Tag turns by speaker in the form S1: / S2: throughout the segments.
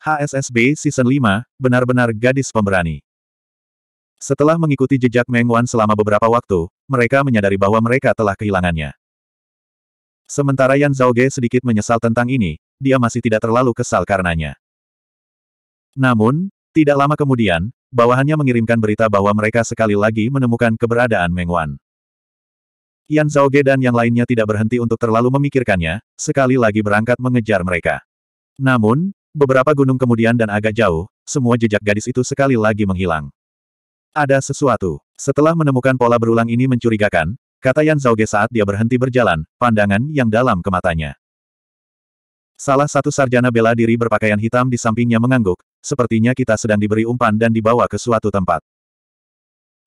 S1: HSSB Season 5, benar-benar gadis pemberani. Setelah mengikuti jejak Meng Wan selama beberapa waktu, mereka menyadari bahwa mereka telah kehilangannya. Sementara Yan Zhaoge sedikit menyesal tentang ini, dia masih tidak terlalu kesal karenanya. Namun, tidak lama kemudian, bawahannya mengirimkan berita bahwa mereka sekali lagi menemukan keberadaan Meng Wan. Yan Zhaoge dan yang lainnya tidak berhenti untuk terlalu memikirkannya, sekali lagi berangkat mengejar mereka. Namun, Beberapa gunung kemudian dan agak jauh, semua jejak gadis itu sekali lagi menghilang. Ada sesuatu. Setelah menemukan pola berulang ini mencurigakan, kata Yan Zauge saat dia berhenti berjalan, pandangan yang dalam ke matanya. Salah satu sarjana bela diri berpakaian hitam di sampingnya mengangguk, sepertinya kita sedang diberi umpan dan dibawa ke suatu tempat.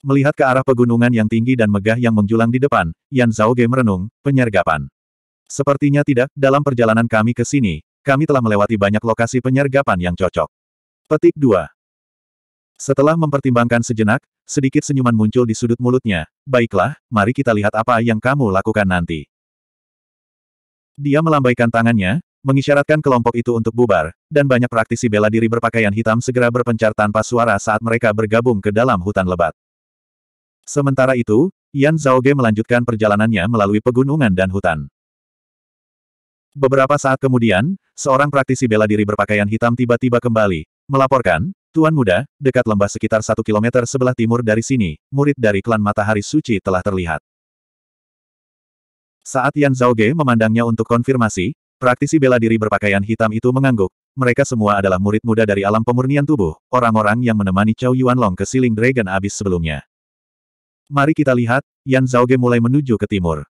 S1: Melihat ke arah pegunungan yang tinggi dan megah yang menjulang di depan, Yan Zauge merenung, penyergapan. Sepertinya tidak, dalam perjalanan kami ke sini, kami telah melewati banyak lokasi penyergapan yang cocok. Petik 2. Setelah mempertimbangkan sejenak, sedikit senyuman muncul di sudut mulutnya. Baiklah, mari kita lihat apa yang kamu lakukan nanti. Dia melambaikan tangannya, mengisyaratkan kelompok itu untuk bubar, dan banyak praktisi bela diri berpakaian hitam segera berpencar tanpa suara saat mereka bergabung ke dalam hutan lebat. Sementara itu, Yan Zhaoge melanjutkan perjalanannya melalui pegunungan dan hutan. Beberapa saat kemudian, seorang praktisi bela diri berpakaian hitam tiba-tiba kembali, melaporkan, Tuan Muda, dekat lembah sekitar satu kilometer sebelah timur dari sini, murid dari klan Matahari Suci telah terlihat. Saat Yan Ge memandangnya untuk konfirmasi, praktisi bela diri berpakaian hitam itu mengangguk, mereka semua adalah murid muda dari alam pemurnian tubuh, orang-orang yang menemani Chow Long ke Siling Dragon abis sebelumnya. Mari kita lihat, Yan Ge mulai menuju ke timur.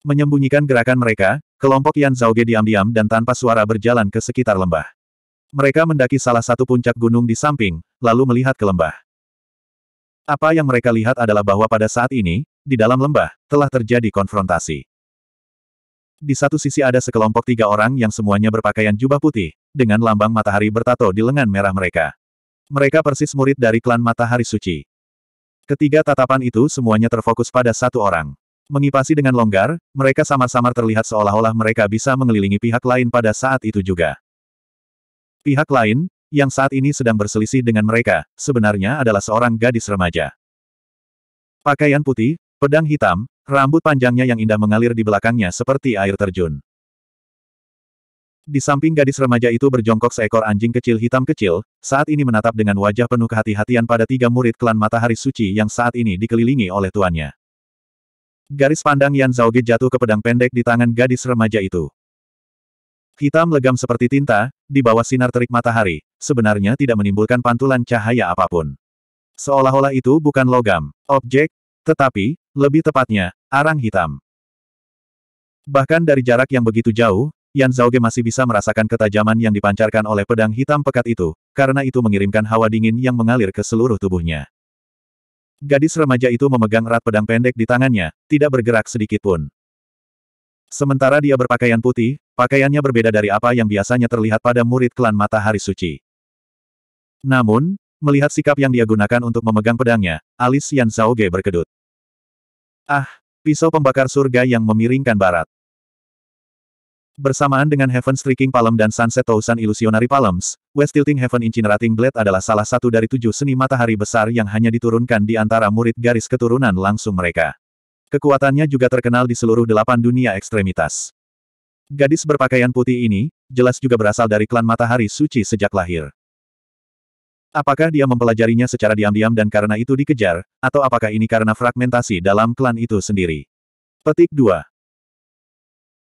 S1: Menyembunyikan gerakan mereka, kelompok Yan Zhaoge diam-diam dan tanpa suara berjalan ke sekitar lembah. Mereka mendaki salah satu puncak gunung di samping, lalu melihat ke lembah. Apa yang mereka lihat adalah bahwa pada saat ini, di dalam lembah, telah terjadi konfrontasi. Di satu sisi ada sekelompok tiga orang yang semuanya berpakaian jubah putih, dengan lambang matahari bertato di lengan merah mereka. Mereka persis murid dari klan Matahari Suci. Ketiga tatapan itu semuanya terfokus pada satu orang. Mengipasi dengan longgar, mereka samar-samar terlihat seolah-olah mereka bisa mengelilingi pihak lain pada saat itu juga. Pihak lain, yang saat ini sedang berselisih dengan mereka, sebenarnya adalah seorang gadis remaja. Pakaian putih, pedang hitam, rambut panjangnya yang indah mengalir di belakangnya seperti air terjun. Di samping gadis remaja itu berjongkok seekor anjing kecil hitam kecil, saat ini menatap dengan wajah penuh kehati-hatian pada tiga murid klan matahari suci yang saat ini dikelilingi oleh tuannya. Garis pandang Yan Zhaoge jatuh ke pedang pendek di tangan gadis remaja itu. Hitam legam seperti tinta, di bawah sinar terik matahari, sebenarnya tidak menimbulkan pantulan cahaya apapun. Seolah-olah itu bukan logam, objek, tetapi, lebih tepatnya, arang hitam. Bahkan dari jarak yang begitu jauh, Yan Zhaoge masih bisa merasakan ketajaman yang dipancarkan oleh pedang hitam pekat itu, karena itu mengirimkan hawa dingin yang mengalir ke seluruh tubuhnya. Gadis remaja itu memegang erat pedang pendek di tangannya, tidak bergerak sedikit pun. Sementara dia berpakaian putih, pakaiannya berbeda dari apa yang biasanya terlihat pada murid klan Matahari Suci. Namun, melihat sikap yang dia gunakan untuk memegang pedangnya, alis Yan Zhaoge berkedut. Ah, pisau pembakar surga yang memiringkan barat. Bersamaan dengan Heaven Striking Palm dan Sunset Tousan Illusionary Palms, West Tilting Heaven Incinerating Blade adalah salah satu dari tujuh seni matahari besar yang hanya diturunkan di antara murid garis keturunan langsung mereka. Kekuatannya juga terkenal di seluruh delapan dunia ekstremitas. Gadis berpakaian putih ini, jelas juga berasal dari klan matahari suci sejak lahir. Apakah dia mempelajarinya secara diam-diam dan karena itu dikejar, atau apakah ini karena fragmentasi dalam klan itu sendiri? Petik 2.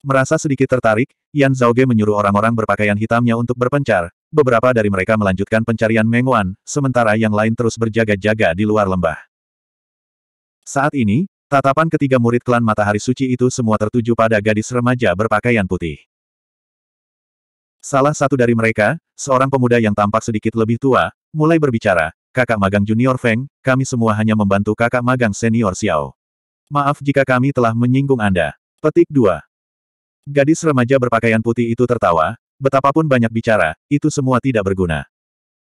S1: Merasa sedikit tertarik, Yan Zhaoge menyuruh orang-orang berpakaian hitamnya untuk berpencar, beberapa dari mereka melanjutkan pencarian Meng Wan, sementara yang lain terus berjaga-jaga di luar lembah. Saat ini, tatapan ketiga murid klan Matahari Suci itu semua tertuju pada gadis remaja berpakaian putih. Salah satu dari mereka, seorang pemuda yang tampak sedikit lebih tua, mulai berbicara, kakak magang junior Feng, kami semua hanya membantu kakak magang senior Xiao. Maaf jika kami telah menyinggung Anda. Petik 2. Gadis remaja berpakaian putih itu tertawa, betapapun banyak bicara, itu semua tidak berguna.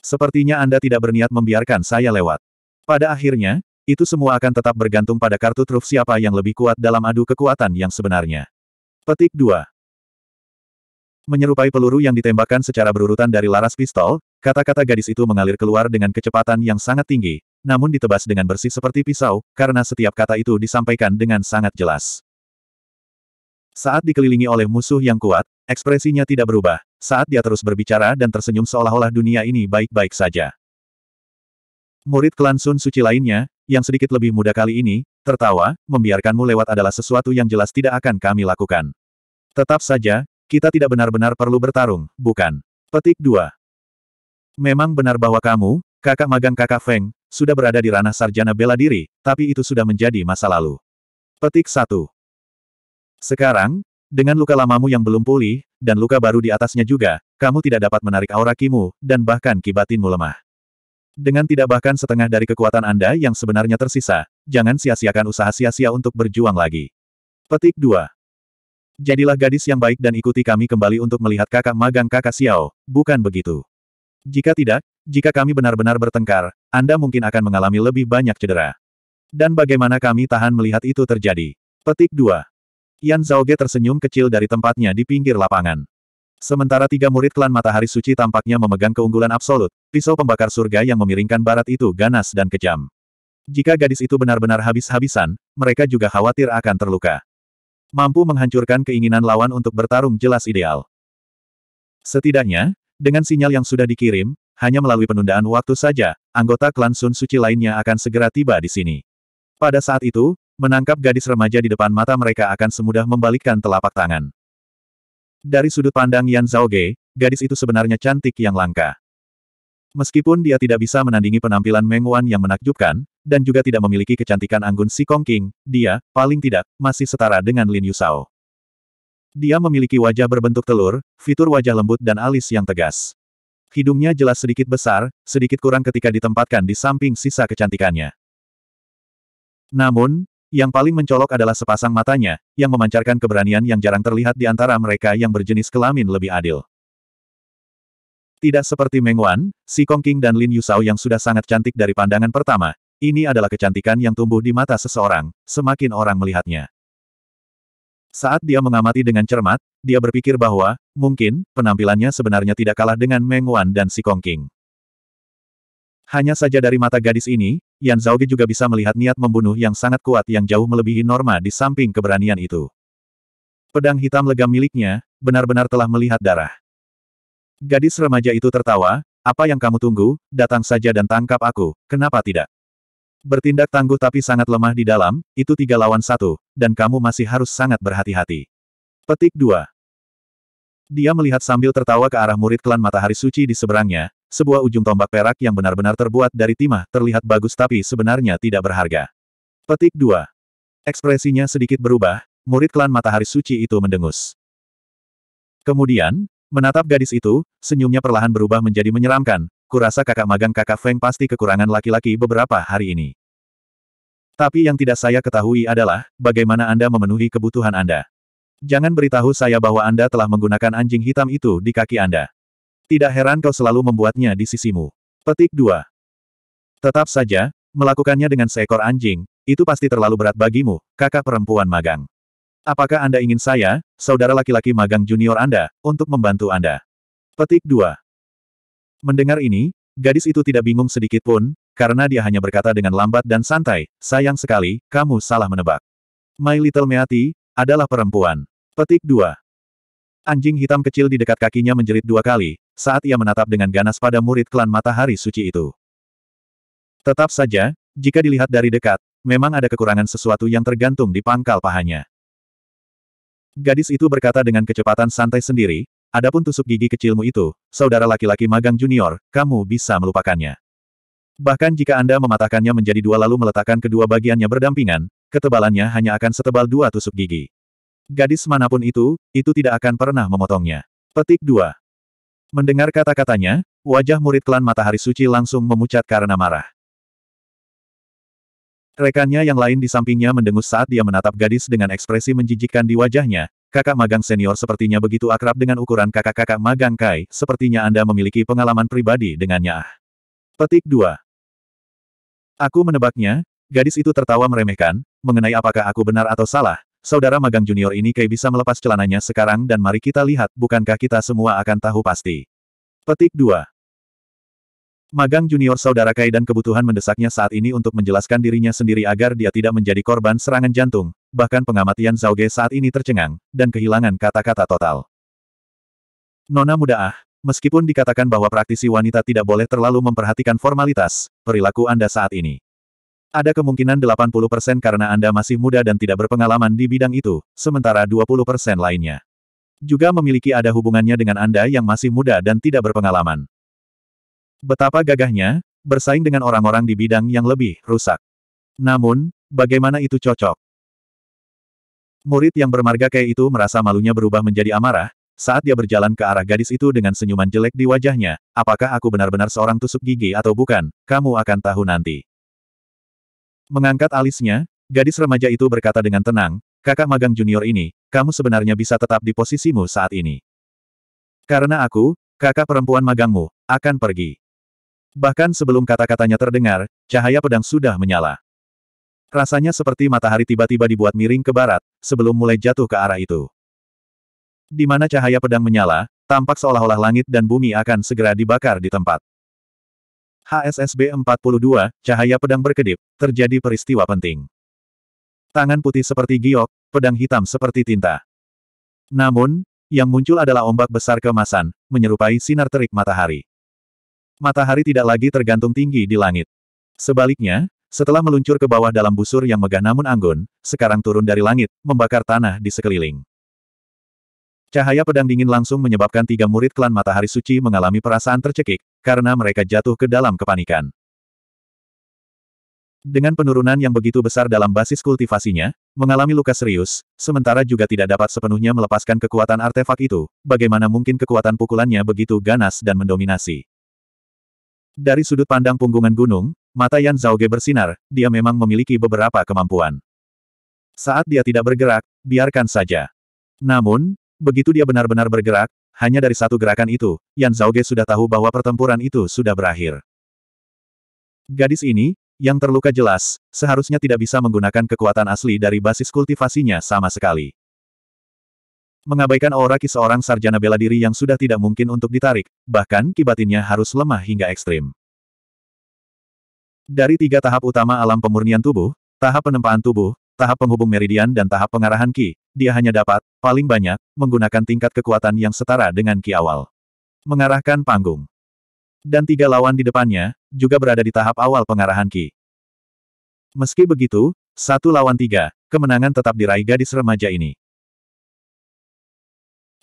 S1: Sepertinya Anda tidak berniat membiarkan saya lewat. Pada akhirnya, itu semua akan tetap bergantung pada kartu truf siapa yang lebih kuat dalam adu kekuatan yang sebenarnya. Petik 2. Menyerupai peluru yang ditembakkan secara berurutan dari laras pistol, kata-kata gadis itu mengalir keluar dengan kecepatan yang sangat tinggi, namun ditebas dengan bersih seperti pisau, karena setiap kata itu disampaikan dengan sangat jelas. Saat dikelilingi oleh musuh yang kuat, ekspresinya tidak berubah, saat dia terus berbicara dan tersenyum seolah-olah dunia ini baik-baik saja. Murid klan Sun Suci lainnya, yang sedikit lebih muda kali ini, tertawa, membiarkanmu lewat adalah sesuatu yang jelas tidak akan kami lakukan. Tetap saja, kita tidak benar-benar perlu bertarung, bukan? Petik 2. Memang benar bahwa kamu, kakak magang kakak Feng, sudah berada di ranah sarjana bela diri, tapi itu sudah menjadi masa lalu. Petik 1. Sekarang, dengan luka lamamu yang belum pulih, dan luka baru di atasnya juga, kamu tidak dapat menarik aura kimu, dan bahkan kibatinmu lemah. Dengan tidak bahkan setengah dari kekuatan Anda yang sebenarnya tersisa, jangan sia-siakan usaha sia-sia untuk berjuang lagi. Petik 2. Jadilah gadis yang baik dan ikuti kami kembali untuk melihat kakak magang kakak Xiao, bukan begitu. Jika tidak, jika kami benar-benar bertengkar, Anda mungkin akan mengalami lebih banyak cedera. Dan bagaimana kami tahan melihat itu terjadi? Petik 2. Yan Zhaoge tersenyum kecil dari tempatnya di pinggir lapangan. Sementara tiga murid klan Matahari Suci tampaknya memegang keunggulan absolut, pisau pembakar surga yang memiringkan barat itu ganas dan kejam. Jika gadis itu benar-benar habis-habisan, mereka juga khawatir akan terluka. Mampu menghancurkan keinginan lawan untuk bertarung jelas ideal. Setidaknya, dengan sinyal yang sudah dikirim, hanya melalui penundaan waktu saja, anggota klan Sun Suci lainnya akan segera tiba di sini. Pada saat itu, menangkap gadis remaja di depan mata mereka akan semudah membalikkan telapak tangan. Dari sudut pandang Yan Zhaoge, gadis itu sebenarnya cantik yang langka. Meskipun dia tidak bisa menandingi penampilan Meng Wan yang menakjubkan, dan juga tidak memiliki kecantikan anggun si Kong King, dia, paling tidak, masih setara dengan Lin Yusao. Dia memiliki wajah berbentuk telur, fitur wajah lembut dan alis yang tegas. Hidungnya jelas sedikit besar, sedikit kurang ketika ditempatkan di samping sisa kecantikannya. Namun, yang paling mencolok adalah sepasang matanya, yang memancarkan keberanian yang jarang terlihat di antara mereka yang berjenis kelamin lebih adil. Tidak seperti Meng Wan, Si Kong King dan Lin Yusao yang sudah sangat cantik dari pandangan pertama, ini adalah kecantikan yang tumbuh di mata seseorang, semakin orang melihatnya. Saat dia mengamati dengan cermat, dia berpikir bahwa, mungkin, penampilannya sebenarnya tidak kalah dengan Meng Wan dan Si Kong King. Hanya saja dari mata gadis ini, Yan Zhaoge juga bisa melihat niat membunuh yang sangat kuat yang jauh melebihi norma di samping keberanian itu. Pedang hitam legam miliknya, benar-benar telah melihat darah. Gadis remaja itu tertawa, apa yang kamu tunggu, datang saja dan tangkap aku, kenapa tidak? Bertindak tangguh tapi sangat lemah di dalam, itu tiga lawan satu, dan kamu masih harus sangat berhati-hati. Petik 2. Dia melihat sambil tertawa ke arah murid klan matahari suci di seberangnya, sebuah ujung tombak perak yang benar-benar terbuat dari timah terlihat bagus tapi sebenarnya tidak berharga. Petik 2. Ekspresinya sedikit berubah, murid klan matahari suci itu mendengus. Kemudian, menatap gadis itu, senyumnya perlahan berubah menjadi menyeramkan, kurasa kakak magang kakak Feng pasti kekurangan laki-laki beberapa hari ini. Tapi yang tidak saya ketahui adalah, bagaimana Anda memenuhi kebutuhan Anda. Jangan beritahu saya bahwa Anda telah menggunakan anjing hitam itu di kaki Anda. Tidak heran kau selalu membuatnya di sisimu. Petik 2. Tetap saja, melakukannya dengan seekor anjing, itu pasti terlalu berat bagimu, kakak perempuan magang. Apakah Anda ingin saya, saudara laki-laki magang junior Anda, untuk membantu Anda? Petik 2. Mendengar ini, gadis itu tidak bingung sedikit pun, karena dia hanya berkata dengan lambat dan santai, sayang sekali, kamu salah menebak. My Little Meati, adalah perempuan. Petik 2. Anjing hitam kecil di dekat kakinya menjerit dua kali, saat ia menatap dengan ganas pada murid klan matahari suci itu. Tetap saja, jika dilihat dari dekat, memang ada kekurangan sesuatu yang tergantung di pangkal pahanya. Gadis itu berkata dengan kecepatan santai sendiri, adapun tusuk gigi kecilmu itu, saudara laki-laki magang junior, kamu bisa melupakannya. Bahkan jika Anda mematahkannya menjadi dua lalu meletakkan kedua bagiannya berdampingan, ketebalannya hanya akan setebal dua tusuk gigi. Gadis manapun itu, itu tidak akan pernah memotongnya. Petik 2. Mendengar kata-katanya, wajah murid klan Matahari Suci langsung memucat karena marah. Rekannya yang lain di sampingnya mendengus saat dia menatap gadis dengan ekspresi menjijikkan di wajahnya, kakak magang senior sepertinya begitu akrab dengan ukuran kakak-kakak magang Kai, sepertinya Anda memiliki pengalaman pribadi dengannya ah. Petik 2. Aku menebaknya, gadis itu tertawa meremehkan, mengenai apakah aku benar atau salah, Saudara magang junior ini Kei bisa melepas celananya sekarang dan mari kita lihat, bukankah kita semua akan tahu pasti. Petik 2. Magang junior saudara Kai dan kebutuhan mendesaknya saat ini untuk menjelaskan dirinya sendiri agar dia tidak menjadi korban serangan jantung, bahkan pengamatian Zauge saat ini tercengang, dan kehilangan kata-kata total. Nona muda ah, meskipun dikatakan bahwa praktisi wanita tidak boleh terlalu memperhatikan formalitas, perilaku Anda saat ini. Ada kemungkinan 80% karena Anda masih muda dan tidak berpengalaman di bidang itu, sementara 20% lainnya. Juga memiliki ada hubungannya dengan Anda yang masih muda dan tidak berpengalaman. Betapa gagahnya, bersaing dengan orang-orang di bidang yang lebih rusak. Namun, bagaimana itu cocok? Murid yang bermarga kayak itu merasa malunya berubah menjadi amarah, saat dia berjalan ke arah gadis itu dengan senyuman jelek di wajahnya, apakah aku benar-benar seorang tusuk gigi atau bukan, kamu akan tahu nanti. Mengangkat alisnya, gadis remaja itu berkata dengan tenang, kakak magang junior ini, kamu sebenarnya bisa tetap di posisimu saat ini. Karena aku, kakak perempuan magangmu, akan pergi. Bahkan sebelum kata-katanya terdengar, cahaya pedang sudah menyala. Rasanya seperti matahari tiba-tiba dibuat miring ke barat, sebelum mulai jatuh ke arah itu. Di mana cahaya pedang menyala, tampak seolah-olah langit dan bumi akan segera dibakar di tempat. HSSB 42, cahaya pedang berkedip, terjadi peristiwa penting. Tangan putih seperti giok, pedang hitam seperti tinta. Namun, yang muncul adalah ombak besar kemasan, menyerupai sinar terik matahari. Matahari tidak lagi tergantung tinggi di langit. Sebaliknya, setelah meluncur ke bawah dalam busur yang megah namun anggun, sekarang turun dari langit, membakar tanah di sekeliling. Cahaya pedang dingin langsung menyebabkan tiga murid klan matahari suci mengalami perasaan tercekik, karena mereka jatuh ke dalam kepanikan. Dengan penurunan yang begitu besar dalam basis kultivasinya, mengalami luka serius, sementara juga tidak dapat sepenuhnya melepaskan kekuatan artefak itu, bagaimana mungkin kekuatan pukulannya begitu ganas dan mendominasi. Dari sudut pandang punggungan gunung, mata Yan Zhaoge bersinar, dia memang memiliki beberapa kemampuan. Saat dia tidak bergerak, biarkan saja. Namun, Begitu dia benar-benar bergerak, hanya dari satu gerakan itu, Yan Zhaoge sudah tahu bahwa pertempuran itu sudah berakhir. Gadis ini, yang terluka jelas, seharusnya tidak bisa menggunakan kekuatan asli dari basis kultivasinya sama sekali. Mengabaikan aura ki seorang sarjana bela diri yang sudah tidak mungkin untuk ditarik, bahkan kibatinnya harus lemah hingga ekstrim. Dari tiga tahap utama alam pemurnian tubuh, tahap penempaan tubuh, tahap penghubung meridian dan tahap pengarahan Ki, dia hanya dapat, paling banyak, menggunakan tingkat kekuatan yang setara dengan Ki awal. Mengarahkan panggung. Dan tiga lawan di depannya, juga berada di tahap awal pengarahan Ki. Meski begitu, satu lawan tiga, kemenangan tetap diraih gadis remaja ini.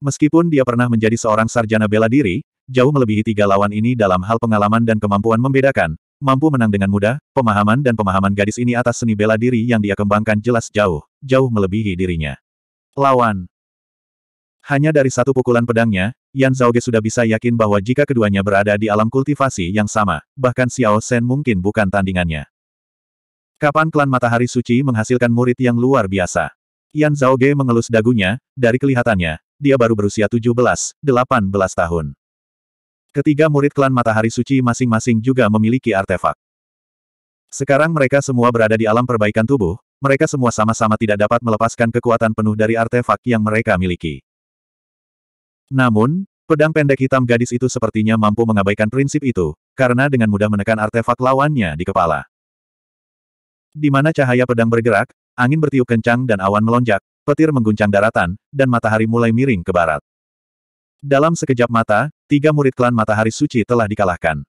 S1: Meskipun dia pernah menjadi seorang sarjana bela diri, jauh melebihi tiga lawan ini dalam hal pengalaman dan kemampuan membedakan, mampu menang dengan mudah, pemahaman dan pemahaman gadis ini atas seni bela diri yang dia kembangkan jelas jauh, jauh melebihi dirinya. Lawan. Hanya dari satu pukulan pedangnya, Yan Zhaoge sudah bisa yakin bahwa jika keduanya berada di alam kultivasi yang sama, bahkan Xiao Shen mungkin bukan tandingannya. Kapan klan Matahari Suci menghasilkan murid yang luar biasa? Yan Zhaoge mengelus dagunya, dari kelihatannya, dia baru berusia 17, 18 tahun. Ketiga murid klan Matahari Suci masing-masing juga memiliki artefak. Sekarang mereka semua berada di alam perbaikan tubuh, mereka semua sama-sama tidak dapat melepaskan kekuatan penuh dari artefak yang mereka miliki. Namun, pedang pendek hitam gadis itu sepertinya mampu mengabaikan prinsip itu, karena dengan mudah menekan artefak lawannya di kepala. Di mana cahaya pedang bergerak, angin bertiup kencang dan awan melonjak, petir mengguncang daratan, dan matahari mulai miring ke barat. Dalam sekejap mata, tiga murid klan Matahari Suci telah dikalahkan.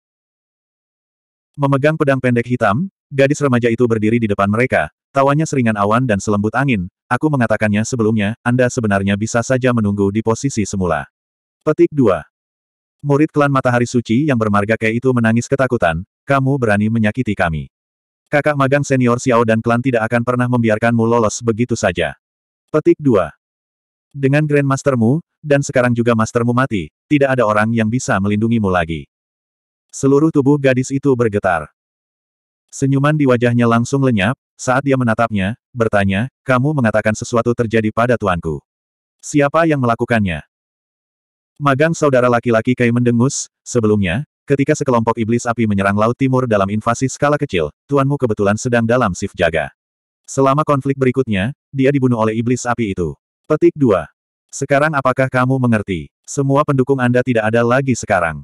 S1: Memegang pedang pendek hitam, gadis remaja itu berdiri di depan mereka, tawanya seringan awan dan selembut angin, aku mengatakannya sebelumnya, Anda sebenarnya bisa saja menunggu di posisi semula. Petik 2. Murid klan Matahari Suci yang bermarga kayak itu menangis ketakutan, kamu berani menyakiti kami. Kakak magang senior Xiao dan klan tidak akan pernah membiarkanmu lolos begitu saja. Petik 2. Dengan Grand Mastermu, dan sekarang juga Mastermu mati, tidak ada orang yang bisa melindungimu lagi. Seluruh tubuh gadis itu bergetar. Senyuman di wajahnya langsung lenyap, saat dia menatapnya, bertanya, kamu mengatakan sesuatu terjadi pada tuanku. Siapa yang melakukannya? Magang saudara laki-laki Kai mendengus, sebelumnya, Ketika sekelompok iblis api menyerang Laut Timur dalam invasi skala kecil, tuanmu kebetulan sedang dalam shift jaga. Selama konflik berikutnya, dia dibunuh oleh iblis api itu. Petik 2. Sekarang apakah kamu mengerti? Semua pendukung Anda tidak ada lagi sekarang.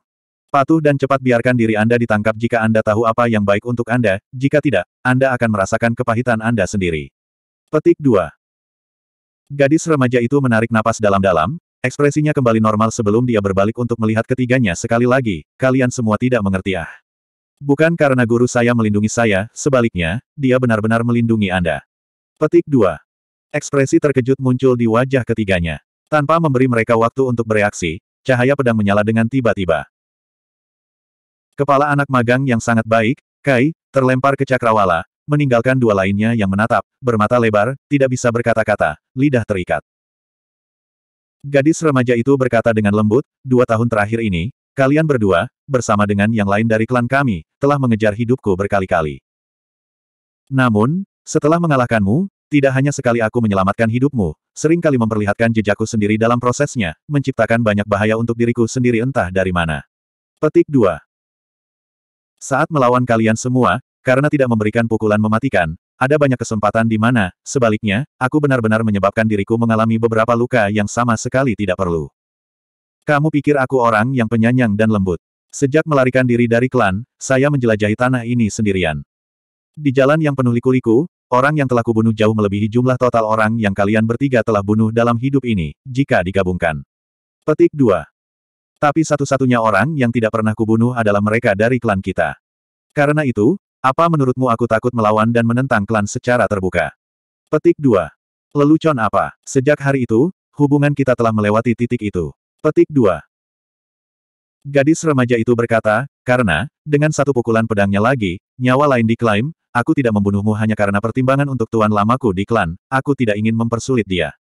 S1: Patuh dan cepat biarkan diri Anda ditangkap jika Anda tahu apa yang baik untuk Anda, jika tidak, Anda akan merasakan kepahitan Anda sendiri. Petik 2. Gadis remaja itu menarik napas dalam-dalam, ekspresinya kembali normal sebelum dia berbalik untuk melihat ketiganya sekali lagi, kalian semua tidak mengerti ah. Bukan karena guru saya melindungi saya, sebaliknya, dia benar-benar melindungi Anda. Petik 2. Ekspresi terkejut muncul di wajah ketiganya. Tanpa memberi mereka waktu untuk bereaksi, cahaya pedang menyala dengan tiba-tiba. Kepala anak magang yang sangat baik, Kai, terlempar ke cakrawala, meninggalkan dua lainnya yang menatap, bermata lebar, tidak bisa berkata-kata, lidah terikat. Gadis remaja itu berkata dengan lembut, dua tahun terakhir ini, kalian berdua, bersama dengan yang lain dari klan kami, telah mengejar hidupku berkali-kali. Namun, setelah mengalahkanmu, tidak hanya sekali aku menyelamatkan hidupmu, seringkali memperlihatkan jejakku sendiri dalam prosesnya, menciptakan banyak bahaya untuk diriku sendiri entah dari mana. Petik 2. Saat melawan kalian semua, karena tidak memberikan pukulan mematikan, ada banyak kesempatan di mana, sebaliknya, aku benar-benar menyebabkan diriku mengalami beberapa luka yang sama sekali tidak perlu. Kamu pikir aku orang yang penyanyang dan lembut. Sejak melarikan diri dari klan, saya menjelajahi tanah ini sendirian. Di jalan yang penuh liku-liku, Orang yang telah kubunuh jauh melebihi jumlah total orang yang kalian bertiga telah bunuh dalam hidup ini, jika digabungkan. Petik 2. Tapi satu-satunya orang yang tidak pernah kubunuh adalah mereka dari klan kita. Karena itu, apa menurutmu aku takut melawan dan menentang klan secara terbuka? Petik 2. Lelucon apa? Sejak hari itu, hubungan kita telah melewati titik itu. Petik 2. Gadis remaja itu berkata, karena, dengan satu pukulan pedangnya lagi, nyawa lain diklaim, Aku tidak membunuhmu hanya karena pertimbangan untuk tuan lamaku di klan, aku tidak ingin mempersulit dia.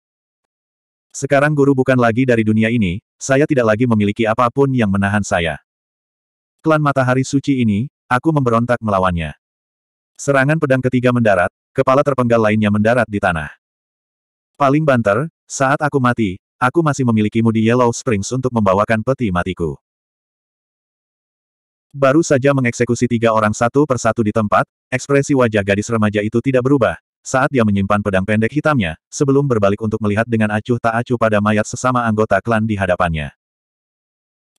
S1: Sekarang guru bukan lagi dari dunia ini, saya tidak lagi memiliki apapun yang menahan saya. Klan Matahari Suci ini, aku memberontak melawannya. Serangan pedang ketiga mendarat, kepala terpenggal lainnya mendarat di tanah. Paling banter, saat aku mati, aku masih memilikimu di Yellow Springs untuk membawakan peti matiku. Baru saja mengeksekusi tiga orang satu persatu di tempat, ekspresi wajah gadis remaja itu tidak berubah, saat dia menyimpan pedang pendek hitamnya, sebelum berbalik untuk melihat dengan acuh tak acuh pada mayat sesama anggota klan di hadapannya.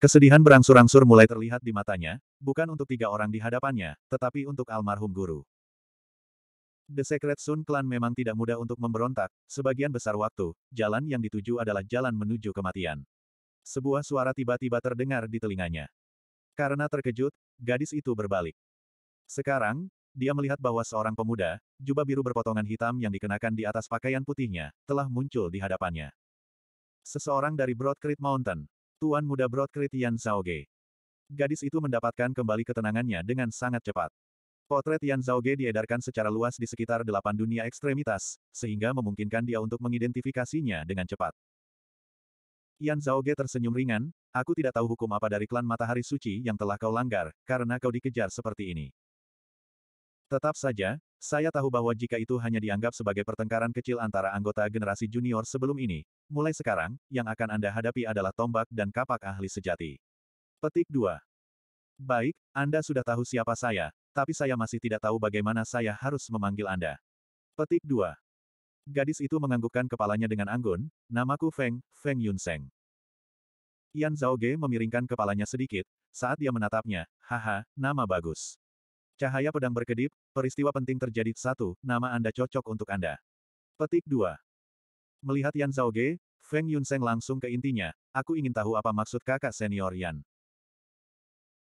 S1: Kesedihan berangsur-angsur mulai terlihat di matanya, bukan untuk tiga orang di hadapannya, tetapi untuk almarhum guru. The Secret Sun Clan memang tidak mudah untuk memberontak, sebagian besar waktu, jalan yang dituju adalah jalan menuju kematian. Sebuah suara tiba-tiba terdengar di telinganya. Karena terkejut, gadis itu berbalik. Sekarang, dia melihat bahwa seorang pemuda, jubah biru berpotongan hitam yang dikenakan di atas pakaian putihnya, telah muncul di hadapannya. Seseorang dari Broadcreek Mountain, Tuan Muda Broadcreek Yan Zhaoge. Gadis itu mendapatkan kembali ketenangannya dengan sangat cepat. Potret Yan Zhaoge diedarkan secara luas di sekitar delapan dunia ekstremitas, sehingga memungkinkan dia untuk mengidentifikasinya dengan cepat. Yan Zhaoge tersenyum ringan, Aku tidak tahu hukum apa dari klan Matahari Suci yang telah kau langgar, karena kau dikejar seperti ini. Tetap saja, saya tahu bahwa jika itu hanya dianggap sebagai pertengkaran kecil antara anggota generasi junior sebelum ini, mulai sekarang, yang akan Anda hadapi adalah tombak dan kapak ahli sejati. Petik 2. Baik, Anda sudah tahu siapa saya, tapi saya masih tidak tahu bagaimana saya harus memanggil Anda. Petik 2. Gadis itu menganggukkan kepalanya dengan anggun, namaku Feng, Feng Yunseng. Yan Zhao Zhaoge memiringkan kepalanya sedikit, saat dia menatapnya, haha, nama bagus. Cahaya pedang berkedip, peristiwa penting terjadi. Satu, Nama Anda cocok untuk Anda. Petik dua. Melihat Yan Zhao Zhaoge, Feng Yunseng langsung ke intinya, aku ingin tahu apa maksud kakak senior Yan.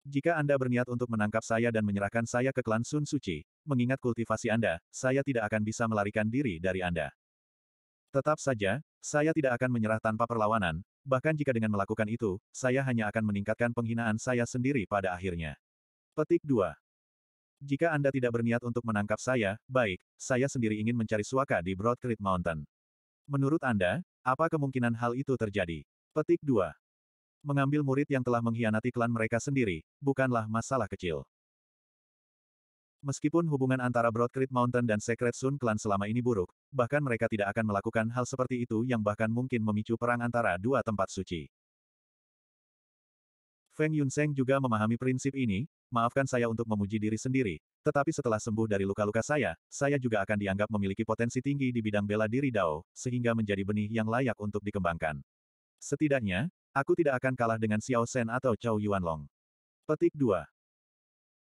S1: Jika Anda berniat untuk menangkap saya dan menyerahkan saya ke klan Sun Suci, mengingat kultivasi Anda, saya tidak akan bisa melarikan diri dari Anda. Tetap saja, saya tidak akan menyerah tanpa perlawanan, bahkan jika dengan melakukan itu, saya hanya akan meningkatkan penghinaan saya sendiri pada akhirnya. Petik 2. Jika Anda tidak berniat untuk menangkap saya, baik, saya sendiri ingin mencari suaka di Broad Creek Mountain. Menurut Anda, apa kemungkinan hal itu terjadi? Petik 2. Mengambil murid yang telah mengkhianati klan mereka sendiri, bukanlah masalah kecil. Meskipun hubungan antara Broadcrete Mountain dan Secret Sun Clan selama ini buruk, bahkan mereka tidak akan melakukan hal seperti itu yang bahkan mungkin memicu perang antara dua tempat suci. Feng Yunseng juga memahami prinsip ini, maafkan saya untuk memuji diri sendiri, tetapi setelah sembuh dari luka-luka saya, saya juga akan dianggap memiliki potensi tinggi di bidang bela diri Dao, sehingga menjadi benih yang layak untuk dikembangkan. Setidaknya, aku tidak akan kalah dengan Xiao Shen atau Chao Yuanlong. Petik 2.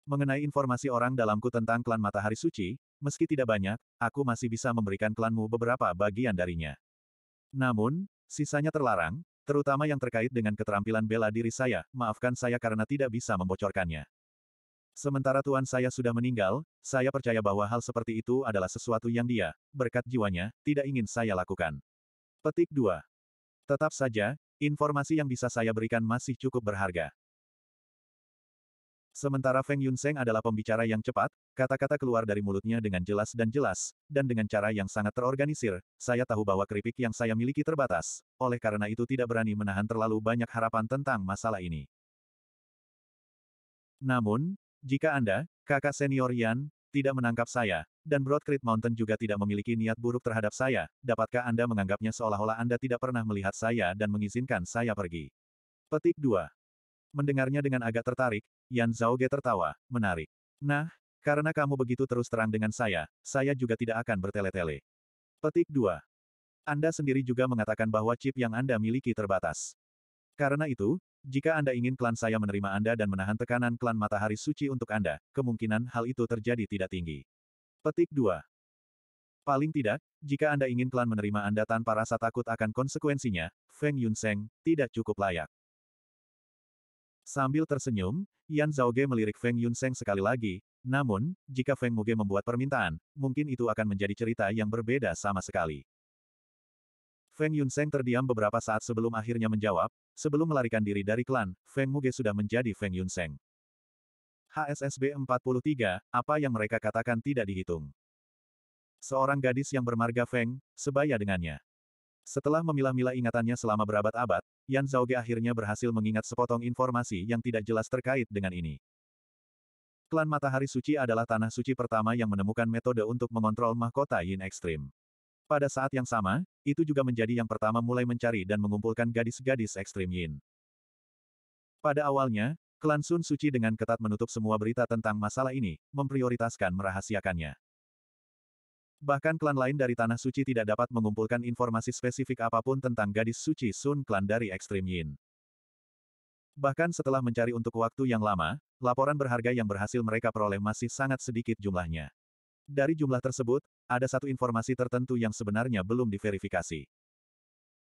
S1: Mengenai informasi orang dalamku tentang klan Matahari Suci, meski tidak banyak, aku masih bisa memberikan klanmu beberapa bagian darinya. Namun, sisanya terlarang, terutama yang terkait dengan keterampilan bela diri saya, maafkan saya karena tidak bisa membocorkannya. Sementara tuan saya sudah meninggal, saya percaya bahwa hal seperti itu adalah sesuatu yang dia, berkat jiwanya, tidak ingin saya lakukan. Petik 2. Tetap saja, informasi yang bisa saya berikan masih cukup berharga. Sementara Feng Yunseng adalah pembicara yang cepat, kata-kata keluar dari mulutnya dengan jelas dan jelas, dan dengan cara yang sangat terorganisir, saya tahu bahwa keripik yang saya miliki terbatas, oleh karena itu tidak berani menahan terlalu banyak harapan tentang masalah ini. Namun, jika Anda, kakak senior Yan, tidak menangkap saya, dan Broad Creek Mountain juga tidak memiliki niat buruk terhadap saya, dapatkah Anda menganggapnya seolah-olah Anda tidak pernah melihat saya dan mengizinkan saya pergi? Petik 2. Mendengarnya dengan agak tertarik, Yan Zhaoge tertawa, menarik. Nah, karena kamu begitu terus terang dengan saya, saya juga tidak akan bertele-tele. Petik 2. Anda sendiri juga mengatakan bahwa chip yang Anda miliki terbatas. Karena itu, jika Anda ingin klan saya menerima Anda dan menahan tekanan klan matahari suci untuk Anda, kemungkinan hal itu terjadi tidak tinggi. Petik 2. Paling tidak, jika Anda ingin klan menerima Anda tanpa rasa takut akan konsekuensinya, Feng Yunseng tidak cukup layak. Sambil tersenyum, Yan Zhaoge melirik Feng Yunseng sekali lagi, namun, jika Feng Muge membuat permintaan, mungkin itu akan menjadi cerita yang berbeda sama sekali. Feng Yunseng terdiam beberapa saat sebelum akhirnya menjawab, sebelum melarikan diri dari klan, Feng Muge sudah menjadi Feng Yunseng. HSSB 43, apa yang mereka katakan tidak dihitung. Seorang gadis yang bermarga Feng, sebaya dengannya. Setelah memilah-milah ingatannya selama berabad-abad, Yan Zhaoge akhirnya berhasil mengingat sepotong informasi yang tidak jelas terkait dengan ini. Klan Matahari Suci adalah tanah suci pertama yang menemukan metode untuk mengontrol mahkota Yin Ekstrim. Pada saat yang sama, itu juga menjadi yang pertama mulai mencari dan mengumpulkan gadis-gadis ekstrim Yin. Pada awalnya, klan Sun Suci dengan ketat menutup semua berita tentang masalah ini, memprioritaskan merahasiakannya. Bahkan klan lain dari Tanah Suci tidak dapat mengumpulkan informasi spesifik apapun tentang gadis suci Sun klan dari Ekstrim Yin. Bahkan setelah mencari untuk waktu yang lama, laporan berharga yang berhasil mereka peroleh masih sangat sedikit jumlahnya. Dari jumlah tersebut, ada satu informasi tertentu yang sebenarnya belum diverifikasi.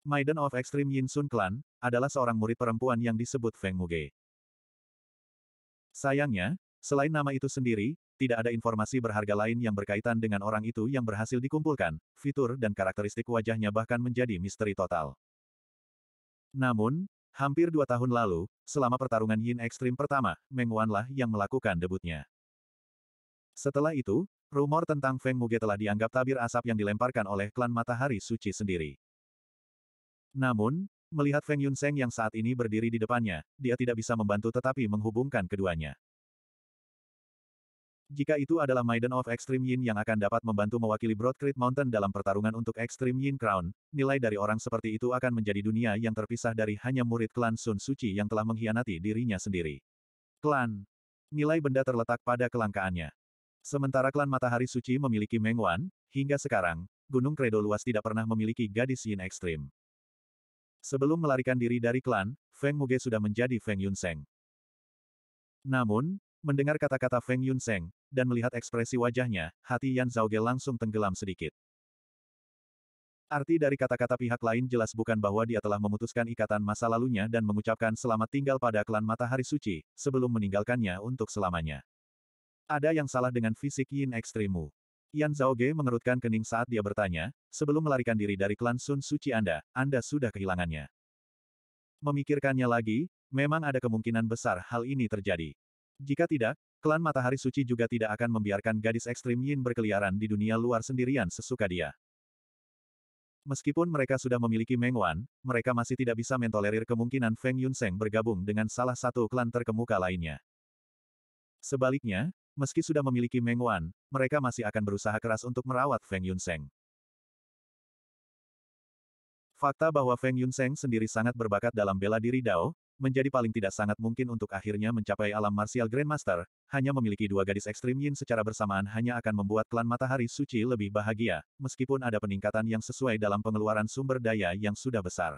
S1: Maiden of Extreme Yin Sun Clan, adalah seorang murid perempuan yang disebut Feng Muge. Sayangnya, selain nama itu sendiri, tidak ada informasi berharga lain yang berkaitan dengan orang itu yang berhasil dikumpulkan, fitur dan karakteristik wajahnya bahkan menjadi misteri total. Namun, hampir dua tahun lalu, selama pertarungan Yin Ekstrim pertama, Meng Wanlah yang melakukan debutnya. Setelah itu, rumor tentang Feng Muge telah dianggap tabir asap yang dilemparkan oleh klan Matahari Suci sendiri. Namun, melihat Feng Yunseng yang saat ini berdiri di depannya, dia tidak bisa membantu tetapi menghubungkan keduanya. Jika itu adalah Maiden of Extreme Yin yang akan dapat membantu mewakili Broadcrete Mountain dalam pertarungan untuk Extreme Yin Crown, nilai dari orang seperti itu akan menjadi dunia yang terpisah dari hanya murid klan Sun Suci yang telah mengkhianati dirinya sendiri. Klan. Nilai benda terletak pada kelangkaannya. Sementara klan Matahari Suci memiliki Meng Wan, hingga sekarang, Gunung Kredo luas tidak pernah memiliki gadis Yin Ekstrim. Sebelum melarikan diri dari klan, Feng Muge sudah menjadi Feng Yunseng. Namun, mendengar kata-kata Feng Yunseng, dan melihat ekspresi wajahnya, hati Yan Zhao Ge langsung tenggelam sedikit. Arti dari kata-kata pihak lain jelas bukan bahwa dia telah memutuskan ikatan masa lalunya dan mengucapkan selamat tinggal pada klan Matahari Suci, sebelum meninggalkannya untuk selamanya. Ada yang salah dengan fisik Yin ekstrimu. Yan Zhao Ge mengerutkan kening saat dia bertanya, sebelum melarikan diri dari klan Sun Suci Anda, Anda sudah kehilangannya. Memikirkannya lagi, memang ada kemungkinan besar hal ini terjadi. Jika tidak, Klan Matahari Suci juga tidak akan membiarkan gadis ekstrim Yin berkeliaran di dunia luar sendirian sesuka dia. Meskipun mereka sudah memiliki Meng Wan, mereka masih tidak bisa mentolerir kemungkinan Feng Yunseng bergabung dengan salah satu klan terkemuka lainnya. Sebaliknya, meski sudah memiliki Meng Wan, mereka masih akan berusaha keras untuk merawat Feng Yunseng. Fakta bahwa Feng Yunseng sendiri sangat berbakat dalam bela diri Dao, menjadi paling tidak sangat mungkin untuk akhirnya mencapai alam martial grandmaster, hanya memiliki dua gadis ekstrim yin secara bersamaan hanya akan membuat klan matahari suci lebih bahagia, meskipun ada peningkatan yang sesuai dalam pengeluaran sumber daya yang sudah besar.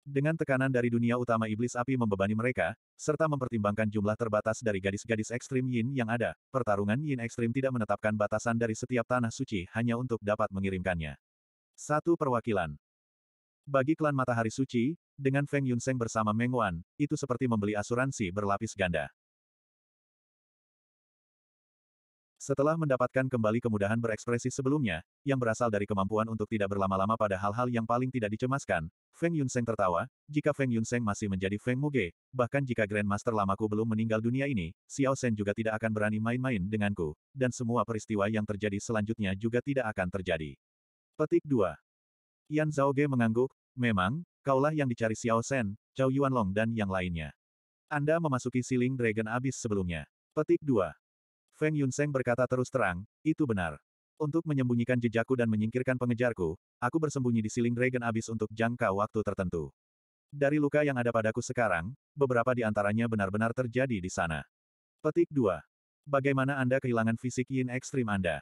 S1: Dengan tekanan dari dunia utama iblis api membebani mereka, serta mempertimbangkan jumlah terbatas dari gadis-gadis ekstrim yin yang ada, pertarungan yin ekstrim tidak menetapkan batasan dari setiap tanah suci hanya untuk dapat mengirimkannya. Satu perwakilan. Bagi klan Matahari Suci, dengan Feng Yunseng bersama Meng Wan, itu seperti membeli asuransi berlapis ganda. Setelah mendapatkan kembali kemudahan berekspresi sebelumnya, yang berasal dari kemampuan untuk tidak berlama-lama pada hal-hal yang paling tidak dicemaskan, Feng Yunseng tertawa, jika Feng Yunseng masih menjadi Feng Muge, bahkan jika Grandmaster lamaku belum meninggal dunia ini, Xiao Shen juga tidak akan berani main-main denganku, dan semua peristiwa yang terjadi selanjutnya juga tidak akan terjadi. Petik 2. Yan Zhaoge mengangguk, Memang, kaulah yang dicari Xiao Shen, Cao Yuanlong dan yang lainnya. Anda memasuki siling Dragon Abyss sebelumnya. Petik 2. Feng Yunseng berkata terus terang, itu benar. Untuk menyembunyikan jejakku dan menyingkirkan pengejarku, aku bersembunyi di siling Dragon Abyss untuk jangka waktu tertentu. Dari luka yang ada padaku sekarang, beberapa di antaranya benar-benar terjadi di sana. Petik 2. Bagaimana Anda kehilangan fisik yin ekstrim Anda?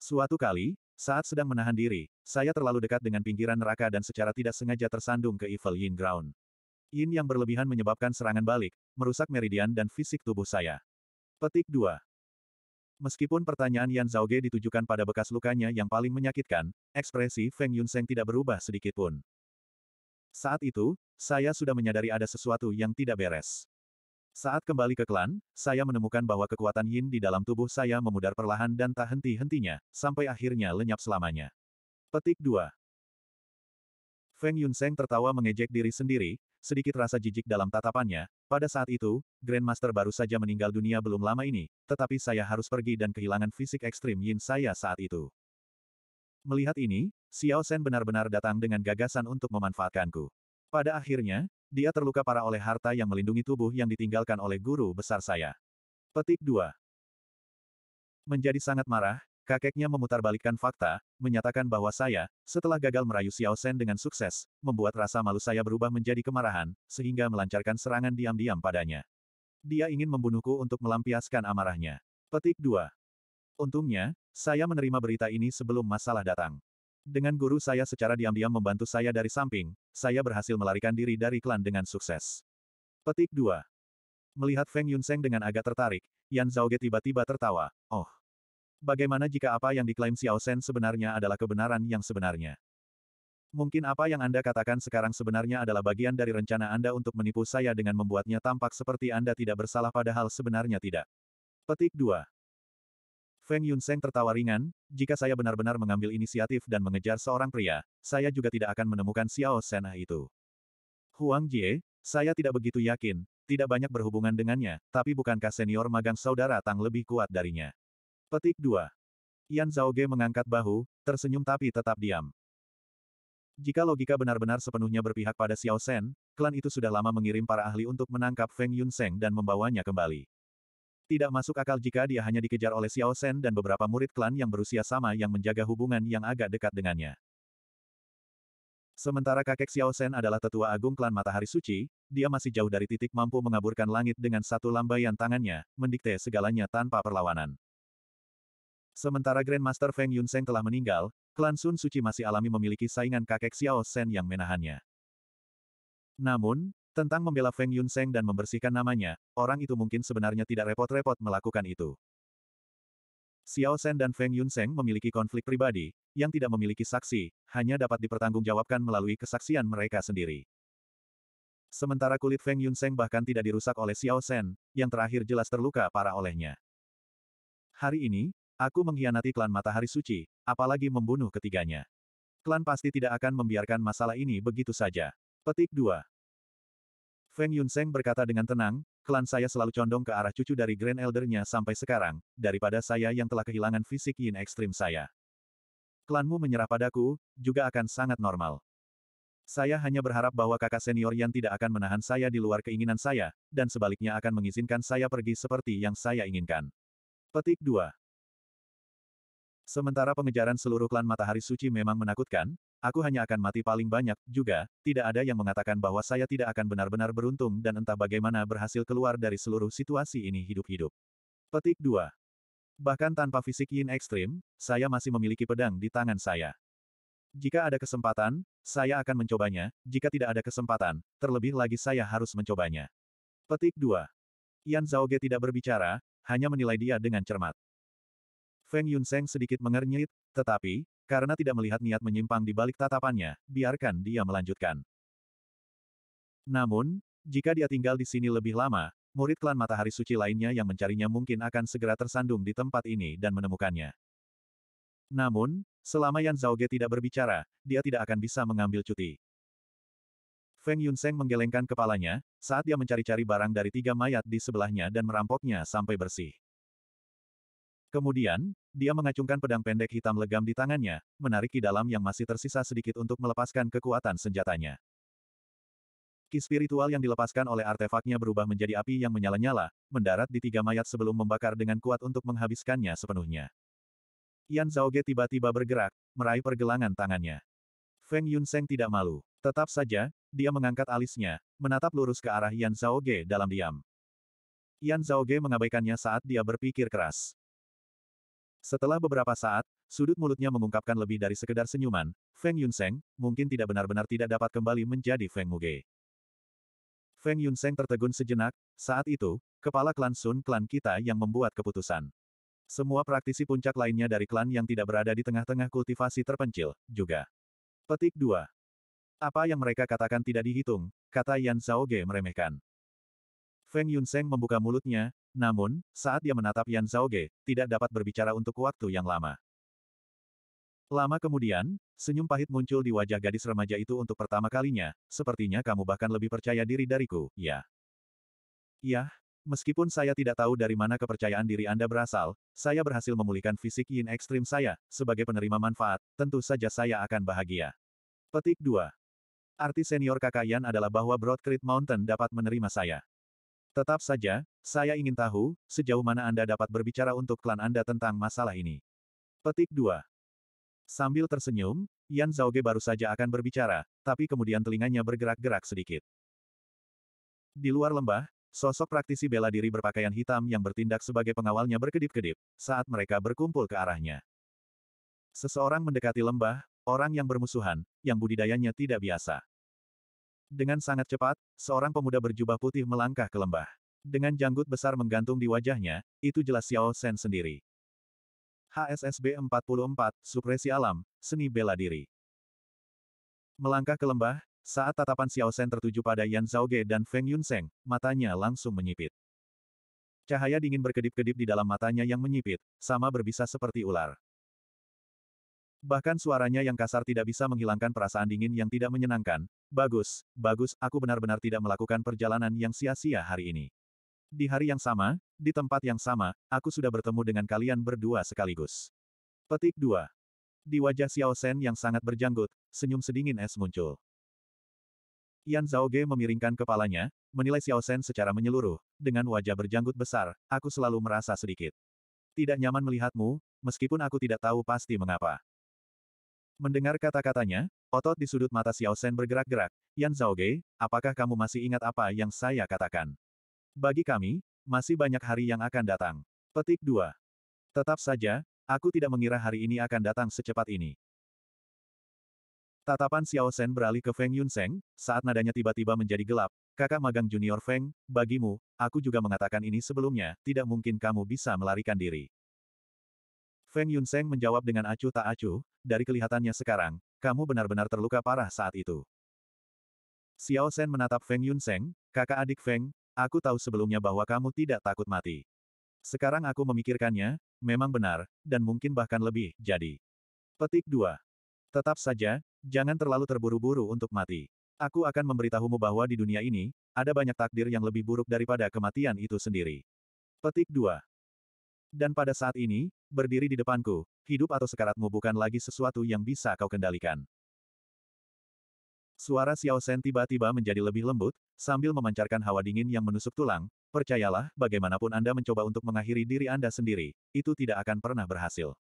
S1: Suatu kali, saat sedang menahan diri, saya terlalu dekat dengan pinggiran neraka dan secara tidak sengaja tersandung ke Evil Yin Ground. Yin yang berlebihan menyebabkan serangan balik, merusak meridian dan fisik tubuh saya. Petik 2. Meskipun pertanyaan Yan Zhaoge ditujukan pada bekas lukanya yang paling menyakitkan, ekspresi Feng Yunseng tidak berubah sedikitpun. Saat itu, saya sudah menyadari ada sesuatu yang tidak beres. Saat kembali ke klan, saya menemukan bahwa kekuatan yin di dalam tubuh saya memudar perlahan dan tak henti-hentinya, sampai akhirnya lenyap selamanya. Petik 2. Feng Yunseng tertawa mengejek diri sendiri, sedikit rasa jijik dalam tatapannya, pada saat itu, Grandmaster baru saja meninggal dunia belum lama ini, tetapi saya harus pergi dan kehilangan fisik ekstrim yin saya saat itu. Melihat ini, Xiao Shen benar-benar datang dengan gagasan untuk memanfaatkanku. Pada akhirnya, dia terluka parah oleh harta yang melindungi tubuh yang ditinggalkan oleh guru besar saya. Petik 2. Menjadi sangat marah, kakeknya memutarbalikkan fakta, menyatakan bahwa saya, setelah gagal merayu Xiao Shen dengan sukses, membuat rasa malu saya berubah menjadi kemarahan, sehingga melancarkan serangan diam-diam padanya. Dia ingin membunuhku untuk melampiaskan amarahnya. Petik 2. Untungnya, saya menerima berita ini sebelum masalah datang. Dengan guru saya secara diam-diam membantu saya dari samping, saya berhasil melarikan diri dari klan dengan sukses. Petik 2. Melihat Feng Yunseng dengan agak tertarik, Yan Zhaoge tiba-tiba tertawa. Oh. Bagaimana jika apa yang diklaim Xiao Shen sebenarnya adalah kebenaran yang sebenarnya? Mungkin apa yang Anda katakan sekarang sebenarnya adalah bagian dari rencana Anda untuk menipu saya dengan membuatnya tampak seperti Anda tidak bersalah padahal sebenarnya tidak. Petik 2. Feng Yunseng tertawa ringan, jika saya benar-benar mengambil inisiatif dan mengejar seorang pria, saya juga tidak akan menemukan Xiao Sen'a itu. Huang Jie, saya tidak begitu yakin, tidak banyak berhubungan dengannya, tapi bukankah senior magang saudara Tang lebih kuat darinya? Petik 2. Yan Zhaoge mengangkat bahu, tersenyum tapi tetap diam. Jika logika benar-benar sepenuhnya berpihak pada Xiao Sen, klan itu sudah lama mengirim para ahli untuk menangkap Feng Yunseng dan membawanya kembali. Tidak masuk akal jika dia hanya dikejar oleh Xiao Shen dan beberapa murid klan yang berusia sama yang menjaga hubungan yang agak dekat dengannya. Sementara kakek Xiao Shen adalah tetua agung klan Matahari Suci, dia masih jauh dari titik mampu mengaburkan langit dengan satu lambaian tangannya, mendikte segalanya tanpa perlawanan. Sementara Grandmaster Feng Yunseng telah meninggal, klan Sun Suci masih alami memiliki saingan kakek Xiao Shen yang menahannya. Namun, tentang membela Feng Yun dan membersihkan namanya, orang itu mungkin sebenarnya tidak repot-repot melakukan itu. Xiao Shen dan Feng Yun memiliki konflik pribadi, yang tidak memiliki saksi, hanya dapat dipertanggungjawabkan melalui kesaksian mereka sendiri. Sementara kulit Feng Yun bahkan tidak dirusak oleh Xiao Shen, yang terakhir jelas terluka parah olehnya. Hari ini, aku mengkhianati klan Matahari Suci, apalagi membunuh ketiganya. Klan pasti tidak akan membiarkan masalah ini begitu saja. Petik 2. Feng Yunseng berkata dengan tenang, klan saya selalu condong ke arah cucu dari Grand Eldernya sampai sekarang, daripada saya yang telah kehilangan fisik yin ekstrim saya. Klanmu menyerah padaku, juga akan sangat normal. Saya hanya berharap bahwa kakak senior yang tidak akan menahan saya di luar keinginan saya, dan sebaliknya akan mengizinkan saya pergi seperti yang saya inginkan. Petik 2. Sementara pengejaran seluruh klan Matahari Suci memang menakutkan, aku hanya akan mati paling banyak, juga, tidak ada yang mengatakan bahwa saya tidak akan benar-benar beruntung dan entah bagaimana berhasil keluar dari seluruh situasi ini hidup-hidup. Petik 2. Bahkan tanpa fisik yin ekstrim, saya masih memiliki pedang di tangan saya. Jika ada kesempatan, saya akan mencobanya, jika tidak ada kesempatan, terlebih lagi saya harus mencobanya. Petik 2. Yan Zhaoge tidak berbicara, hanya menilai dia dengan cermat. Feng Yunseng sedikit mengernyit, tetapi, karena tidak melihat niat menyimpang di balik tatapannya, biarkan dia melanjutkan. Namun, jika dia tinggal di sini lebih lama, murid klan matahari suci lainnya yang mencarinya mungkin akan segera tersandung di tempat ini dan menemukannya. Namun, selama Yan Zhaoge tidak berbicara, dia tidak akan bisa mengambil cuti. Feng Yunseng menggelengkan kepalanya, saat dia mencari-cari barang dari tiga mayat di sebelahnya dan merampoknya sampai bersih. Kemudian, dia mengacungkan pedang pendek hitam legam di tangannya, menarik ki dalam yang masih tersisa sedikit untuk melepaskan kekuatan senjatanya. Ki spiritual yang dilepaskan oleh artefaknya berubah menjadi api yang menyala-nyala, mendarat di tiga mayat sebelum membakar dengan kuat untuk menghabiskannya sepenuhnya. Yan Ge tiba-tiba bergerak, meraih pergelangan tangannya. Feng Yun Yunseng tidak malu. Tetap saja, dia mengangkat alisnya, menatap lurus ke arah Yan Ge dalam diam. Yan Ge mengabaikannya saat dia berpikir keras. Setelah beberapa saat, sudut mulutnya mengungkapkan lebih dari sekedar senyuman, Feng Yunseng, mungkin tidak benar-benar tidak dapat kembali menjadi Feng Muge. Feng Yunseng tertegun sejenak, saat itu, kepala klan Sun klan kita yang membuat keputusan. Semua praktisi puncak lainnya dari klan yang tidak berada di tengah-tengah kultivasi terpencil, juga. Petik 2. Apa yang mereka katakan tidak dihitung, kata Yan Zhaoge meremehkan. Feng Yunseng membuka mulutnya, namun, saat dia menatap Yan Zhaoge, tidak dapat berbicara untuk waktu yang lama. Lama kemudian, senyum pahit muncul di wajah gadis remaja itu untuk pertama kalinya, sepertinya kamu bahkan lebih percaya diri dariku, ya. Ya, meskipun saya tidak tahu dari mana kepercayaan diri Anda berasal, saya berhasil memulihkan fisik yin ekstrim saya, sebagai penerima manfaat, tentu saja saya akan bahagia. Petik 2. Arti senior kakak Yan adalah bahwa Broad Creek Mountain dapat menerima saya. Tetap saja, saya ingin tahu, sejauh mana Anda dapat berbicara untuk klan Anda tentang masalah ini. Petik 2. Sambil tersenyum, Yan Zhaoge baru saja akan berbicara, tapi kemudian telinganya bergerak-gerak sedikit. Di luar lembah, sosok praktisi bela diri berpakaian hitam yang bertindak sebagai pengawalnya berkedip-kedip, saat mereka berkumpul ke arahnya. Seseorang mendekati lembah, orang yang bermusuhan, yang budidayanya tidak biasa. Dengan sangat cepat, seorang pemuda berjubah putih melangkah ke lembah. Dengan janggut besar menggantung di wajahnya, itu jelas Xiao Shen sendiri. HSSB 44, Supresi Alam, Seni Bela Diri. Melangkah ke lembah, saat tatapan Xiao Shen tertuju pada Yan Zhaoge dan Feng Yunseng, matanya langsung menyipit. Cahaya dingin berkedip-kedip di dalam matanya yang menyipit, sama berbisa seperti ular. Bahkan suaranya yang kasar tidak bisa menghilangkan perasaan dingin yang tidak menyenangkan. Bagus, bagus, aku benar-benar tidak melakukan perjalanan yang sia-sia hari ini. Di hari yang sama, di tempat yang sama, aku sudah bertemu dengan kalian berdua sekaligus. Petik 2. Di wajah Xiao Shen yang sangat berjanggut, senyum sedingin es muncul. Yan Zhao Ge memiringkan kepalanya, menilai Xiao Shen secara menyeluruh, dengan wajah berjanggut besar, aku selalu merasa sedikit. Tidak nyaman melihatmu, meskipun aku tidak tahu pasti mengapa. Mendengar kata-katanya, otot di sudut mata Xiao Shen bergerak-gerak, Yan Zhao Ge, apakah kamu masih ingat apa yang saya katakan? Bagi kami, masih banyak hari yang akan datang. Petik 2. Tetap saja, aku tidak mengira hari ini akan datang secepat ini. Tatapan Xiao Shen beralih ke Feng Yun Seng, saat nadanya tiba-tiba menjadi gelap. Kakak magang junior Feng, bagimu, aku juga mengatakan ini sebelumnya, tidak mungkin kamu bisa melarikan diri. Feng Yun Seng menjawab dengan acuh tak acuh, dari kelihatannya sekarang, kamu benar-benar terluka parah saat itu. Xiao Shen menatap Feng Yun Seng, kakak adik Feng, Aku tahu sebelumnya bahwa kamu tidak takut mati. Sekarang aku memikirkannya, memang benar, dan mungkin bahkan lebih, jadi. Petik 2. Tetap saja, jangan terlalu terburu-buru untuk mati. Aku akan memberitahumu bahwa di dunia ini, ada banyak takdir yang lebih buruk daripada kematian itu sendiri. Petik 2. Dan pada saat ini, berdiri di depanku, hidup atau sekaratmu bukan lagi sesuatu yang bisa kau kendalikan. Suara Xiao Shen tiba-tiba menjadi lebih lembut, sambil memancarkan hawa dingin yang menusuk tulang, percayalah, bagaimanapun Anda mencoba untuk mengakhiri diri Anda sendiri, itu tidak akan pernah berhasil.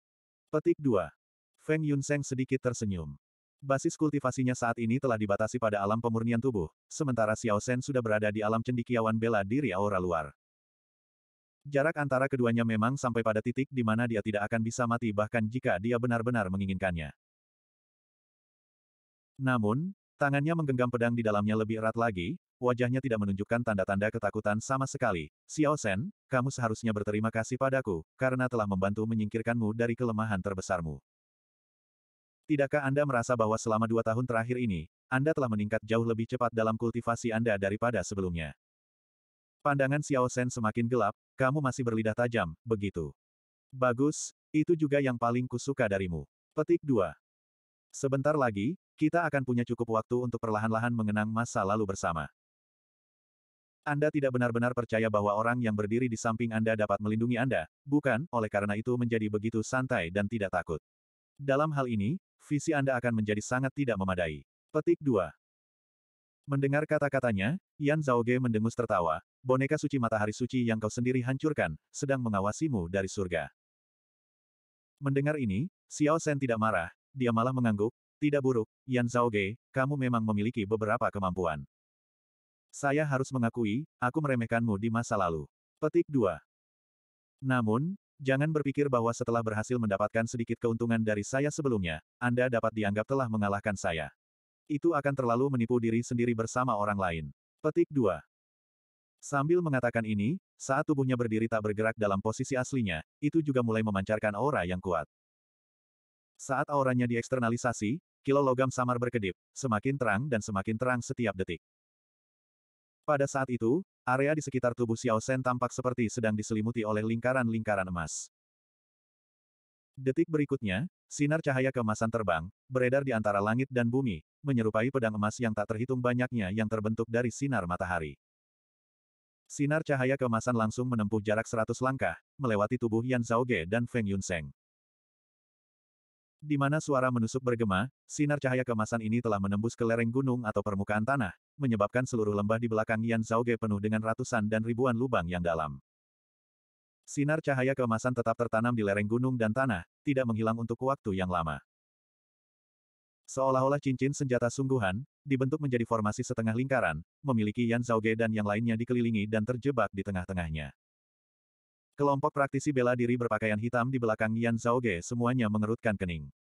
S1: Petik 2. Feng Yunseng sedikit tersenyum. Basis kultivasinya saat ini telah dibatasi pada alam pemurnian tubuh, sementara Xiao Shen sudah berada di alam cendikiawan bela diri aura luar. Jarak antara keduanya memang sampai pada titik di mana dia tidak akan bisa mati bahkan jika dia benar-benar menginginkannya. Namun, Tangannya menggenggam pedang di dalamnya lebih erat lagi, wajahnya tidak menunjukkan tanda-tanda ketakutan sama sekali. Xiao Shen, kamu seharusnya berterima kasih padaku, karena telah membantu menyingkirkanmu dari kelemahan terbesarmu. Tidakkah Anda merasa bahwa selama dua tahun terakhir ini, Anda telah meningkat jauh lebih cepat dalam kultivasi Anda daripada sebelumnya? Pandangan Xiao Shen semakin gelap, kamu masih berlidah tajam, begitu. Bagus, itu juga yang paling kusuka darimu. Petik 2. Sebentar lagi, kita akan punya cukup waktu untuk perlahan-lahan mengenang masa lalu bersama. Anda tidak benar-benar percaya bahwa orang yang berdiri di samping Anda dapat melindungi Anda, bukan, oleh karena itu menjadi begitu santai dan tidak takut. Dalam hal ini, visi Anda akan menjadi sangat tidak memadai. Petik 2. Mendengar kata-katanya, Yan Zhaoge mendengus tertawa, boneka suci matahari suci yang kau sendiri hancurkan, sedang mengawasimu dari surga. Mendengar ini, Xiao Shen tidak marah, dia malah mengangguk, tidak buruk, Yan Zhao Zhaoge, kamu memang memiliki beberapa kemampuan. Saya harus mengakui, aku meremehkanmu di masa lalu. Petik 2. Namun, jangan berpikir bahwa setelah berhasil mendapatkan sedikit keuntungan dari saya sebelumnya, Anda dapat dianggap telah mengalahkan saya. Itu akan terlalu menipu diri sendiri bersama orang lain. Petik 2. Sambil mengatakan ini, saat tubuhnya berdiri tak bergerak dalam posisi aslinya, itu juga mulai memancarkan aura yang kuat. Saat auranya dieksternalisasi, kilo samar berkedip, semakin terang dan semakin terang setiap detik. Pada saat itu, area di sekitar tubuh Xiao Shen tampak seperti sedang diselimuti oleh lingkaran-lingkaran emas. Detik berikutnya, sinar cahaya keemasan terbang, beredar di antara langit dan bumi, menyerupai pedang emas yang tak terhitung banyaknya yang terbentuk dari sinar matahari. Sinar cahaya keemasan langsung menempuh jarak 100 langkah, melewati tubuh Yan Zhaoge dan Feng Yunseng. Di mana suara menusuk bergema, sinar cahaya kemasan ini telah menembus ke lereng gunung atau permukaan tanah, menyebabkan seluruh lembah di belakang Yan Zhaoge penuh dengan ratusan dan ribuan lubang yang dalam. Sinar cahaya kemasan tetap tertanam di lereng gunung dan tanah, tidak menghilang untuk waktu yang lama. Seolah-olah cincin senjata sungguhan, dibentuk menjadi formasi setengah lingkaran, memiliki Yan Zhaoge dan yang lainnya dikelilingi dan terjebak di tengah-tengahnya. Kelompok praktisi bela diri berpakaian hitam di belakang Yan Zhaoge semuanya mengerutkan kening.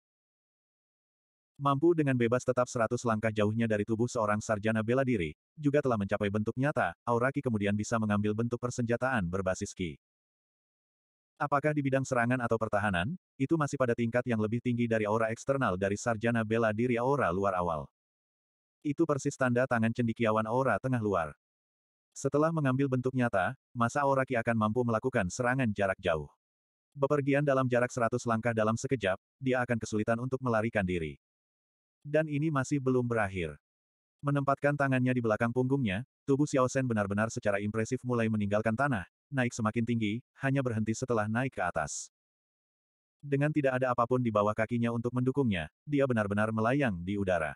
S1: Mampu dengan bebas tetap 100 langkah jauhnya dari tubuh seorang sarjana bela diri, juga telah mencapai bentuk nyata, aura Ki kemudian bisa mengambil bentuk persenjataan berbasis Ki. Apakah di bidang serangan atau pertahanan, itu masih pada tingkat yang lebih tinggi dari aura eksternal dari sarjana bela diri aura luar awal. Itu persis tanda tangan cendikiawan aura tengah luar. Setelah mengambil bentuk nyata, masa Oraki akan mampu melakukan serangan jarak jauh. Bepergian dalam jarak 100 langkah dalam sekejap, dia akan kesulitan untuk melarikan diri. Dan ini masih belum berakhir. Menempatkan tangannya di belakang punggungnya, tubuh Xiao Shen benar-benar secara impresif mulai meninggalkan tanah, naik semakin tinggi, hanya berhenti setelah naik ke atas. Dengan tidak ada apapun di bawah kakinya untuk mendukungnya, dia benar-benar melayang di udara.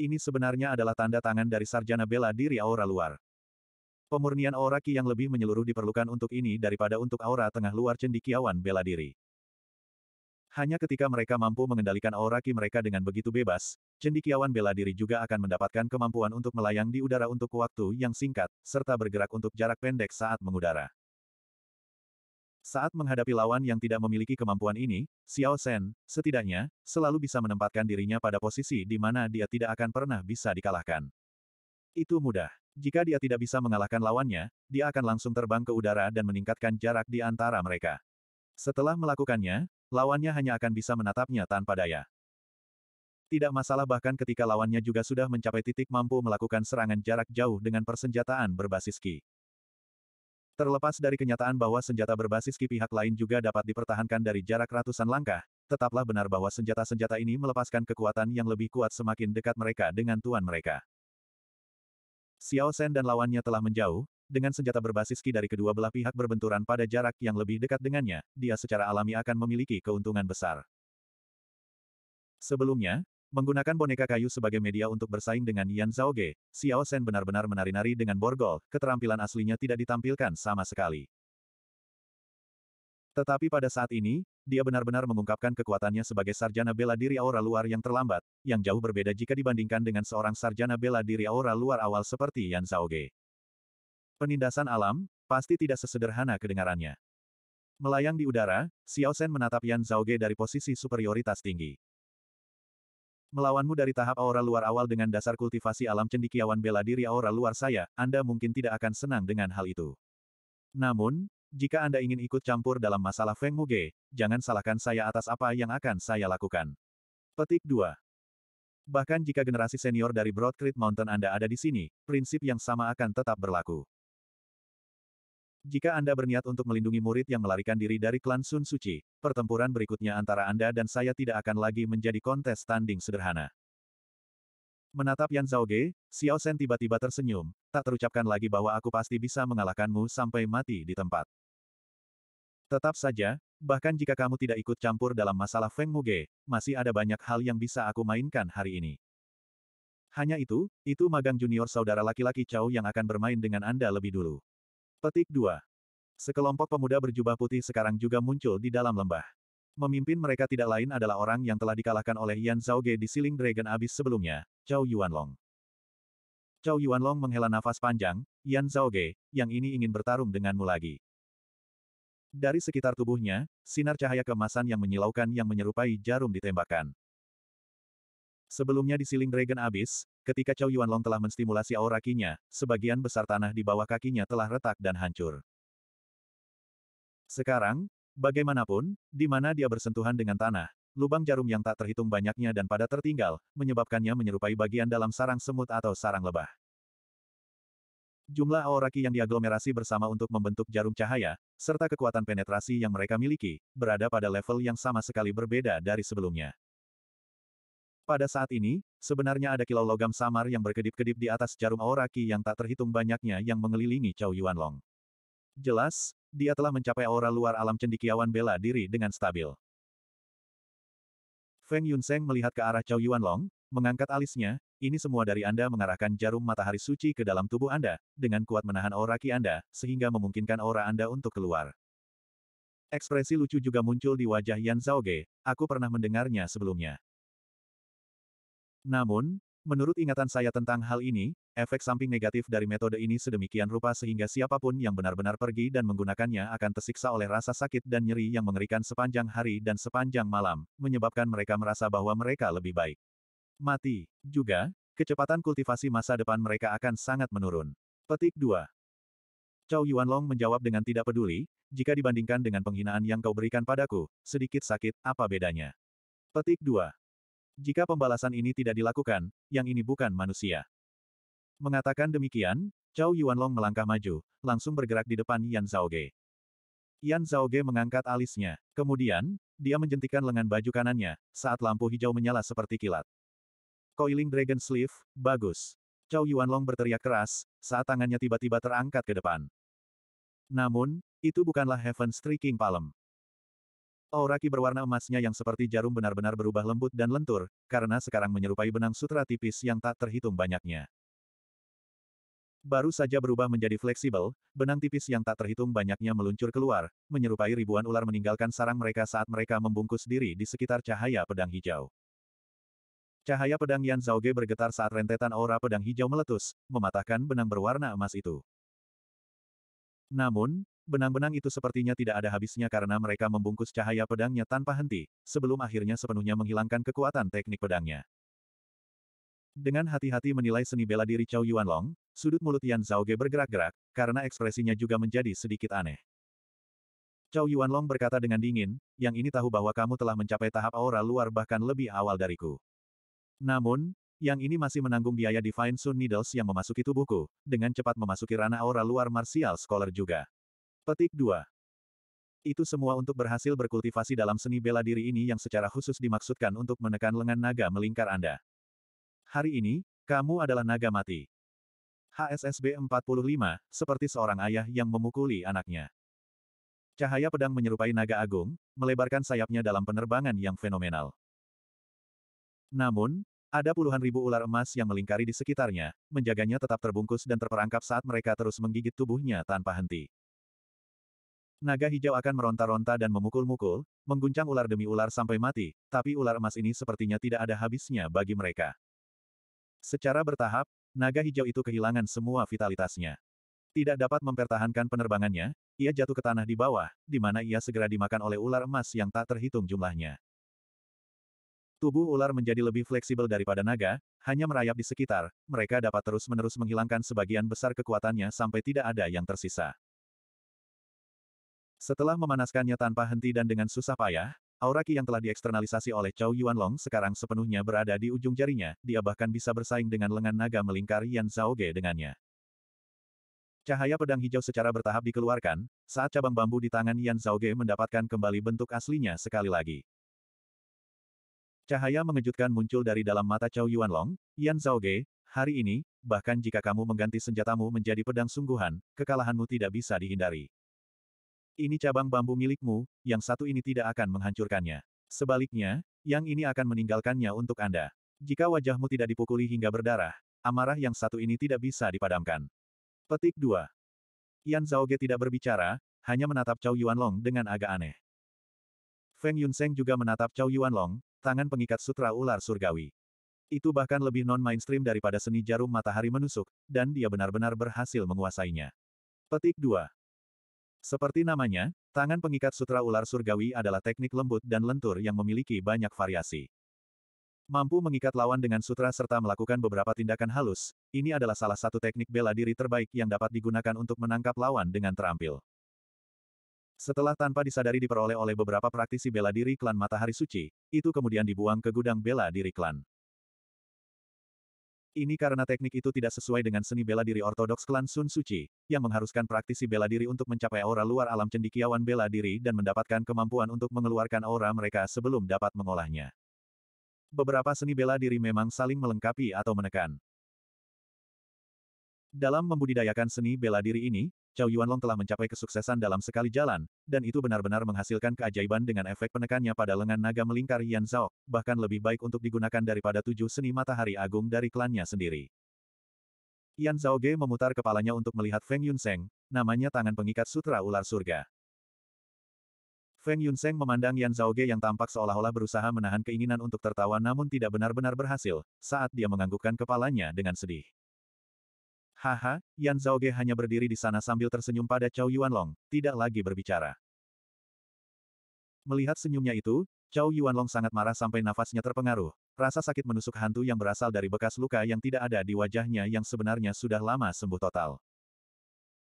S1: Ini sebenarnya adalah tanda tangan dari sarjana bela diri aura luar. Pemurnian aura ki yang lebih menyeluruh diperlukan untuk ini daripada untuk aura tengah luar cendikiawan bela diri. Hanya ketika mereka mampu mengendalikan aura ki mereka dengan begitu bebas, cendikiawan bela diri juga akan mendapatkan kemampuan untuk melayang di udara untuk waktu yang singkat, serta bergerak untuk jarak pendek saat mengudara. Saat menghadapi lawan yang tidak memiliki kemampuan ini, Xiao Shen, setidaknya, selalu bisa menempatkan dirinya pada posisi di mana dia tidak akan pernah bisa dikalahkan. Itu mudah. Jika dia tidak bisa mengalahkan lawannya, dia akan langsung terbang ke udara dan meningkatkan jarak di antara mereka. Setelah melakukannya, lawannya hanya akan bisa menatapnya tanpa daya. Tidak masalah bahkan ketika lawannya juga sudah mencapai titik mampu melakukan serangan jarak jauh dengan persenjataan berbasis Ki. Terlepas dari kenyataan bahwa senjata berbasis Ki pihak lain juga dapat dipertahankan dari jarak ratusan langkah, tetaplah benar bahwa senjata-senjata ini melepaskan kekuatan yang lebih kuat semakin dekat mereka dengan tuan mereka. Xiao Shen dan lawannya telah menjauh, dengan senjata berbasis ki dari kedua belah pihak berbenturan pada jarak yang lebih dekat dengannya, dia secara alami akan memiliki keuntungan besar. Sebelumnya, menggunakan boneka kayu sebagai media untuk bersaing dengan Yan Zhaoge, Xiao Shen benar-benar menari-nari dengan borgol, keterampilan aslinya tidak ditampilkan sama sekali. Tetapi pada saat ini, dia benar-benar mengungkapkan kekuatannya sebagai sarjana bela diri aura luar yang terlambat, yang jauh berbeda jika dibandingkan dengan seorang sarjana bela diri aura luar awal seperti Yan Ge. Penindasan alam, pasti tidak sesederhana kedengarannya. Melayang di udara, Xiao Shen menatap Yan Zhaoge dari posisi superioritas tinggi. Melawanmu dari tahap aura luar awal dengan dasar kultivasi alam cendikiawan bela diri aura luar saya, Anda mungkin tidak akan senang dengan hal itu. Namun, jika Anda ingin ikut campur dalam masalah Feng Muge, jangan salahkan saya atas apa yang akan saya lakukan. Petik 2. Bahkan jika generasi senior dari Broad Creek Mountain Anda ada di sini, prinsip yang sama akan tetap berlaku. Jika Anda berniat untuk melindungi murid yang melarikan diri dari klan Sun Suci, pertempuran berikutnya antara Anda dan saya tidak akan lagi menjadi kontes tanding sederhana. Menatap Yan Zhao Ge, Xiao Shen tiba-tiba tersenyum, tak terucapkan lagi bahwa aku pasti bisa mengalahkanmu sampai mati di tempat. Tetap saja, bahkan jika kamu tidak ikut campur dalam masalah Feng Muge, masih ada banyak hal yang bisa aku mainkan hari ini. Hanya itu, itu magang junior saudara laki-laki Chow yang akan bermain dengan Anda lebih dulu. Petik 2. Sekelompok pemuda berjubah putih sekarang juga muncul di dalam lembah. Memimpin mereka tidak lain adalah orang yang telah dikalahkan oleh Yan Zhao Ge di Siling Dragon Abyss sebelumnya, Chow Yuanlong. Chow Yuanlong menghela nafas panjang, Yan Zhao Ge, yang ini ingin bertarung denganmu lagi. Dari sekitar tubuhnya, sinar cahaya kemasan yang menyilaukan yang menyerupai jarum ditembakkan. Sebelumnya di siling Dragon Abyss, ketika Chow Yuanlong telah menstimulasi aura kinya, sebagian besar tanah di bawah kakinya telah retak dan hancur. Sekarang, bagaimanapun, di mana dia bersentuhan dengan tanah, lubang jarum yang tak terhitung banyaknya dan pada tertinggal, menyebabkannya menyerupai bagian dalam sarang semut atau sarang lebah. Jumlah aura yang diaglomerasi bersama untuk membentuk jarum cahaya, serta kekuatan penetrasi yang mereka miliki, berada pada level yang sama sekali berbeda dari sebelumnya. Pada saat ini, sebenarnya ada kilau logam samar yang berkedip-kedip di atas jarum aura yang tak terhitung banyaknya yang mengelilingi Yuan Yuanlong. Jelas, dia telah mencapai aura luar alam cendikiawan bela diri dengan stabil. Feng Yunseng melihat ke arah Yuan Yuanlong, mengangkat alisnya, ini semua dari Anda mengarahkan jarum matahari suci ke dalam tubuh Anda, dengan kuat menahan aura ki Anda, sehingga memungkinkan aura Anda untuk keluar. Ekspresi lucu juga muncul di wajah Yan Zhaoge, aku pernah mendengarnya sebelumnya. Namun, menurut ingatan saya tentang hal ini, efek samping negatif dari metode ini sedemikian rupa sehingga siapapun yang benar-benar pergi dan menggunakannya akan tersiksa oleh rasa sakit dan nyeri yang mengerikan sepanjang hari dan sepanjang malam, menyebabkan mereka merasa bahwa mereka lebih baik. Mati. Juga, kecepatan kultivasi masa depan mereka akan sangat menurun. Petik 2. Cao Yuanlong menjawab dengan tidak peduli, jika dibandingkan dengan penghinaan yang kau berikan padaku, sedikit sakit, apa bedanya? Petik 2. Jika pembalasan ini tidak dilakukan, yang ini bukan manusia. Mengatakan demikian, Cao Yuanlong melangkah maju, langsung bergerak di depan Yan Zhaoge. Yan Zhaoge mengangkat alisnya. Kemudian, dia menjentikan lengan baju kanannya, saat lampu hijau menyala seperti kilat. Coiling Dragon Sleeve, bagus. Chow Yuanlong berteriak keras, saat tangannya tiba-tiba terangkat ke depan. Namun, itu bukanlah Heaven Striking Palm. Auraki berwarna emasnya yang seperti jarum benar-benar berubah lembut dan lentur, karena sekarang menyerupai benang sutra tipis yang tak terhitung banyaknya. Baru saja berubah menjadi fleksibel, benang tipis yang tak terhitung banyaknya meluncur keluar, menyerupai ribuan ular meninggalkan sarang mereka saat mereka membungkus diri di sekitar cahaya pedang hijau. Cahaya pedang Yan Zhaoge bergetar saat rentetan aura pedang hijau meletus, mematahkan benang berwarna emas itu. Namun, benang-benang itu sepertinya tidak ada habisnya karena mereka membungkus cahaya pedangnya tanpa henti, sebelum akhirnya sepenuhnya menghilangkan kekuatan teknik pedangnya. Dengan hati-hati menilai seni bela diri Chow Long, sudut mulut Yan Zhaoge bergerak-gerak, karena ekspresinya juga menjadi sedikit aneh. Chow Long berkata dengan dingin, yang ini tahu bahwa kamu telah mencapai tahap aura luar bahkan lebih awal dariku. Namun, yang ini masih menanggung biaya Divine Sun Needles yang memasuki tubuhku, dengan cepat memasuki ranah aura luar martial scholar juga. Petik 2. Itu semua untuk berhasil berkultivasi dalam seni bela diri ini yang secara khusus dimaksudkan untuk menekan lengan naga melingkar Anda. Hari ini, kamu adalah naga mati. HSSB 45, seperti seorang ayah yang memukuli anaknya. Cahaya pedang menyerupai naga agung, melebarkan sayapnya dalam penerbangan yang fenomenal. Namun, ada puluhan ribu ular emas yang melingkari di sekitarnya, menjaganya tetap terbungkus dan terperangkap saat mereka terus menggigit tubuhnya tanpa henti. Naga hijau akan meronta-ronta dan memukul-mukul, mengguncang ular demi ular sampai mati, tapi ular emas ini sepertinya tidak ada habisnya bagi mereka. Secara bertahap, naga hijau itu kehilangan semua vitalitasnya. Tidak dapat mempertahankan penerbangannya, ia jatuh ke tanah di bawah, di mana ia segera dimakan oleh ular emas yang tak terhitung jumlahnya. Tubuh ular menjadi lebih fleksibel daripada naga, hanya merayap di sekitar, mereka dapat terus-menerus menghilangkan sebagian besar kekuatannya sampai tidak ada yang tersisa. Setelah memanaskannya tanpa henti dan dengan susah payah, aura yang telah dieksternalisasi oleh Chow Yuanlong sekarang sepenuhnya berada di ujung jarinya, dia bahkan bisa bersaing dengan lengan naga melingkar Yan Zhao Ge dengannya. Cahaya pedang hijau secara bertahap dikeluarkan, saat cabang bambu di tangan Yan Zhao Ge mendapatkan kembali bentuk aslinya sekali lagi. Cahaya mengejutkan muncul dari dalam mata Cao Yuanlong, Yan Zhao Ge, hari ini, bahkan jika kamu mengganti senjatamu menjadi pedang sungguhan, kekalahanmu tidak bisa dihindari. Ini cabang bambu milikmu, yang satu ini tidak akan menghancurkannya. Sebaliknya, yang ini akan meninggalkannya untuk Anda. Jika wajahmu tidak dipukuli hingga berdarah, amarah yang satu ini tidak bisa dipadamkan. Petik 2. Yan Ge tidak berbicara, hanya menatap Cao Yuanlong dengan agak aneh. Feng Yunseng juga menatap Cao Yuanlong, tangan pengikat sutra ular surgawi. Itu bahkan lebih non-mainstream daripada seni jarum matahari menusuk, dan dia benar-benar berhasil menguasainya. Petik 2. Seperti namanya, tangan pengikat sutra ular surgawi adalah teknik lembut dan lentur yang memiliki banyak variasi. Mampu mengikat lawan dengan sutra serta melakukan beberapa tindakan halus, ini adalah salah satu teknik bela diri terbaik yang dapat digunakan untuk menangkap lawan dengan terampil. Setelah tanpa disadari diperoleh oleh beberapa praktisi bela diri klan Matahari Suci, itu kemudian dibuang ke gudang bela diri klan. Ini karena teknik itu tidak sesuai dengan seni bela diri ortodoks klan Sun Suci, yang mengharuskan praktisi bela diri untuk mencapai aura luar alam cendikiawan bela diri dan mendapatkan kemampuan untuk mengeluarkan aura mereka sebelum dapat mengolahnya. Beberapa seni bela diri memang saling melengkapi atau menekan. Dalam membudidayakan seni bela diri ini, Cao Yuanlong telah mencapai kesuksesan dalam sekali jalan, dan itu benar-benar menghasilkan keajaiban dengan efek penekannya pada lengan naga melingkar Yan Zhao, bahkan lebih baik untuk digunakan daripada tujuh seni matahari agung dari klannya sendiri. Yan Zhao Ge memutar kepalanya untuk melihat Feng Yunseng, namanya tangan pengikat sutra ular surga. Feng Yunseng memandang Yan Zhao Ge yang tampak seolah-olah berusaha menahan keinginan untuk tertawa namun tidak benar-benar berhasil, saat dia menganggukkan kepalanya dengan sedih. Haha, Yan Ge hanya berdiri di sana sambil tersenyum pada Cao Long, tidak lagi berbicara. Melihat senyumnya itu, Cao Long sangat marah sampai nafasnya terpengaruh. Rasa sakit menusuk hantu yang berasal dari bekas luka yang tidak ada di wajahnya yang sebenarnya sudah lama sembuh total.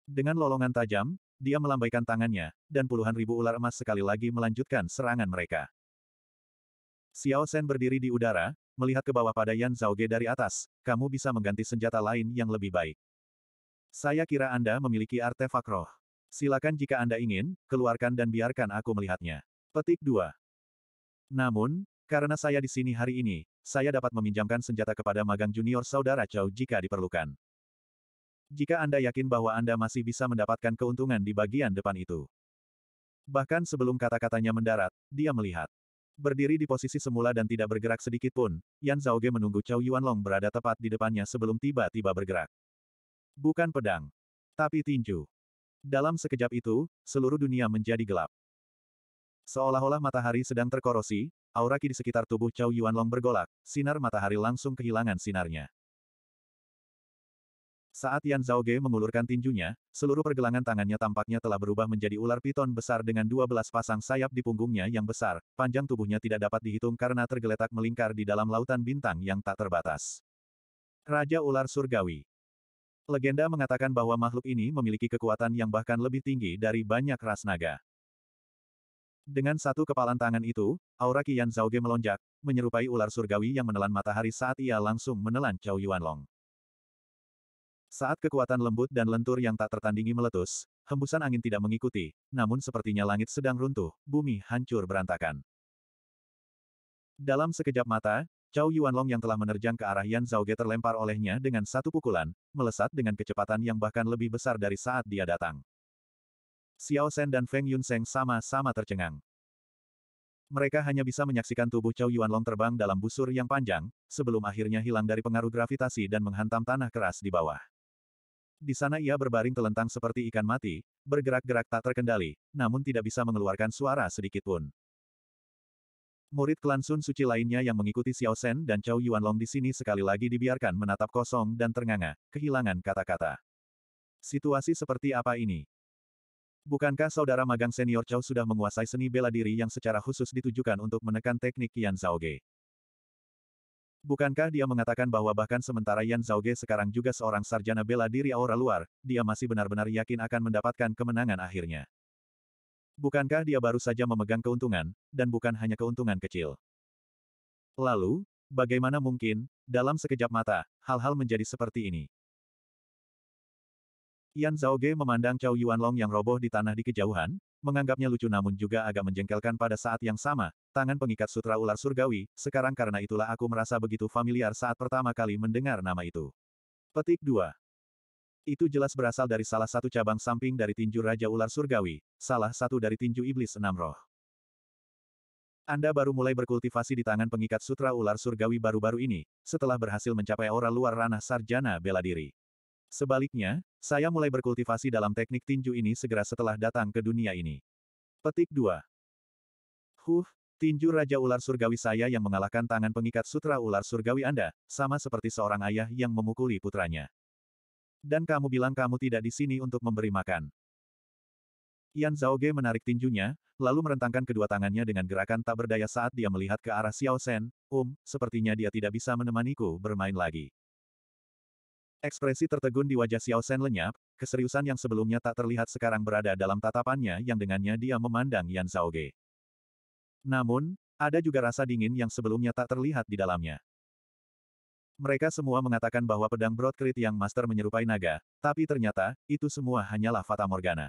S1: Dengan lolongan tajam, dia melambaikan tangannya, dan puluhan ribu ular emas sekali lagi melanjutkan serangan mereka. Xiao Shen berdiri di udara, melihat ke bawah pada Yan Zhaoge dari atas, kamu bisa mengganti senjata lain yang lebih baik. Saya kira Anda memiliki artefak roh. Silakan jika Anda ingin, keluarkan dan biarkan aku melihatnya. Petik 2. Namun, karena saya di sini hari ini, saya dapat meminjamkan senjata kepada magang junior saudara Chow jika diperlukan. Jika Anda yakin bahwa Anda masih bisa mendapatkan keuntungan di bagian depan itu. Bahkan sebelum kata-katanya mendarat, dia melihat. Berdiri di posisi semula dan tidak bergerak sedikit pun, Yan Zhaoge menunggu Cao Long berada tepat di depannya sebelum tiba-tiba bergerak. Bukan pedang. Tapi tinju. Dalam sekejap itu, seluruh dunia menjadi gelap. Seolah-olah matahari sedang terkorosi, aura ki di sekitar tubuh Cao Long bergolak, sinar matahari langsung kehilangan sinarnya. Saat Yan Ge mengulurkan tinjunya, seluruh pergelangan tangannya tampaknya telah berubah menjadi ular piton besar dengan 12 pasang sayap di punggungnya yang besar, panjang tubuhnya tidak dapat dihitung karena tergeletak melingkar di dalam lautan bintang yang tak terbatas. Raja Ular Surgawi Legenda mengatakan bahwa makhluk ini memiliki kekuatan yang bahkan lebih tinggi dari banyak ras naga. Dengan satu kepalan tangan itu, aura Qian Ge melonjak, menyerupai ular surgawi yang menelan matahari saat ia langsung menelan Yuan Yuanlong. Saat kekuatan lembut dan lentur yang tak tertandingi meletus, hembusan angin tidak mengikuti, namun sepertinya langit sedang runtuh, bumi hancur berantakan. Dalam sekejap mata, Cao Yuanlong yang telah menerjang ke arah Yan Zhao Ge terlempar olehnya dengan satu pukulan, melesat dengan kecepatan yang bahkan lebih besar dari saat dia datang. Xiao Shen dan Feng Yunseng sama-sama tercengang. Mereka hanya bisa menyaksikan tubuh Cao Yuanlong terbang dalam busur yang panjang, sebelum akhirnya hilang dari pengaruh gravitasi dan menghantam tanah keras di bawah. Di sana ia berbaring telentang seperti ikan mati, bergerak-gerak tak terkendali, namun tidak bisa mengeluarkan suara sedikit pun. Murid klan Sun Suci lainnya yang mengikuti Xiao Shen dan Chow Yuanlong di sini sekali lagi dibiarkan menatap kosong dan ternganga, kehilangan kata-kata. Situasi seperti apa ini? Bukankah saudara magang senior Chao sudah menguasai seni bela diri yang secara khusus ditujukan untuk menekan teknik Qian Zhaoge? Bukankah dia mengatakan bahwa bahkan sementara Yan Zhaoge sekarang juga seorang sarjana bela diri aura luar, dia masih benar-benar yakin akan mendapatkan kemenangan akhirnya. Bukankah dia baru saja memegang keuntungan, dan bukan hanya keuntungan kecil. Lalu, bagaimana mungkin, dalam sekejap mata, hal-hal menjadi seperti ini. Yan Ge memandang Cao Yuanlong yang roboh di tanah di kejauhan, menganggapnya lucu namun juga agak menjengkelkan pada saat yang sama, tangan pengikat sutra ular surgawi, sekarang karena itulah aku merasa begitu familiar saat pertama kali mendengar nama itu. Petik 2. Itu jelas berasal dari salah satu cabang samping dari tinju Raja Ular Surgawi, salah satu dari tinju Iblis Enam Roh. Anda baru mulai berkultivasi di tangan pengikat sutra ular surgawi baru-baru ini, setelah berhasil mencapai aura luar ranah sarjana bela diri. Sebaliknya, saya mulai berkultivasi dalam teknik tinju ini segera setelah datang ke dunia ini. Petik 2. Huh, tinju Raja Ular Surgawi saya yang mengalahkan tangan pengikat sutra ular surgawi Anda, sama seperti seorang ayah yang memukuli putranya. Dan kamu bilang kamu tidak di sini untuk memberi makan. Yan Zhao Ge menarik tinjunya, lalu merentangkan kedua tangannya dengan gerakan tak berdaya saat dia melihat ke arah Xiao Shen, Um, sepertinya dia tidak bisa menemaniku bermain lagi. Ekspresi tertegun di wajah Xiao Shen lenyap, keseriusan yang sebelumnya tak terlihat sekarang berada dalam tatapannya yang dengannya dia memandang Yan Zhaoge. Namun, ada juga rasa dingin yang sebelumnya tak terlihat di dalamnya. Mereka semua mengatakan bahwa pedang Broadcrit yang master menyerupai naga, tapi ternyata, itu semua hanyalah Fata Morgana.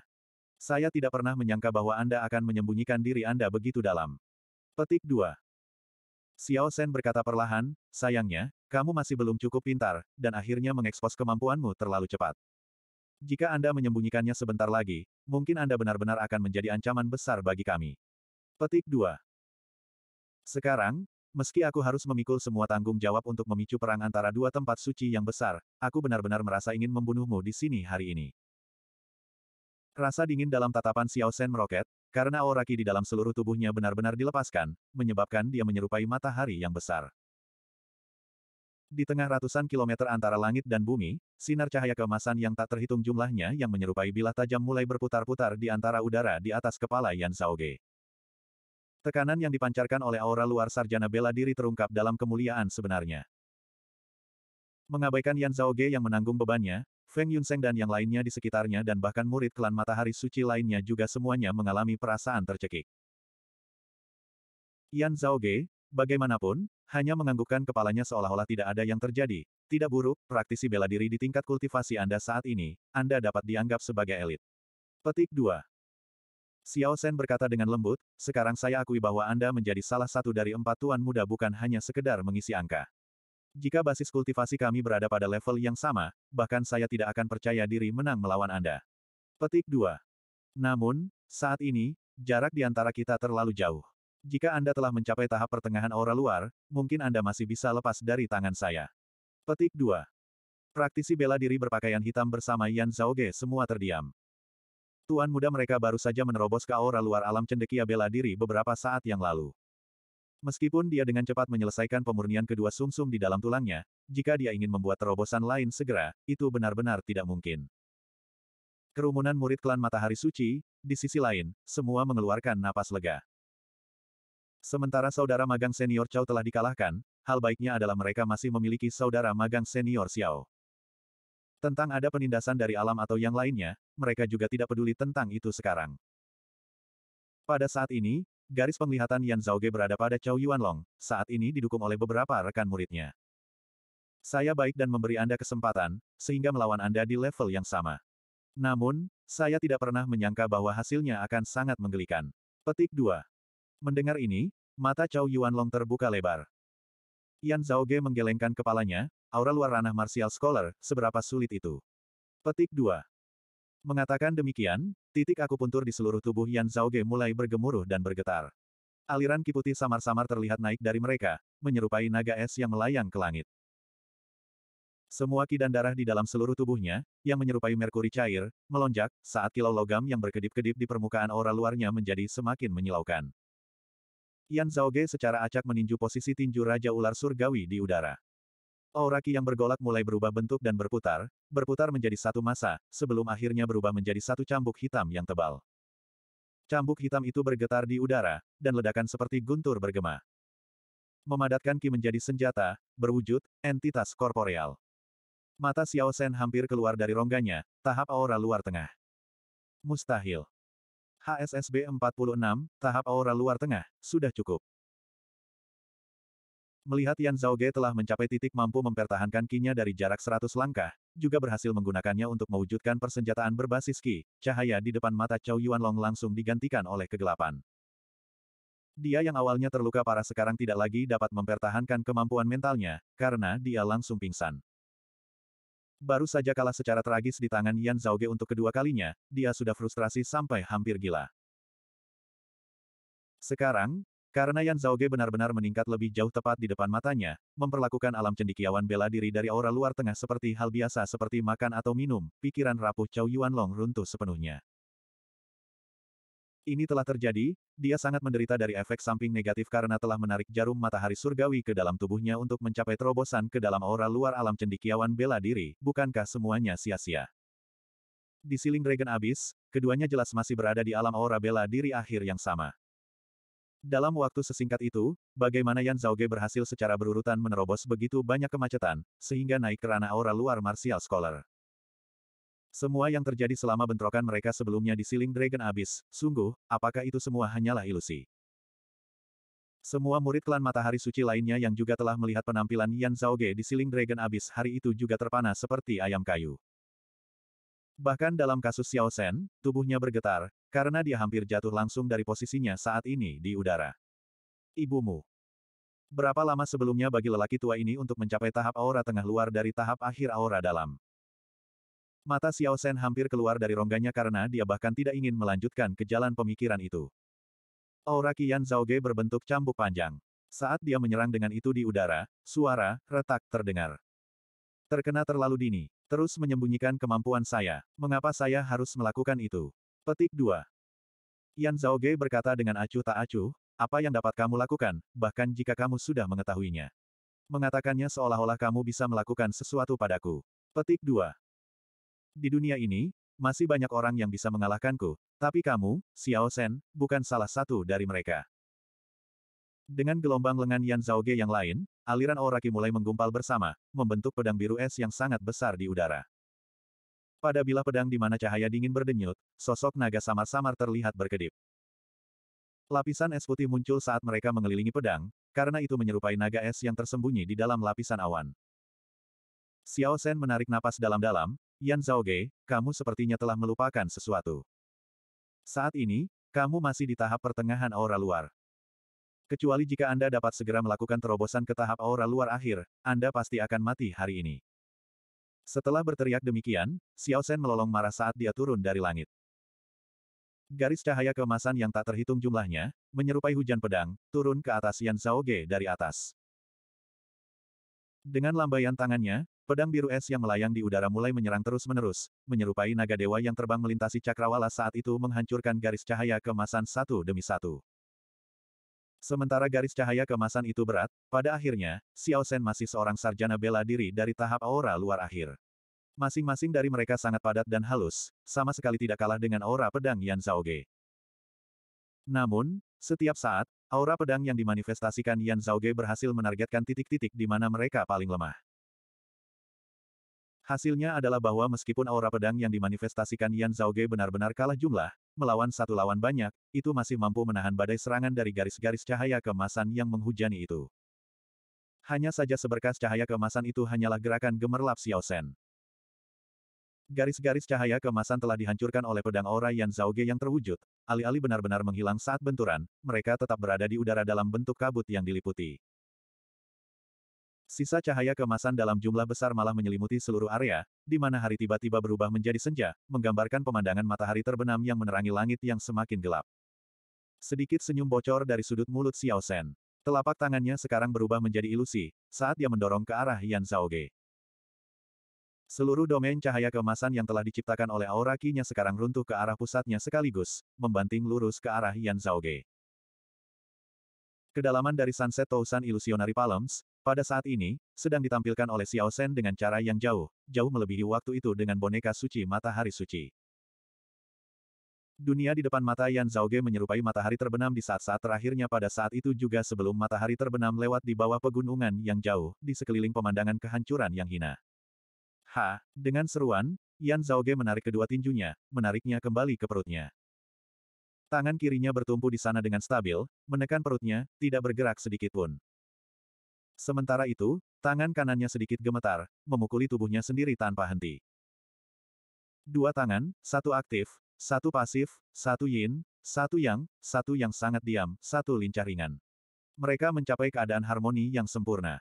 S1: Saya tidak pernah menyangka bahwa Anda akan menyembunyikan diri Anda begitu dalam. Petik 2. Xiao Shen berkata perlahan, sayangnya, kamu masih belum cukup pintar, dan akhirnya mengekspos kemampuanmu terlalu cepat. Jika Anda menyembunyikannya sebentar lagi, mungkin Anda benar-benar akan menjadi ancaman besar bagi kami. Petik 2. Sekarang, meski aku harus memikul semua tanggung jawab untuk memicu perang antara dua tempat suci yang besar, aku benar-benar merasa ingin membunuhmu di sini hari ini. Rasa dingin dalam tatapan Xiao Shen meroket, karena aura ki di dalam seluruh tubuhnya benar-benar dilepaskan, menyebabkan dia menyerupai matahari yang besar. Di tengah ratusan kilometer antara langit dan bumi, sinar cahaya kemasan yang tak terhitung jumlahnya yang menyerupai bilah tajam mulai berputar-putar di antara udara di atas kepala Yan Saoge. Tekanan yang dipancarkan oleh aura luar sarjana bela diri terungkap dalam kemuliaan sebenarnya. Mengabaikan Yan Zhaoge yang menanggung bebannya, Feng Yunseng dan yang lainnya di sekitarnya dan bahkan murid klan matahari suci lainnya juga semuanya mengalami perasaan tercekik. Yan Zhao Zhaoge, bagaimanapun, hanya menganggukkan kepalanya seolah-olah tidak ada yang terjadi. Tidak buruk, praktisi bela diri di tingkat kultivasi Anda saat ini, Anda dapat dianggap sebagai elit. Petik 2. Xiao Shen berkata dengan lembut, sekarang saya akui bahwa Anda menjadi salah satu dari empat tuan muda bukan hanya sekedar mengisi angka. Jika basis kultivasi kami berada pada level yang sama, bahkan saya tidak akan percaya diri menang melawan Anda. Petik 2. Namun, saat ini, jarak di antara kita terlalu jauh. Jika Anda telah mencapai tahap pertengahan aura luar, mungkin Anda masih bisa lepas dari tangan saya. Petik 2. Praktisi bela diri berpakaian hitam bersama Yan Zhaoge semua terdiam. Tuan muda mereka baru saja menerobos ke aura luar alam cendekia bela diri beberapa saat yang lalu. Meskipun dia dengan cepat menyelesaikan pemurnian kedua sumsum -sum di dalam tulangnya, jika dia ingin membuat terobosan lain segera, itu benar-benar tidak mungkin. Kerumunan murid klan Matahari Suci, di sisi lain, semua mengeluarkan napas lega. Sementara saudara magang senior Chow telah dikalahkan, hal baiknya adalah mereka masih memiliki saudara magang senior Xiao. Tentang ada penindasan dari alam atau yang lainnya, mereka juga tidak peduli tentang itu sekarang. Pada saat ini, garis penglihatan Yan Zhaoge berada pada Yuan Long. saat ini didukung oleh beberapa rekan muridnya. Saya baik dan memberi Anda kesempatan, sehingga melawan Anda di level yang sama. Namun, saya tidak pernah menyangka bahwa hasilnya akan sangat menggelikan. Petik 2. Mendengar ini, mata Yuan Long terbuka lebar. Yan Ge menggelengkan kepalanya, aura luar ranah martial scholar, seberapa sulit itu. Petik 2. Mengatakan demikian, Titik akupuntur di seluruh tubuh Yan Ge mulai bergemuruh dan bergetar. Aliran kiputi samar-samar terlihat naik dari mereka, menyerupai naga es yang melayang ke langit. Semua ki dan darah di dalam seluruh tubuhnya, yang menyerupai merkuri cair, melonjak, saat kilau logam yang berkedip-kedip di permukaan aura luarnya menjadi semakin menyilaukan. Yan Ge secara acak meninju posisi tinju Raja Ular Surgawi di udara. Auraki yang bergolak mulai berubah bentuk dan berputar, berputar menjadi satu masa, sebelum akhirnya berubah menjadi satu cambuk hitam yang tebal. Cambuk hitam itu bergetar di udara, dan ledakan seperti guntur bergema. Memadatkan Ki menjadi senjata, berwujud, entitas korporeal. Mata Xiao Sen hampir keluar dari rongganya, tahap aura luar tengah. Mustahil. HSSB 46, tahap aura luar tengah, sudah cukup. Melihat Yan Ge telah mencapai titik mampu mempertahankan kinya dari jarak 100 langkah, juga berhasil menggunakannya untuk mewujudkan persenjataan berbasis ki, cahaya di depan mata Chow Yuanlong langsung digantikan oleh kegelapan. Dia yang awalnya terluka parah sekarang tidak lagi dapat mempertahankan kemampuan mentalnya, karena dia langsung pingsan. Baru saja kalah secara tragis di tangan Yan Ge untuk kedua kalinya, dia sudah frustrasi sampai hampir gila. Sekarang, karena Yan Ge benar-benar meningkat lebih jauh tepat di depan matanya, memperlakukan alam cendikiawan bela diri dari aura luar tengah seperti hal biasa seperti makan atau minum, pikiran rapuh Chow Long runtuh sepenuhnya. Ini telah terjadi, dia sangat menderita dari efek samping negatif karena telah menarik jarum matahari surgawi ke dalam tubuhnya untuk mencapai terobosan ke dalam aura luar alam cendikiawan bela diri, bukankah semuanya sia-sia? Di siling Dragon Abyss, keduanya jelas masih berada di alam aura bela diri akhir yang sama. Dalam waktu sesingkat itu, bagaimana Yan Zhao Ge berhasil secara berurutan menerobos begitu banyak kemacetan, sehingga naik ke ranah aura luar martial scholar. Semua yang terjadi selama bentrokan mereka sebelumnya di Siling Dragon Abyss, sungguh, apakah itu semua hanyalah ilusi? Semua murid klan Matahari Suci lainnya yang juga telah melihat penampilan Yan Zhao Ge di Siling Dragon Abyss hari itu juga terpana seperti ayam kayu. Bahkan dalam kasus Xiao Shen, tubuhnya bergetar, karena dia hampir jatuh langsung dari posisinya saat ini di udara. Ibumu. Berapa lama sebelumnya bagi lelaki tua ini untuk mencapai tahap aura tengah luar dari tahap akhir aura dalam? Mata Xiao Shen hampir keluar dari rongganya karena dia bahkan tidak ingin melanjutkan ke jalan pemikiran itu. Aura Qian Zhaoge berbentuk cambuk panjang. Saat dia menyerang dengan itu di udara, suara retak terdengar. Terkena terlalu dini, Terus menyembunyikan kemampuan saya. Mengapa saya harus melakukan itu? Petik 2. Yan Zhaoge berkata dengan acuh tak acuh, apa yang dapat kamu lakukan, bahkan jika kamu sudah mengetahuinya. Mengatakannya seolah-olah kamu bisa melakukan sesuatu padaku. Petik 2. Di dunia ini, masih banyak orang yang bisa mengalahkanku, tapi kamu, Xiao Shen, bukan salah satu dari mereka. Dengan gelombang lengan Yan Ge yang lain, aliran aura mulai menggumpal bersama, membentuk pedang biru es yang sangat besar di udara. Pada bilah pedang di mana cahaya dingin berdenyut, sosok naga samar-samar terlihat berkedip. Lapisan es putih muncul saat mereka mengelilingi pedang, karena itu menyerupai naga es yang tersembunyi di dalam lapisan awan. Xiao Shen menarik napas dalam-dalam, Yan Zhao Ge, kamu sepertinya telah melupakan sesuatu. Saat ini, kamu masih di tahap pertengahan aura luar. Kecuali jika Anda dapat segera melakukan terobosan ke tahap aura luar akhir, Anda pasti akan mati hari ini. Setelah berteriak demikian, Xiao Shen melolong marah saat dia turun dari langit. Garis cahaya kemasan yang tak terhitung jumlahnya, menyerupai hujan pedang, turun ke atas Yan Ge dari atas. Dengan lambaian tangannya, pedang biru es yang melayang di udara mulai menyerang terus-menerus, menyerupai naga dewa yang terbang melintasi cakrawala saat itu menghancurkan garis cahaya kemasan satu demi satu. Sementara garis cahaya kemasan itu berat, pada akhirnya, Xiao Shen masih seorang sarjana bela diri dari tahap aura luar akhir. Masing-masing dari mereka sangat padat dan halus, sama sekali tidak kalah dengan aura pedang Yan Zhao Ge. Namun, setiap saat, aura pedang yang dimanifestasikan Yan Zhao Ge berhasil menargetkan titik-titik di mana mereka paling lemah. Hasilnya adalah bahwa meskipun aura pedang yang dimanifestasikan Yan Zhao Ge benar-benar kalah jumlah, melawan satu lawan banyak, itu masih mampu menahan badai serangan dari garis-garis cahaya kemasan yang menghujani itu. Hanya saja seberkas cahaya kemasan itu hanyalah gerakan gemerlap Xiao Shen. Garis-garis cahaya kemasan telah dihancurkan oleh pedang aura Yan Zhao Ge yang terwujud, alih-alih benar-benar menghilang saat benturan, mereka tetap berada di udara dalam bentuk kabut yang diliputi. Sisa cahaya kemasan dalam jumlah besar malah menyelimuti seluruh area, di mana hari tiba-tiba berubah menjadi senja, menggambarkan pemandangan matahari terbenam yang menerangi langit yang semakin gelap. Sedikit senyum bocor dari sudut mulut Xiao Shen. Telapak tangannya sekarang berubah menjadi ilusi, saat dia mendorong ke arah Yan Zhaoge. Seluruh domain cahaya kemasan yang telah diciptakan oleh aura kinya sekarang runtuh ke arah pusatnya sekaligus, membanting lurus ke arah Yan Zhaoge. Kedalaman dari Sunset Tousan Illusionary Palms, pada saat ini, sedang ditampilkan oleh Xiao Shen dengan cara yang jauh, jauh melebihi waktu itu dengan boneka suci matahari suci. Dunia di depan mata Yan Ge menyerupai matahari terbenam di saat-saat terakhirnya pada saat itu juga sebelum matahari terbenam lewat di bawah pegunungan yang jauh, di sekeliling pemandangan kehancuran yang hina. Ha, dengan seruan, Yan Ge menarik kedua tinjunya, menariknya kembali ke perutnya. Tangan kirinya bertumpu di sana dengan stabil, menekan perutnya, tidak bergerak sedikit pun. Sementara itu, tangan kanannya sedikit gemetar, memukuli tubuhnya sendiri tanpa henti. Dua tangan, satu aktif, satu pasif, satu yin, satu yang, satu yang sangat diam, satu lincah ringan. Mereka mencapai keadaan harmoni yang sempurna.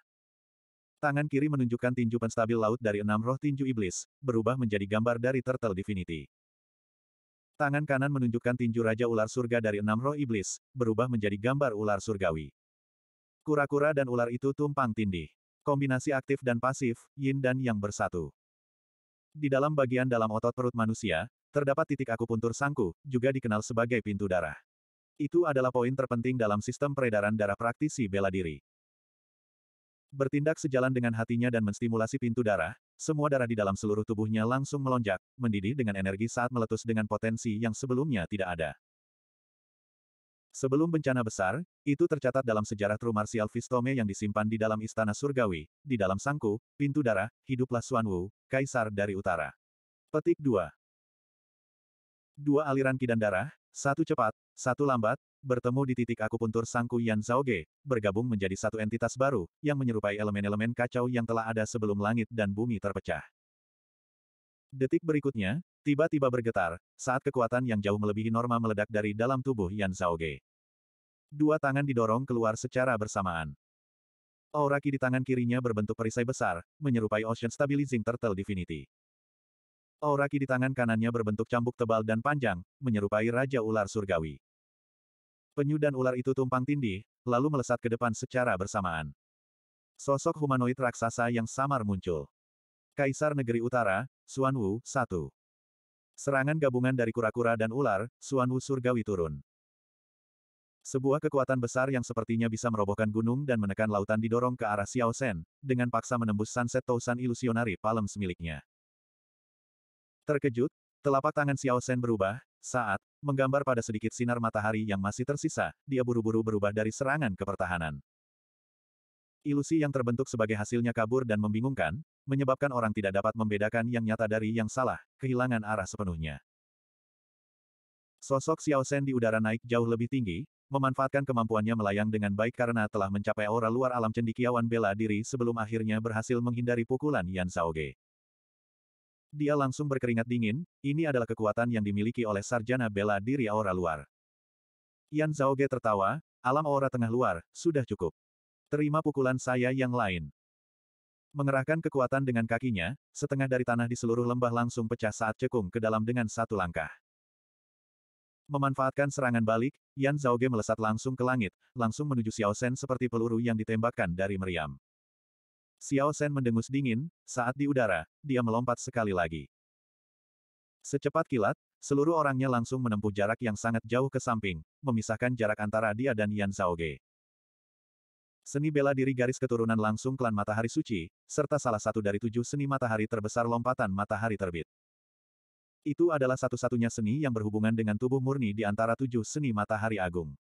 S1: Tangan kiri menunjukkan tinju penstabil laut dari enam roh tinju iblis, berubah menjadi gambar dari Turtle Divinity. Tangan kanan menunjukkan tinju Raja Ular Surga dari enam roh iblis, berubah menjadi gambar ular surgawi. Kura-kura dan ular itu tumpang tindih. Kombinasi aktif dan pasif, yin dan yang bersatu. Di dalam bagian dalam otot perut manusia, terdapat titik akupuntur sangku, juga dikenal sebagai pintu darah. Itu adalah poin terpenting dalam sistem peredaran darah praktisi bela diri. Bertindak sejalan dengan hatinya dan menstimulasi pintu darah, semua darah di dalam seluruh tubuhnya langsung melonjak, mendidih dengan energi saat meletus dengan potensi yang sebelumnya tidak ada. Sebelum bencana besar, itu tercatat dalam sejarah True Martial Vistome yang disimpan di dalam Istana Surgawi, di dalam sangku, pintu darah, hiduplah Xuan Wu, Kaisar dari Utara. Petik 2 Dua aliran kidan darah, satu cepat, satu lambat, bertemu di titik akupuntur sangku Yan Ge, bergabung menjadi satu entitas baru, yang menyerupai elemen-elemen kacau yang telah ada sebelum langit dan bumi terpecah. Detik berikutnya, Tiba-tiba bergetar, saat kekuatan yang jauh melebihi norma meledak dari dalam tubuh Yan Zaoge. Dua tangan didorong keluar secara bersamaan. Aura di tangan kirinya berbentuk perisai besar, menyerupai Ocean Stabilizing Turtle Divinity. Aura di tangan kanannya berbentuk cambuk tebal dan panjang, menyerupai Raja Ular Surgawi. Penyu dan ular itu tumpang tindih, lalu melesat ke depan secara bersamaan. Sosok humanoid raksasa yang samar muncul. Kaisar Negeri Utara, Xuan Wu, 1. Serangan gabungan dari kura-kura dan ular, Suan Wu surgawi turun. Sebuah kekuatan besar yang sepertinya bisa merobohkan gunung dan menekan lautan didorong ke arah Xiao Shen, dengan paksa menembus sunset Tousan ilusionari palem miliknya. Terkejut, telapak tangan Xiao Shen berubah, saat, menggambar pada sedikit sinar matahari yang masih tersisa, dia buru-buru berubah dari serangan ke pertahanan. Ilusi yang terbentuk sebagai hasilnya kabur dan membingungkan, menyebabkan orang tidak dapat membedakan yang nyata dari yang salah, kehilangan arah sepenuhnya. Sosok Xiao Shen di udara naik jauh lebih tinggi, memanfaatkan kemampuannya melayang dengan baik karena telah mencapai aura luar alam cendikiawan bela diri sebelum akhirnya berhasil menghindari pukulan Yan Zhaoge. Dia langsung berkeringat dingin, ini adalah kekuatan yang dimiliki oleh sarjana bela diri aura luar. Yan Zhaoge tertawa, alam aura tengah luar, sudah cukup. Terima pukulan saya yang lain. Mengerahkan kekuatan dengan kakinya, setengah dari tanah di seluruh lembah langsung pecah saat cekung ke dalam dengan satu langkah. Memanfaatkan serangan balik, Yan Ge melesat langsung ke langit, langsung menuju Xiao Shen seperti peluru yang ditembakkan dari meriam. Xiao Shen mendengus dingin, saat di udara, dia melompat sekali lagi. Secepat kilat, seluruh orangnya langsung menempuh jarak yang sangat jauh ke samping, memisahkan jarak antara dia dan Yan Ge. Seni bela diri garis keturunan langsung klan matahari suci, serta salah satu dari tujuh seni matahari terbesar lompatan matahari terbit. Itu adalah satu-satunya seni yang berhubungan dengan tubuh murni di antara tujuh seni matahari agung.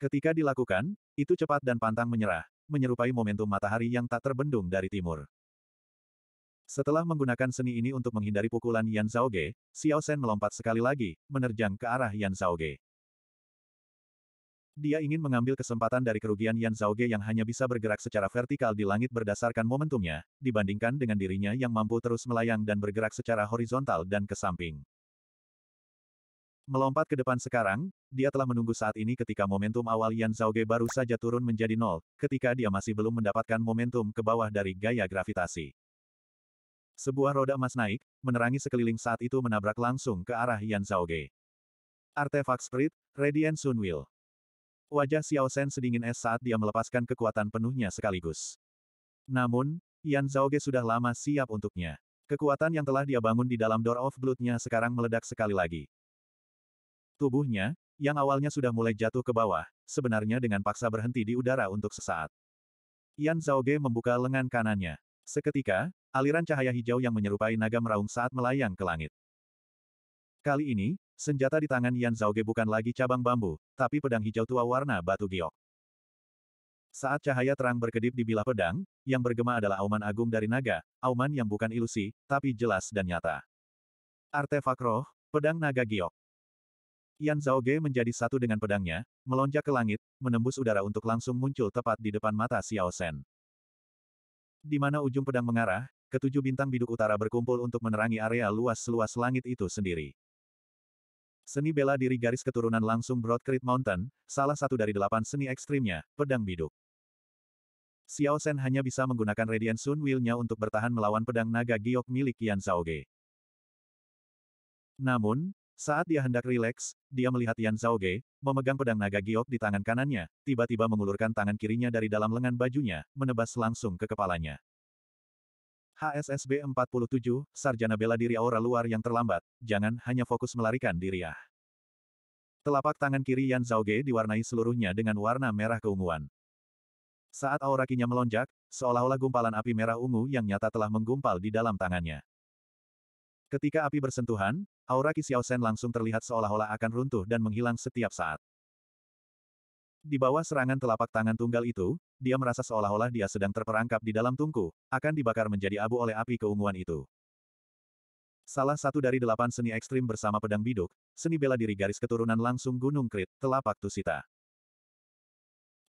S1: Ketika dilakukan, itu cepat dan pantang menyerah, menyerupai momentum matahari yang tak terbendung dari timur. Setelah menggunakan seni ini untuk menghindari pukulan Yan Ge, Xiao Shen melompat sekali lagi, menerjang ke arah Yan Ge. Dia ingin mengambil kesempatan dari kerugian Yan Zhao Ge yang hanya bisa bergerak secara vertikal di langit berdasarkan momentumnya, dibandingkan dengan dirinya yang mampu terus melayang dan bergerak secara horizontal dan ke samping. Melompat ke depan sekarang, dia telah menunggu saat ini ketika momentum awal Yan Zhao Ge baru saja turun menjadi nol, ketika dia masih belum mendapatkan momentum ke bawah dari gaya gravitasi. Sebuah roda emas naik, menerangi sekeliling saat itu menabrak langsung ke arah Yan Zhao Ge. Artefak Spirit, Radiant Sun Will. Wajah Xiao Shen sedingin es saat dia melepaskan kekuatan penuhnya sekaligus. Namun, Yan Ge sudah lama siap untuknya. Kekuatan yang telah dia bangun di dalam Door of Blood-nya sekarang meledak sekali lagi. Tubuhnya, yang awalnya sudah mulai jatuh ke bawah, sebenarnya dengan paksa berhenti di udara untuk sesaat. Yan Ge membuka lengan kanannya. Seketika, aliran cahaya hijau yang menyerupai naga meraung saat melayang ke langit. Kali ini, Senjata di tangan Yan Zhaoge bukan lagi cabang bambu, tapi pedang hijau tua warna batu giok. Saat cahaya terang berkedip di bilah pedang, yang bergema adalah auman agung dari naga, auman yang bukan ilusi, tapi jelas dan nyata. Artefak roh, pedang naga giok. Yan Zhaoge menjadi satu dengan pedangnya, melonjak ke langit, menembus udara untuk langsung muncul tepat di depan mata Xiao Shen. Di mana ujung pedang mengarah, ketujuh bintang biduk utara berkumpul untuk menerangi area luas luas langit itu sendiri. Seni bela diri garis keturunan langsung Broad Creek Mountain, salah satu dari delapan seni ekstrimnya, pedang biduk. Xiao Shen hanya bisa menggunakan Radiant Sun Wheel-nya untuk bertahan melawan pedang naga giok milik Yan Zhao Ge. Namun, saat dia hendak rileks, dia melihat Yan Zhao Ge, memegang pedang naga giok di tangan kanannya, tiba-tiba mengulurkan tangan kirinya dari dalam lengan bajunya, menebas langsung ke kepalanya. HSSB 47, Sarjana Bela Diri Aura Luar yang terlambat, jangan hanya fokus melarikan diri ya. Telapak tangan kiri Yan Zhaoge diwarnai seluruhnya dengan warna merah keunguan. Saat aura kinya melonjak, seolah-olah gumpalan api merah ungu yang nyata telah menggumpal di dalam tangannya. Ketika api bersentuhan, aura Xiao Shen langsung terlihat seolah-olah akan runtuh dan menghilang setiap saat. Di bawah serangan telapak tangan tunggal itu, dia merasa seolah-olah dia sedang terperangkap di dalam tungku, akan dibakar menjadi abu oleh api keunguan itu. Salah satu dari delapan seni ekstrim bersama pedang biduk, seni bela diri garis keturunan langsung Gunung Krit, telapak Tusita.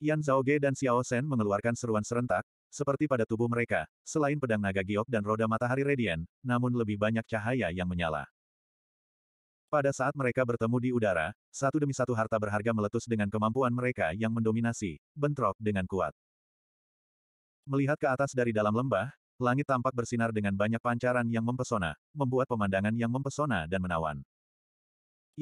S1: Yan Zhao Ge dan Xiao Shen mengeluarkan seruan serentak, seperti pada tubuh mereka, selain pedang naga giok dan roda matahari radian, namun lebih banyak cahaya yang menyala. Pada saat mereka bertemu di udara, satu demi satu harta berharga meletus dengan kemampuan mereka yang mendominasi, bentrok dengan kuat. Melihat ke atas dari dalam lembah, langit tampak bersinar dengan banyak pancaran yang mempesona, membuat pemandangan yang mempesona dan menawan.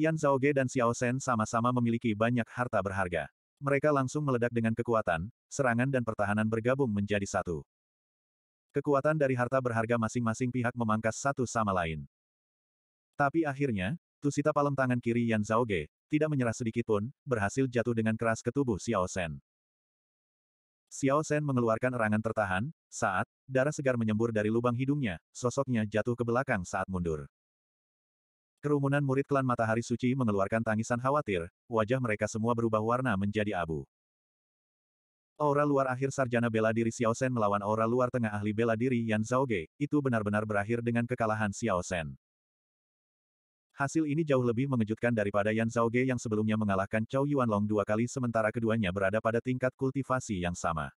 S1: Yan Zhao Ge dan Xiao Shen sama-sama memiliki banyak harta berharga. Mereka langsung meledak dengan kekuatan, serangan dan pertahanan bergabung menjadi satu. Kekuatan dari harta berharga masing-masing pihak memangkas satu sama lain. Tapi akhirnya, Tusita palem tangan kiri Yan Zhao Ge tidak menyerah sedikitpun, berhasil jatuh dengan keras ke tubuh Xiao Shen. Xiao Shen mengeluarkan erangan tertahan, saat darah segar menyembur dari lubang hidungnya, sosoknya jatuh ke belakang saat mundur. Kerumunan murid klan Matahari Suci mengeluarkan tangisan khawatir, wajah mereka semua berubah warna menjadi abu. Aura luar akhir sarjana bela diri Xiao Shen melawan aura luar tengah ahli bela diri Yan Zhao Ge itu benar-benar berakhir dengan kekalahan Xiao Shen. Hasil ini jauh lebih mengejutkan daripada Yan Ge yang sebelumnya mengalahkan Chow Long dua kali sementara keduanya berada pada tingkat kultivasi yang sama.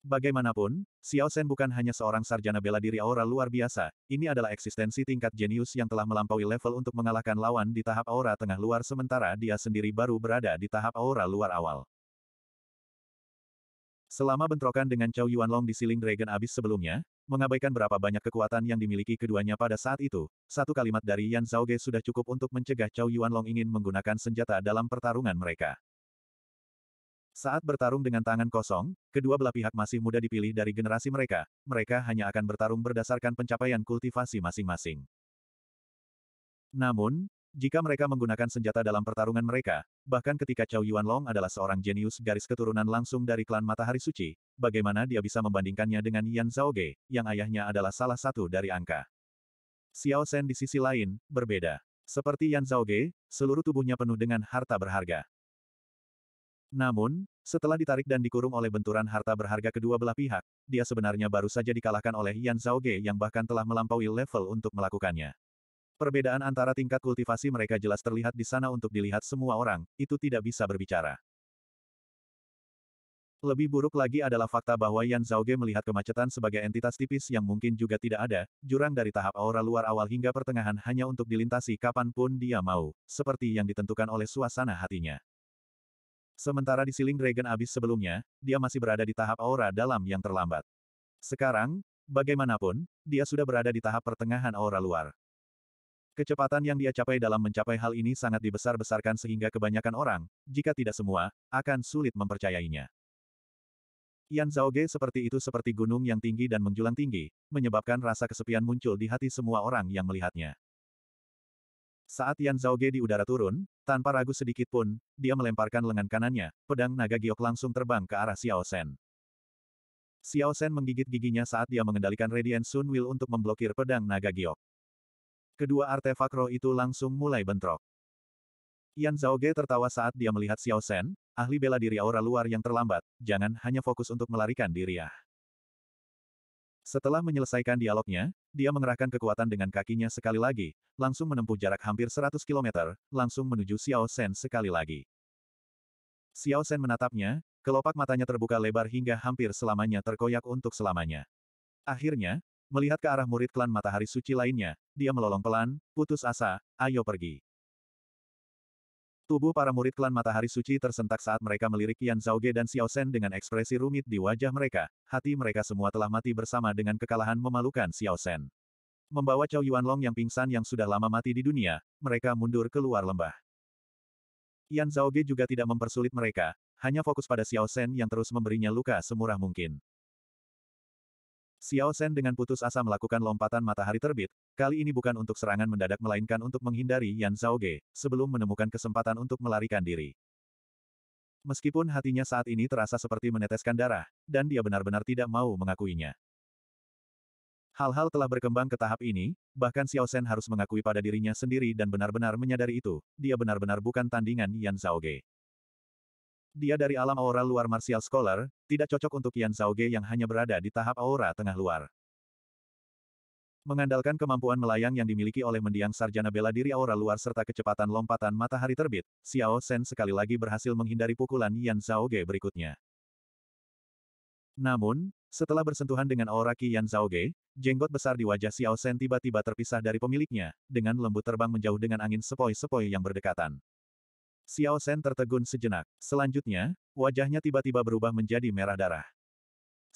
S1: Bagaimanapun, Xiao Shen bukan hanya seorang sarjana bela diri aura luar biasa, ini adalah eksistensi tingkat jenius yang telah melampaui level untuk mengalahkan lawan di tahap aura tengah luar sementara dia sendiri baru berada di tahap aura luar awal. Selama bentrokan dengan Chow Long di Siling Dragon Abyss sebelumnya, Mengabaikan berapa banyak kekuatan yang dimiliki keduanya pada saat itu, satu kalimat dari Yan Zhaoge sudah cukup untuk mencegah Cao Yuanlong ingin menggunakan senjata dalam pertarungan mereka. Saat bertarung dengan tangan kosong, kedua belah pihak masih muda dipilih dari generasi mereka, mereka hanya akan bertarung berdasarkan pencapaian kultivasi masing-masing. Namun, jika mereka menggunakan senjata dalam pertarungan mereka, bahkan ketika Cao Long adalah seorang jenius garis keturunan langsung dari klan Matahari Suci, bagaimana dia bisa membandingkannya dengan Yan Ge yang ayahnya adalah salah satu dari angka. Xiao Shen di sisi lain, berbeda. Seperti Yan Ge, seluruh tubuhnya penuh dengan harta berharga. Namun, setelah ditarik dan dikurung oleh benturan harta berharga kedua belah pihak, dia sebenarnya baru saja dikalahkan oleh Yan Ge yang bahkan telah melampaui level untuk melakukannya. Perbedaan antara tingkat kultivasi mereka jelas terlihat di sana untuk dilihat semua orang, itu tidak bisa berbicara. Lebih buruk lagi adalah fakta bahwa Yan Zhaoge melihat kemacetan sebagai entitas tipis yang mungkin juga tidak ada, jurang dari tahap aura luar awal hingga pertengahan hanya untuk dilintasi kapanpun dia mau, seperti yang ditentukan oleh suasana hatinya. Sementara di Siling Dragon abis sebelumnya, dia masih berada di tahap aura dalam yang terlambat. Sekarang, bagaimanapun, dia sudah berada di tahap pertengahan aura luar. Kecepatan yang dia capai dalam mencapai hal ini sangat dibesar-besarkan sehingga kebanyakan orang, jika tidak semua, akan sulit mempercayainya. Yan Ge seperti itu seperti gunung yang tinggi dan menjulang tinggi, menyebabkan rasa kesepian muncul di hati semua orang yang melihatnya. Saat Yan Ge di udara turun, tanpa ragu sedikit pun, dia melemparkan lengan kanannya, pedang naga giok langsung terbang ke arah Xiao Shen. Xiao Shen menggigit giginya saat dia mengendalikan Radiant Sun Will untuk memblokir pedang naga giok. Kedua artefak roh itu langsung mulai bentrok. Yan Ge tertawa saat dia melihat Xiao Shen, ahli bela diri aura luar yang terlambat, jangan hanya fokus untuk melarikan diri ya. Setelah menyelesaikan dialognya, dia mengerahkan kekuatan dengan kakinya sekali lagi, langsung menempuh jarak hampir 100 km, langsung menuju Xiao Shen sekali lagi. Xiao Shen menatapnya, kelopak matanya terbuka lebar hingga hampir selamanya terkoyak untuk selamanya. Akhirnya, Melihat ke arah murid klan matahari suci lainnya, dia melolong pelan, putus asa, ayo pergi. Tubuh para murid klan matahari suci tersentak saat mereka melirik Yan Ge dan Xiao Shen dengan ekspresi rumit di wajah mereka, hati mereka semua telah mati bersama dengan kekalahan memalukan Xiao Shen. Membawa Cao Long yang pingsan yang sudah lama mati di dunia, mereka mundur keluar lembah. Yan Ge juga tidak mempersulit mereka, hanya fokus pada Xiao Shen yang terus memberinya luka semurah mungkin. Xiao Shen dengan putus asa melakukan lompatan matahari terbit, kali ini bukan untuk serangan mendadak melainkan untuk menghindari Yan Zhao Ge sebelum menemukan kesempatan untuk melarikan diri. Meskipun hatinya saat ini terasa seperti meneteskan darah, dan dia benar-benar tidak mau mengakuinya. Hal-hal telah berkembang ke tahap ini, bahkan Xiao Shen harus mengakui pada dirinya sendiri dan benar-benar menyadari itu, dia benar-benar bukan tandingan Yan Zhao Ge. Dia dari alam aura luar martial scholar, tidak cocok untuk Yan Ge yang hanya berada di tahap aura tengah luar. Mengandalkan kemampuan melayang yang dimiliki oleh mendiang sarjana bela diri aura luar serta kecepatan lompatan matahari terbit, Xiao Shen sekali lagi berhasil menghindari pukulan Yan Ge berikutnya. Namun, setelah bersentuhan dengan aura Qi Yan Ge, jenggot besar di wajah Xiao Shen tiba-tiba terpisah dari pemiliknya, dengan lembut terbang menjauh dengan angin sepoi-sepoi yang berdekatan. Xiao Shen tertegun sejenak. Selanjutnya, wajahnya tiba-tiba berubah menjadi merah darah.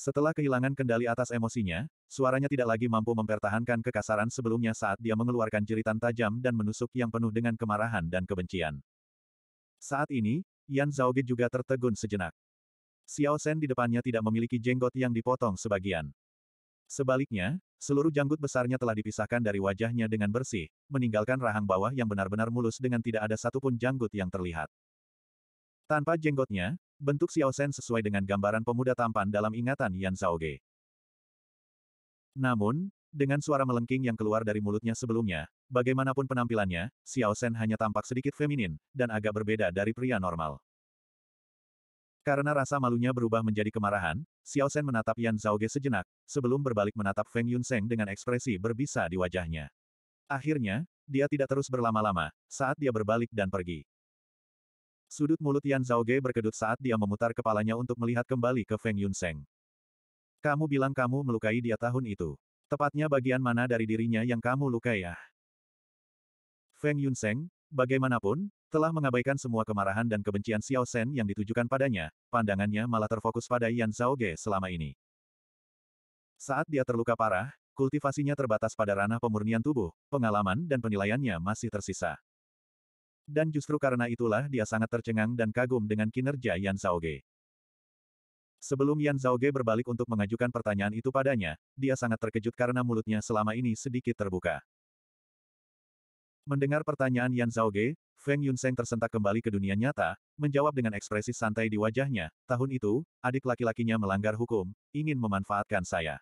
S1: Setelah kehilangan kendali atas emosinya, suaranya tidak lagi mampu mempertahankan kekasaran sebelumnya saat dia mengeluarkan jeritan tajam dan menusuk yang penuh dengan kemarahan dan kebencian. Saat ini, Yan Zhaoge juga tertegun sejenak. Xiao Shen di depannya tidak memiliki jenggot yang dipotong sebagian. Sebaliknya, seluruh janggut besarnya telah dipisahkan dari wajahnya dengan bersih, meninggalkan rahang bawah yang benar-benar mulus dengan tidak ada satupun janggut yang terlihat. Tanpa jenggotnya, bentuk Xiao Shen sesuai dengan gambaran pemuda tampan dalam ingatan Yan Zhaoge. Namun, dengan suara melengking yang keluar dari mulutnya sebelumnya, bagaimanapun penampilannya, Xiao Shen hanya tampak sedikit feminin, dan agak berbeda dari pria normal. Karena rasa malunya berubah menjadi kemarahan, Xiao Shen menatap Yan Zhaoge sejenak, sebelum berbalik menatap Feng Yunseng dengan ekspresi berbisa di wajahnya. Akhirnya, dia tidak terus berlama-lama, saat dia berbalik dan pergi. Sudut mulut Yan Zhaoge berkedut saat dia memutar kepalanya untuk melihat kembali ke Feng Yunseng. Kamu bilang kamu melukai dia tahun itu. Tepatnya bagian mana dari dirinya yang kamu lukai ya? Feng Yunseng, bagaimanapun, telah mengabaikan semua kemarahan dan kebencian Xiao Shen yang ditujukan padanya, pandangannya malah terfokus pada Yan Zhao Ge selama ini. Saat dia terluka parah, kultivasinya terbatas pada ranah pemurnian tubuh, pengalaman dan penilaiannya masih tersisa. Dan justru karena itulah dia sangat tercengang dan kagum dengan kinerja Yan Zhao Ge. Sebelum Yan Zhao Ge berbalik untuk mengajukan pertanyaan itu padanya, dia sangat terkejut karena mulutnya selama ini sedikit terbuka. Mendengar pertanyaan Yan Zhao Ge, Feng Yunseng tersentak kembali ke dunia nyata, menjawab dengan ekspresi santai di wajahnya, tahun itu, adik laki-lakinya melanggar hukum, ingin memanfaatkan saya.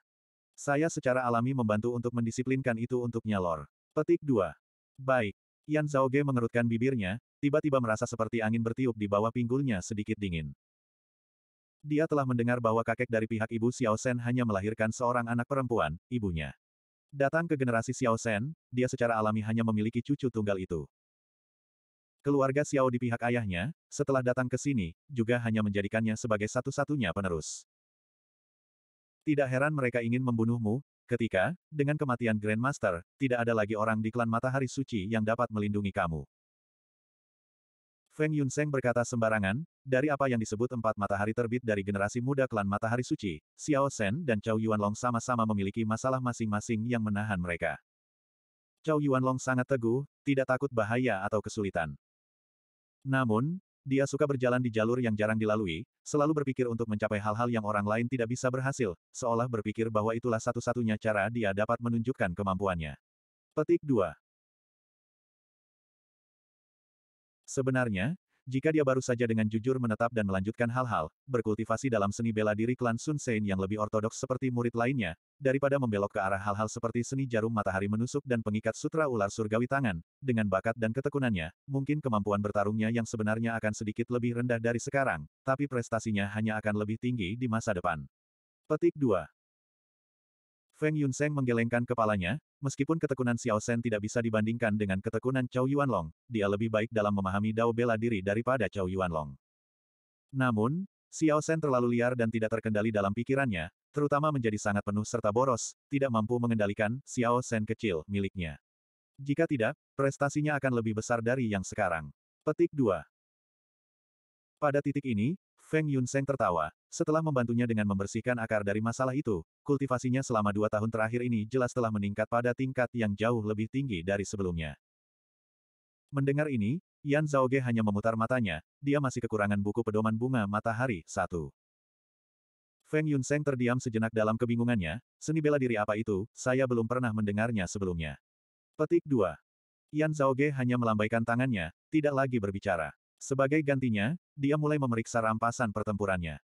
S1: Saya secara alami membantu untuk mendisiplinkan itu untuknya Lor. Petik 2. Baik. Yan Zhaoge mengerutkan bibirnya, tiba-tiba merasa seperti angin bertiup di bawah pinggulnya sedikit dingin. Dia telah mendengar bahwa kakek dari pihak ibu Xiao Shen hanya melahirkan seorang anak perempuan, ibunya. Datang ke generasi Xiao Shen, dia secara alami hanya memiliki cucu tunggal itu. Keluarga Xiao di pihak ayahnya, setelah datang ke sini, juga hanya menjadikannya sebagai satu-satunya penerus. Tidak heran mereka ingin membunuhmu, ketika, dengan kematian Grandmaster, tidak ada lagi orang di klan Matahari Suci yang dapat melindungi kamu. Feng Yunseng berkata sembarangan, dari apa yang disebut empat matahari terbit dari generasi muda klan Matahari Suci, Xiao Shen dan Cao Yuanlong sama-sama memiliki masalah masing-masing yang menahan mereka. Cao Yuanlong sangat teguh, tidak takut bahaya atau kesulitan. Namun, dia suka berjalan di jalur yang jarang dilalui, selalu berpikir untuk mencapai hal-hal yang orang lain tidak bisa berhasil, seolah berpikir bahwa itulah satu-satunya cara dia dapat menunjukkan kemampuannya. Petik 2. Sebenarnya, jika dia baru saja dengan jujur menetap dan melanjutkan hal-hal, berkultivasi dalam seni bela diri klan Sun Sein yang lebih ortodoks seperti murid lainnya, daripada membelok ke arah hal-hal seperti seni jarum matahari menusuk dan pengikat sutra ular surgawi tangan, dengan bakat dan ketekunannya, mungkin kemampuan bertarungnya yang sebenarnya akan sedikit lebih rendah dari sekarang, tapi prestasinya hanya akan lebih tinggi di masa depan. Petik 2. Feng Yunseng menggelengkan kepalanya, meskipun ketekunan Xiao Shen tidak bisa dibandingkan dengan ketekunan Chow Yuanlong, dia lebih baik dalam memahami dao bela diri daripada Chow Yuanlong. Namun, Xiao Shen terlalu liar dan tidak terkendali dalam pikirannya, terutama menjadi sangat penuh serta boros, tidak mampu mengendalikan Xiao Shen kecil miliknya. Jika tidak, prestasinya akan lebih besar dari yang sekarang. Petik 2. Pada titik ini, Feng Yunseng tertawa. Setelah membantunya dengan membersihkan akar dari masalah itu, kultivasinya selama dua tahun terakhir ini jelas telah meningkat pada tingkat yang jauh lebih tinggi dari sebelumnya. Mendengar ini, Yan Zhaoge hanya memutar matanya, dia masih kekurangan buku pedoman bunga matahari, satu. Feng Yunseng terdiam sejenak dalam kebingungannya, seni bela diri apa itu, saya belum pernah mendengarnya sebelumnya. Petik 2. Yan Zhaoge hanya melambaikan tangannya, tidak lagi berbicara. Sebagai gantinya, dia mulai memeriksa rampasan pertempurannya.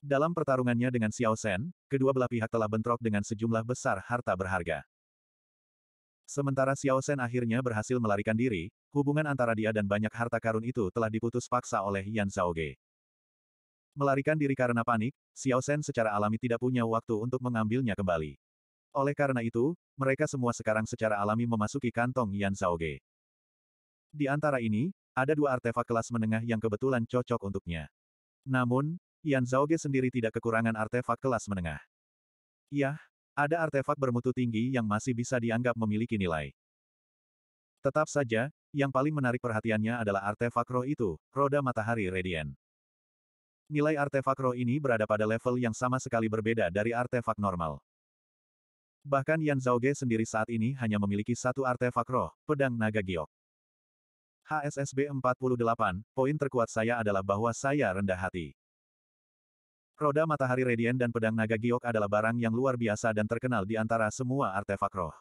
S1: Dalam pertarungannya dengan Xiao Shen, kedua belah pihak telah bentrok dengan sejumlah besar harta berharga. Sementara Xiao Shen akhirnya berhasil melarikan diri, hubungan antara dia dan banyak harta karun itu telah diputus paksa oleh Yan Zhaoge. Melarikan diri karena panik, Xiao Shen secara alami tidak punya waktu untuk mengambilnya kembali. Oleh karena itu, mereka semua sekarang secara alami memasuki kantong Yan Zhaoge. Di antara ini, ada dua artefak kelas menengah yang kebetulan cocok untuknya. Namun, Yan Zhaoge sendiri tidak kekurangan artefak kelas menengah. Yah, ada artefak bermutu tinggi yang masih bisa dianggap memiliki nilai. Tetap saja, yang paling menarik perhatiannya adalah artefak roh itu, roda matahari Radien. Nilai artefak roh ini berada pada level yang sama sekali berbeda dari artefak normal. Bahkan Yan Zhaoge sendiri saat ini hanya memiliki satu artefak roh, pedang naga giok. HSSB 48, poin terkuat saya adalah bahwa saya rendah hati. Roda matahari Radian dan pedang naga giok adalah barang yang luar biasa dan terkenal di antara semua artefak roh.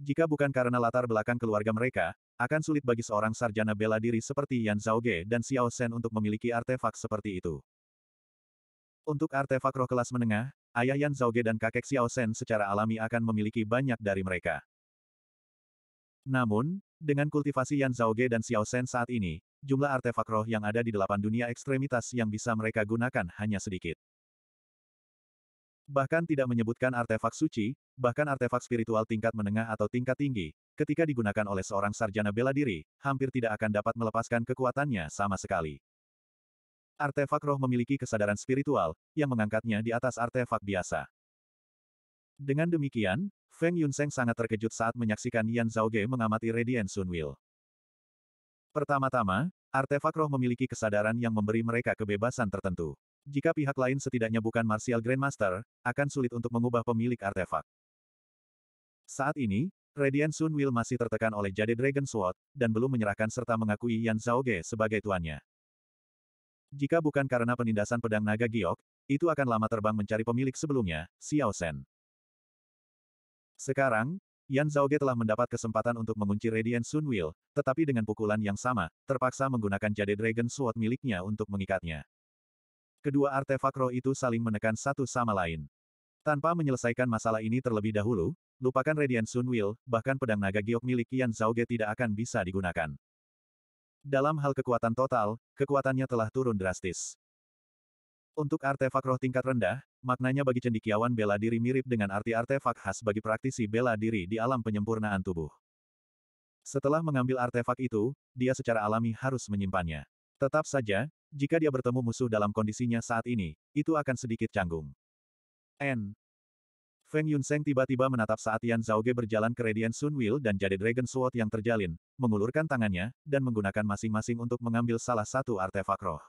S1: Jika bukan karena latar belakang keluarga mereka, akan sulit bagi seorang sarjana bela diri seperti Yan Zhao Ge dan Xiao Shen untuk memiliki artefak seperti itu. Untuk artefak roh kelas menengah, ayah Yan Zhao Ge dan kakek Xiao Shen secara alami akan memiliki banyak dari mereka. Namun, dengan kultivasi Yan Zhao Ge dan Xiao Shen saat ini, jumlah artefak roh yang ada di delapan dunia ekstremitas yang bisa mereka gunakan hanya sedikit. Bahkan tidak menyebutkan artefak suci, bahkan artefak spiritual tingkat menengah atau tingkat tinggi, ketika digunakan oleh seorang sarjana bela diri, hampir tidak akan dapat melepaskan kekuatannya sama sekali. Artefak roh memiliki kesadaran spiritual, yang mengangkatnya di atas artefak biasa. Dengan demikian, Feng Yunseng sangat terkejut saat menyaksikan Yan Zhaoge mengamati Radiant Sunwill. Pertama-tama, artefak roh memiliki kesadaran yang memberi mereka kebebasan tertentu. Jika pihak lain setidaknya bukan Martial Grandmaster, akan sulit untuk mengubah pemilik artefak. Saat ini, Radiant Sun masih tertekan oleh Jade Dragon Sword, dan belum menyerahkan serta mengakui Yan Zhaoge sebagai tuannya. Jika bukan karena penindasan pedang naga giok, itu akan lama terbang mencari pemilik sebelumnya, Xiao Shen. Sekarang, Yan Zhaoge telah mendapat kesempatan untuk mengunci Radiant Sun Wheel, tetapi dengan pukulan yang sama, terpaksa menggunakan Jade Dragon Sword miliknya untuk mengikatnya. Kedua artefak roh itu saling menekan satu sama lain. Tanpa menyelesaikan masalah ini terlebih dahulu, lupakan Radiant Sun Wheel, bahkan pedang naga giok milik Yan Zhaoge tidak akan bisa digunakan. Dalam hal kekuatan total, kekuatannya telah turun drastis. Untuk artefak roh tingkat rendah, maknanya bagi cendikiawan bela diri mirip dengan arti artefak khas bagi praktisi bela diri di alam penyempurnaan tubuh. Setelah mengambil artefak itu, dia secara alami harus menyimpannya. Tetap saja, jika dia bertemu musuh dalam kondisinya saat ini, itu akan sedikit canggung. N. Feng Yunseng tiba-tiba menatap saat Yan Zhaoge berjalan ke Radiant Sun Wheel dan Jade Dragon Sword yang terjalin, mengulurkan tangannya, dan menggunakan masing-masing untuk mengambil salah satu artefak roh.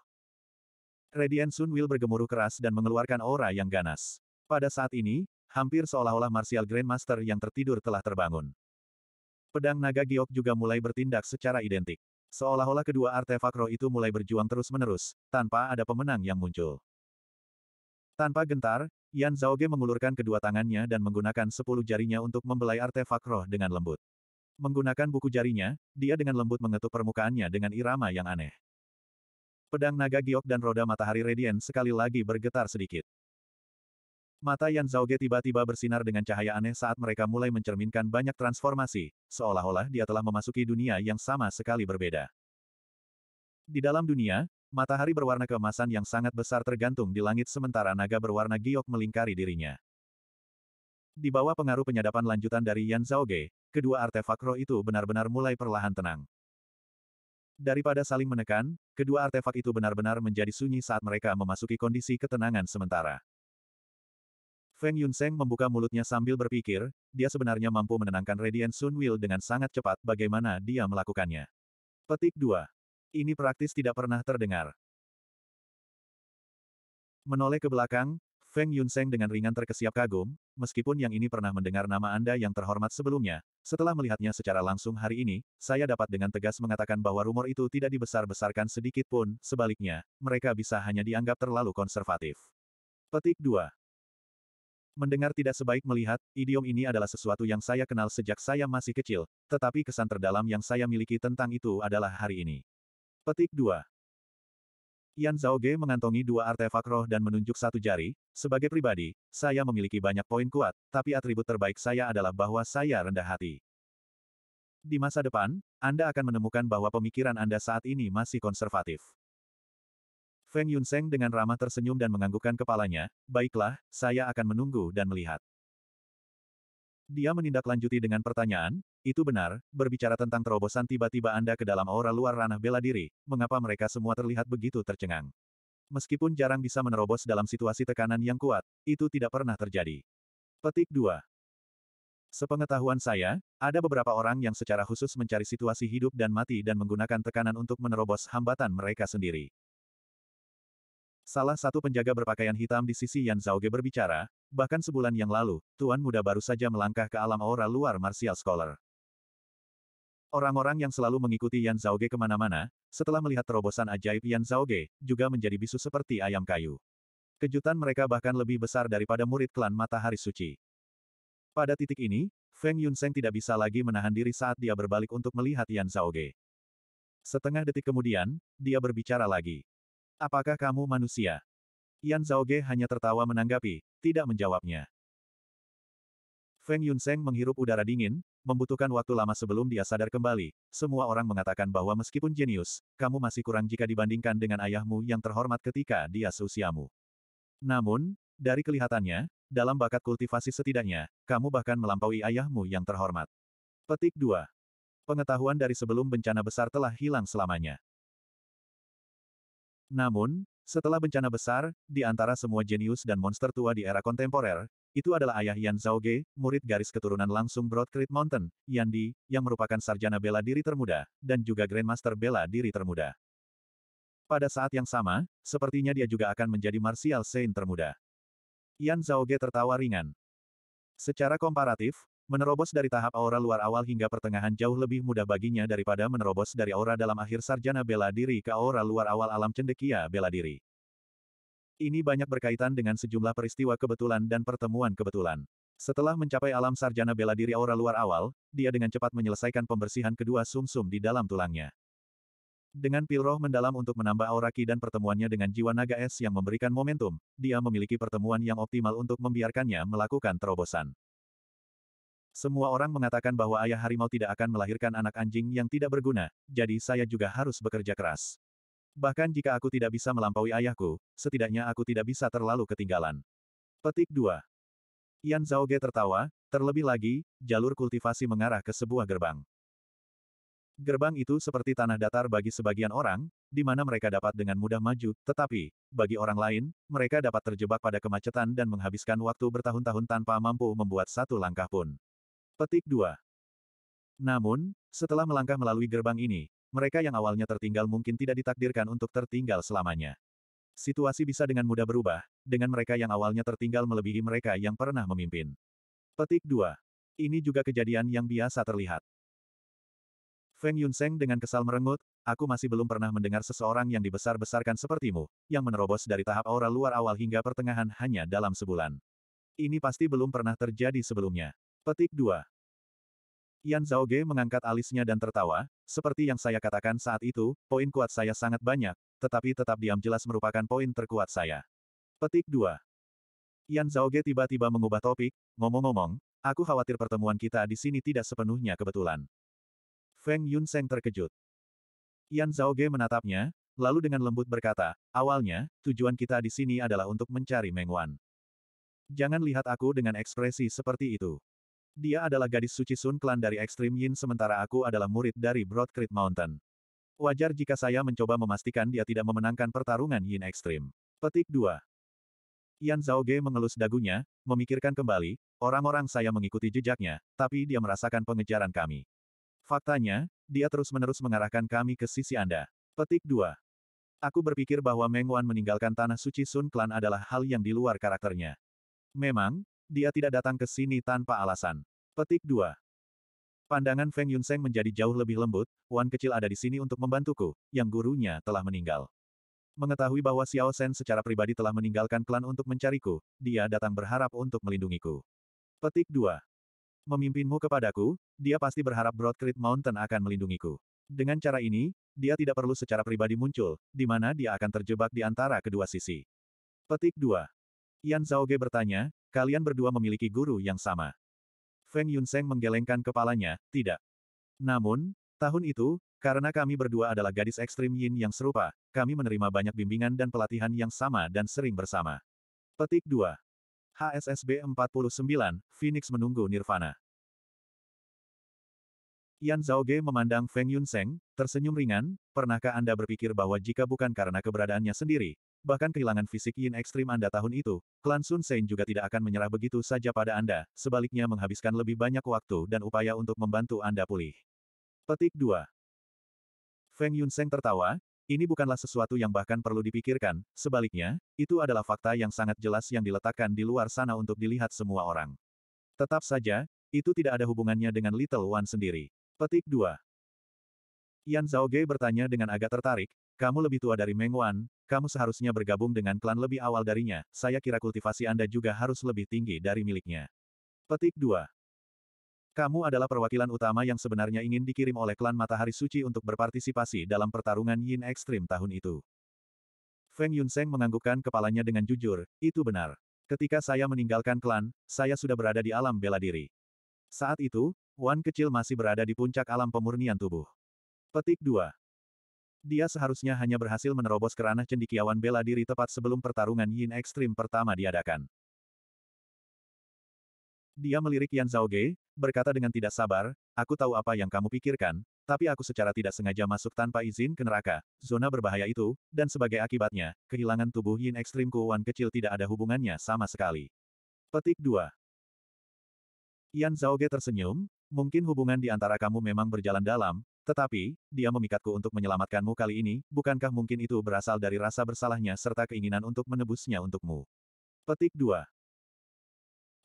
S1: Radiant Sun Will bergemuruh keras dan mengeluarkan aura yang ganas. Pada saat ini, hampir seolah-olah Martial Grandmaster yang tertidur telah terbangun. Pedang naga giok juga mulai bertindak secara identik. Seolah-olah kedua artefak roh itu mulai berjuang terus-menerus, tanpa ada pemenang yang muncul. Tanpa gentar, Yan Zhaoge mengulurkan kedua tangannya dan menggunakan sepuluh jarinya untuk membelai artefak roh dengan lembut. Menggunakan buku jarinya, dia dengan lembut mengetuk permukaannya dengan irama yang aneh. Pedang naga giok dan roda matahari radian sekali lagi bergetar sedikit. Mata Yan Zhaoge tiba-tiba bersinar dengan cahaya aneh saat mereka mulai mencerminkan banyak transformasi, seolah-olah dia telah memasuki dunia yang sama sekali berbeda. Di dalam dunia, matahari berwarna keemasan yang sangat besar tergantung di langit sementara naga berwarna giok melingkari dirinya. Di bawah pengaruh penyadapan lanjutan dari Yan Zhaoge, kedua artefak roh itu benar-benar mulai perlahan tenang. Daripada saling menekan, kedua artefak itu benar-benar menjadi sunyi saat mereka memasuki kondisi ketenangan sementara. Feng Yunseng membuka mulutnya sambil berpikir, dia sebenarnya mampu menenangkan Radiant Sun Will dengan sangat cepat bagaimana dia melakukannya. Petik 2. Ini praktis tidak pernah terdengar. Menoleh ke belakang, Feng Yunseng dengan ringan terkesiap kagum, meskipun yang ini pernah mendengar nama Anda yang terhormat sebelumnya, setelah melihatnya secara langsung hari ini, saya dapat dengan tegas mengatakan bahwa rumor itu tidak dibesar-besarkan sedikit pun, sebaliknya, mereka bisa hanya dianggap terlalu konservatif. Petik 2. Mendengar tidak sebaik melihat, idiom ini adalah sesuatu yang saya kenal sejak saya masih kecil, tetapi kesan terdalam yang saya miliki tentang itu adalah hari ini. Petik 2. Yan Zhao Ge mengantongi dua artefak roh dan menunjuk satu jari, sebagai pribadi, saya memiliki banyak poin kuat, tapi atribut terbaik saya adalah bahwa saya rendah hati. Di masa depan, Anda akan menemukan bahwa pemikiran Anda saat ini masih konservatif. Feng Yunseng dengan ramah tersenyum dan menganggukkan kepalanya, baiklah, saya akan menunggu dan melihat. Dia menindaklanjuti dengan pertanyaan, itu benar, berbicara tentang terobosan tiba-tiba Anda ke dalam aura luar ranah bela diri, mengapa mereka semua terlihat begitu tercengang? Meskipun jarang bisa menerobos dalam situasi tekanan yang kuat, itu tidak pernah terjadi. Petik 2. Sepengetahuan saya, ada beberapa orang yang secara khusus mencari situasi hidup dan mati dan menggunakan tekanan untuk menerobos hambatan mereka sendiri. Salah satu penjaga berpakaian hitam di sisi Yan Zhaoge berbicara, bahkan sebulan yang lalu, Tuan Muda baru saja melangkah ke alam aura luar martial scholar. Orang-orang yang selalu mengikuti Yan Zhaoge kemana-mana, setelah melihat terobosan ajaib Yan Zhaoge, juga menjadi bisu seperti ayam kayu. Kejutan mereka bahkan lebih besar daripada murid klan Matahari Suci. Pada titik ini, Feng Yunseng tidak bisa lagi menahan diri saat dia berbalik untuk melihat Yan Zhaoge. Setengah detik kemudian, dia berbicara lagi. Apakah kamu manusia? Yan Ge hanya tertawa menanggapi, tidak menjawabnya. Feng Yunseng menghirup udara dingin, membutuhkan waktu lama sebelum dia sadar kembali. Semua orang mengatakan bahwa meskipun jenius, kamu masih kurang jika dibandingkan dengan ayahmu yang terhormat ketika dia seusiamu. Namun, dari kelihatannya, dalam bakat kultivasi setidaknya, kamu bahkan melampaui ayahmu yang terhormat. Petik 2. Pengetahuan dari sebelum bencana besar telah hilang selamanya. Namun, setelah bencana besar, di antara semua jenius dan monster tua di era kontemporer, itu adalah ayah Yan Zhao Ge, murid garis keturunan langsung Broad Creek Mountain, Di, yang merupakan sarjana bela diri termuda, dan juga Grandmaster bela diri termuda. Pada saat yang sama, sepertinya dia juga akan menjadi Martial Saint termuda. Yan Zhao Ge tertawa ringan. Secara komparatif, Menerobos dari tahap aura luar awal hingga pertengahan jauh lebih mudah baginya daripada menerobos dari aura dalam akhir sarjana bela diri ke aura luar awal alam cendekia bela diri. Ini banyak berkaitan dengan sejumlah peristiwa kebetulan dan pertemuan kebetulan. Setelah mencapai alam sarjana bela diri aura luar awal, dia dengan cepat menyelesaikan pembersihan kedua sumsum -sum di dalam tulangnya. Dengan pil roh mendalam untuk menambah aura ki dan pertemuannya dengan jiwa naga es yang memberikan momentum, dia memiliki pertemuan yang optimal untuk membiarkannya melakukan terobosan. Semua orang mengatakan bahwa ayah harimau tidak akan melahirkan anak anjing yang tidak berguna, jadi saya juga harus bekerja keras. Bahkan jika aku tidak bisa melampaui ayahku, setidaknya aku tidak bisa terlalu ketinggalan. Petik 2. Yan Zhaoge tertawa, terlebih lagi, jalur kultivasi mengarah ke sebuah gerbang. Gerbang itu seperti tanah datar bagi sebagian orang, di mana mereka dapat dengan mudah maju, tetapi, bagi orang lain, mereka dapat terjebak pada kemacetan dan menghabiskan waktu bertahun-tahun tanpa mampu membuat satu langkah pun. Petik 2. Namun, setelah melangkah melalui gerbang ini, mereka yang awalnya tertinggal mungkin tidak ditakdirkan untuk tertinggal selamanya. Situasi bisa dengan mudah berubah, dengan mereka yang awalnya tertinggal melebihi mereka yang pernah memimpin. Petik 2. Ini juga kejadian yang biasa terlihat. Feng Yunseng dengan kesal merengut, aku masih belum pernah mendengar seseorang yang dibesar-besarkan sepertimu, yang menerobos dari tahap aura luar awal hingga pertengahan hanya dalam sebulan. Ini pasti belum pernah terjadi sebelumnya. Petik 2. Yan Zhao Ge mengangkat alisnya dan tertawa, seperti yang saya katakan saat itu, poin kuat saya sangat banyak, tetapi tetap diam jelas merupakan poin terkuat saya. Petik 2. Yan Zhao Ge tiba-tiba mengubah topik, ngomong-ngomong, aku khawatir pertemuan kita di sini tidak sepenuhnya kebetulan. Feng Yun Seng terkejut. Yan Zhao Ge menatapnya, lalu dengan lembut berkata, awalnya, tujuan kita di sini adalah untuk mencari Meng Wan. Jangan lihat aku dengan ekspresi seperti itu. Dia adalah gadis suci Sun Clan dari Extreme Yin sementara aku adalah murid dari Broad Mountain. Wajar jika saya mencoba memastikan dia tidak memenangkan pertarungan Yin Extreme. Petik 2. Yan Zhaoge mengelus dagunya, memikirkan kembali, orang-orang saya mengikuti jejaknya, tapi dia merasakan pengejaran kami. Faktanya, dia terus-menerus mengarahkan kami ke sisi Anda. Petik 2. Aku berpikir bahwa Meng Wan meninggalkan tanah suci Sun Clan adalah hal yang di luar karakternya. Memang, dia tidak datang ke sini tanpa alasan. Petik 2. Pandangan Feng Yunseng menjadi jauh lebih lembut, Wan kecil ada di sini untuk membantuku, yang gurunya telah meninggal. Mengetahui bahwa Xiao Shen secara pribadi telah meninggalkan klan untuk mencariku, dia datang berharap untuk melindungiku. Petik 2. Memimpinmu kepadaku, dia pasti berharap Broadcreet Mountain akan melindungiku. Dengan cara ini, dia tidak perlu secara pribadi muncul, di mana dia akan terjebak di antara kedua sisi. Petik 2. Yan Zhaoge bertanya, Kalian berdua memiliki guru yang sama. Feng Yunseng menggelengkan kepalanya, tidak. Namun, tahun itu, karena kami berdua adalah gadis ekstrim yin yang serupa, kami menerima banyak bimbingan dan pelatihan yang sama dan sering bersama. Petik 2. HSSB 49, Phoenix menunggu Nirvana. Yan Zhaoge memandang Feng Yunseng, tersenyum ringan, pernahkah Anda berpikir bahwa jika bukan karena keberadaannya sendiri, Bahkan kehilangan fisik yin ekstrim Anda tahun itu, klan Sun Sein juga tidak akan menyerah begitu saja pada Anda, sebaliknya menghabiskan lebih banyak waktu dan upaya untuk membantu Anda pulih. Petik 2. Feng Yunseng tertawa, ini bukanlah sesuatu yang bahkan perlu dipikirkan, sebaliknya, itu adalah fakta yang sangat jelas yang diletakkan di luar sana untuk dilihat semua orang. Tetap saja, itu tidak ada hubungannya dengan Little One sendiri. Petik 2. Yan Zhaoge bertanya dengan agak tertarik, kamu lebih tua dari Meng Wan, kamu seharusnya bergabung dengan klan lebih awal darinya, saya kira kultivasi Anda juga harus lebih tinggi dari miliknya. Petik 2. Kamu adalah perwakilan utama yang sebenarnya ingin dikirim oleh klan Matahari Suci untuk berpartisipasi dalam pertarungan Yin Ekstrim tahun itu. Feng Yunseng menganggukkan kepalanya dengan jujur, itu benar. Ketika saya meninggalkan klan, saya sudah berada di alam bela diri. Saat itu, Wan kecil masih berada di puncak alam pemurnian tubuh. Petik 2. Dia seharusnya hanya berhasil menerobos ke ranah cendikiawan bela diri tepat sebelum pertarungan Yin Ekstrim pertama diadakan. Dia melirik Yan Zhaoge, berkata dengan tidak sabar, aku tahu apa yang kamu pikirkan, tapi aku secara tidak sengaja masuk tanpa izin ke neraka, zona berbahaya itu, dan sebagai akibatnya, kehilangan tubuh Yin Ekstrim Kuan kecil tidak ada hubungannya sama sekali. Petik 2 Yan Zhaoge tersenyum, mungkin hubungan di antara kamu memang berjalan dalam, tetapi, dia memikatku untuk menyelamatkanmu kali ini, bukankah mungkin itu berasal dari rasa bersalahnya serta keinginan untuk menebusnya untukmu? Petik 2.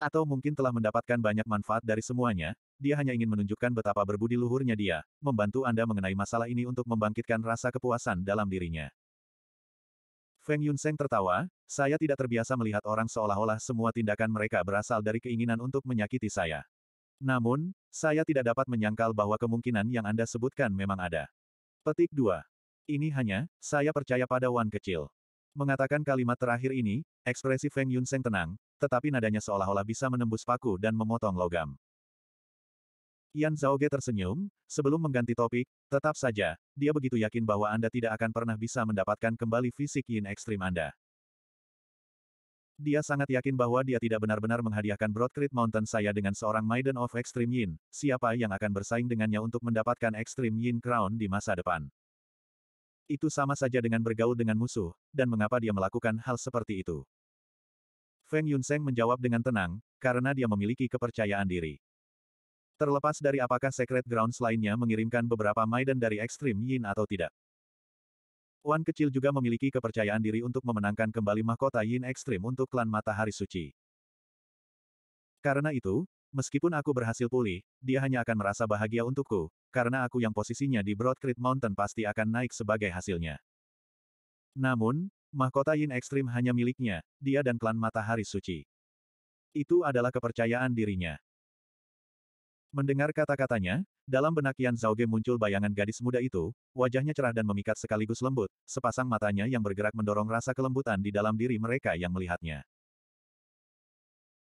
S1: Atau mungkin telah mendapatkan banyak manfaat dari semuanya, dia hanya ingin menunjukkan betapa berbudi luhurnya dia, membantu Anda mengenai masalah ini untuk membangkitkan rasa kepuasan dalam dirinya. Feng Yunseng tertawa, saya tidak terbiasa melihat orang seolah-olah semua tindakan mereka berasal dari keinginan untuk menyakiti saya. Namun, saya tidak dapat menyangkal bahwa kemungkinan yang Anda sebutkan memang ada. Petik 2. Ini hanya, saya percaya pada Wan kecil. Mengatakan kalimat terakhir ini, ekspresi Feng Yunseng tenang, tetapi nadanya seolah-olah bisa menembus paku dan memotong logam. Yan Zhaoge tersenyum, sebelum mengganti topik, tetap saja, dia begitu yakin bahwa Anda tidak akan pernah bisa mendapatkan kembali fisik yin ekstrim Anda. Dia sangat yakin bahwa dia tidak benar-benar menghadiahkan Broadcrete Mountain saya dengan seorang Maiden of Extreme Yin, siapa yang akan bersaing dengannya untuk mendapatkan Extreme Yin Crown di masa depan. Itu sama saja dengan bergaul dengan musuh, dan mengapa dia melakukan hal seperti itu. Feng Yunseng menjawab dengan tenang, karena dia memiliki kepercayaan diri. Terlepas dari apakah Secret Grounds lainnya mengirimkan beberapa Maiden dari Extreme Yin atau tidak. Wan kecil juga memiliki kepercayaan diri untuk memenangkan kembali mahkota Yin Ekstrim untuk klan Matahari Suci. Karena itu, meskipun aku berhasil pulih, dia hanya akan merasa bahagia untukku, karena aku yang posisinya di Broad Creek Mountain pasti akan naik sebagai hasilnya. Namun, mahkota Yin Ekstrim hanya miliknya, dia dan klan Matahari Suci. Itu adalah kepercayaan dirinya. Mendengar kata-katanya, dalam benak Yan Zhao muncul bayangan gadis muda itu, wajahnya cerah dan memikat sekaligus lembut, sepasang matanya yang bergerak mendorong rasa kelembutan di dalam diri mereka yang melihatnya.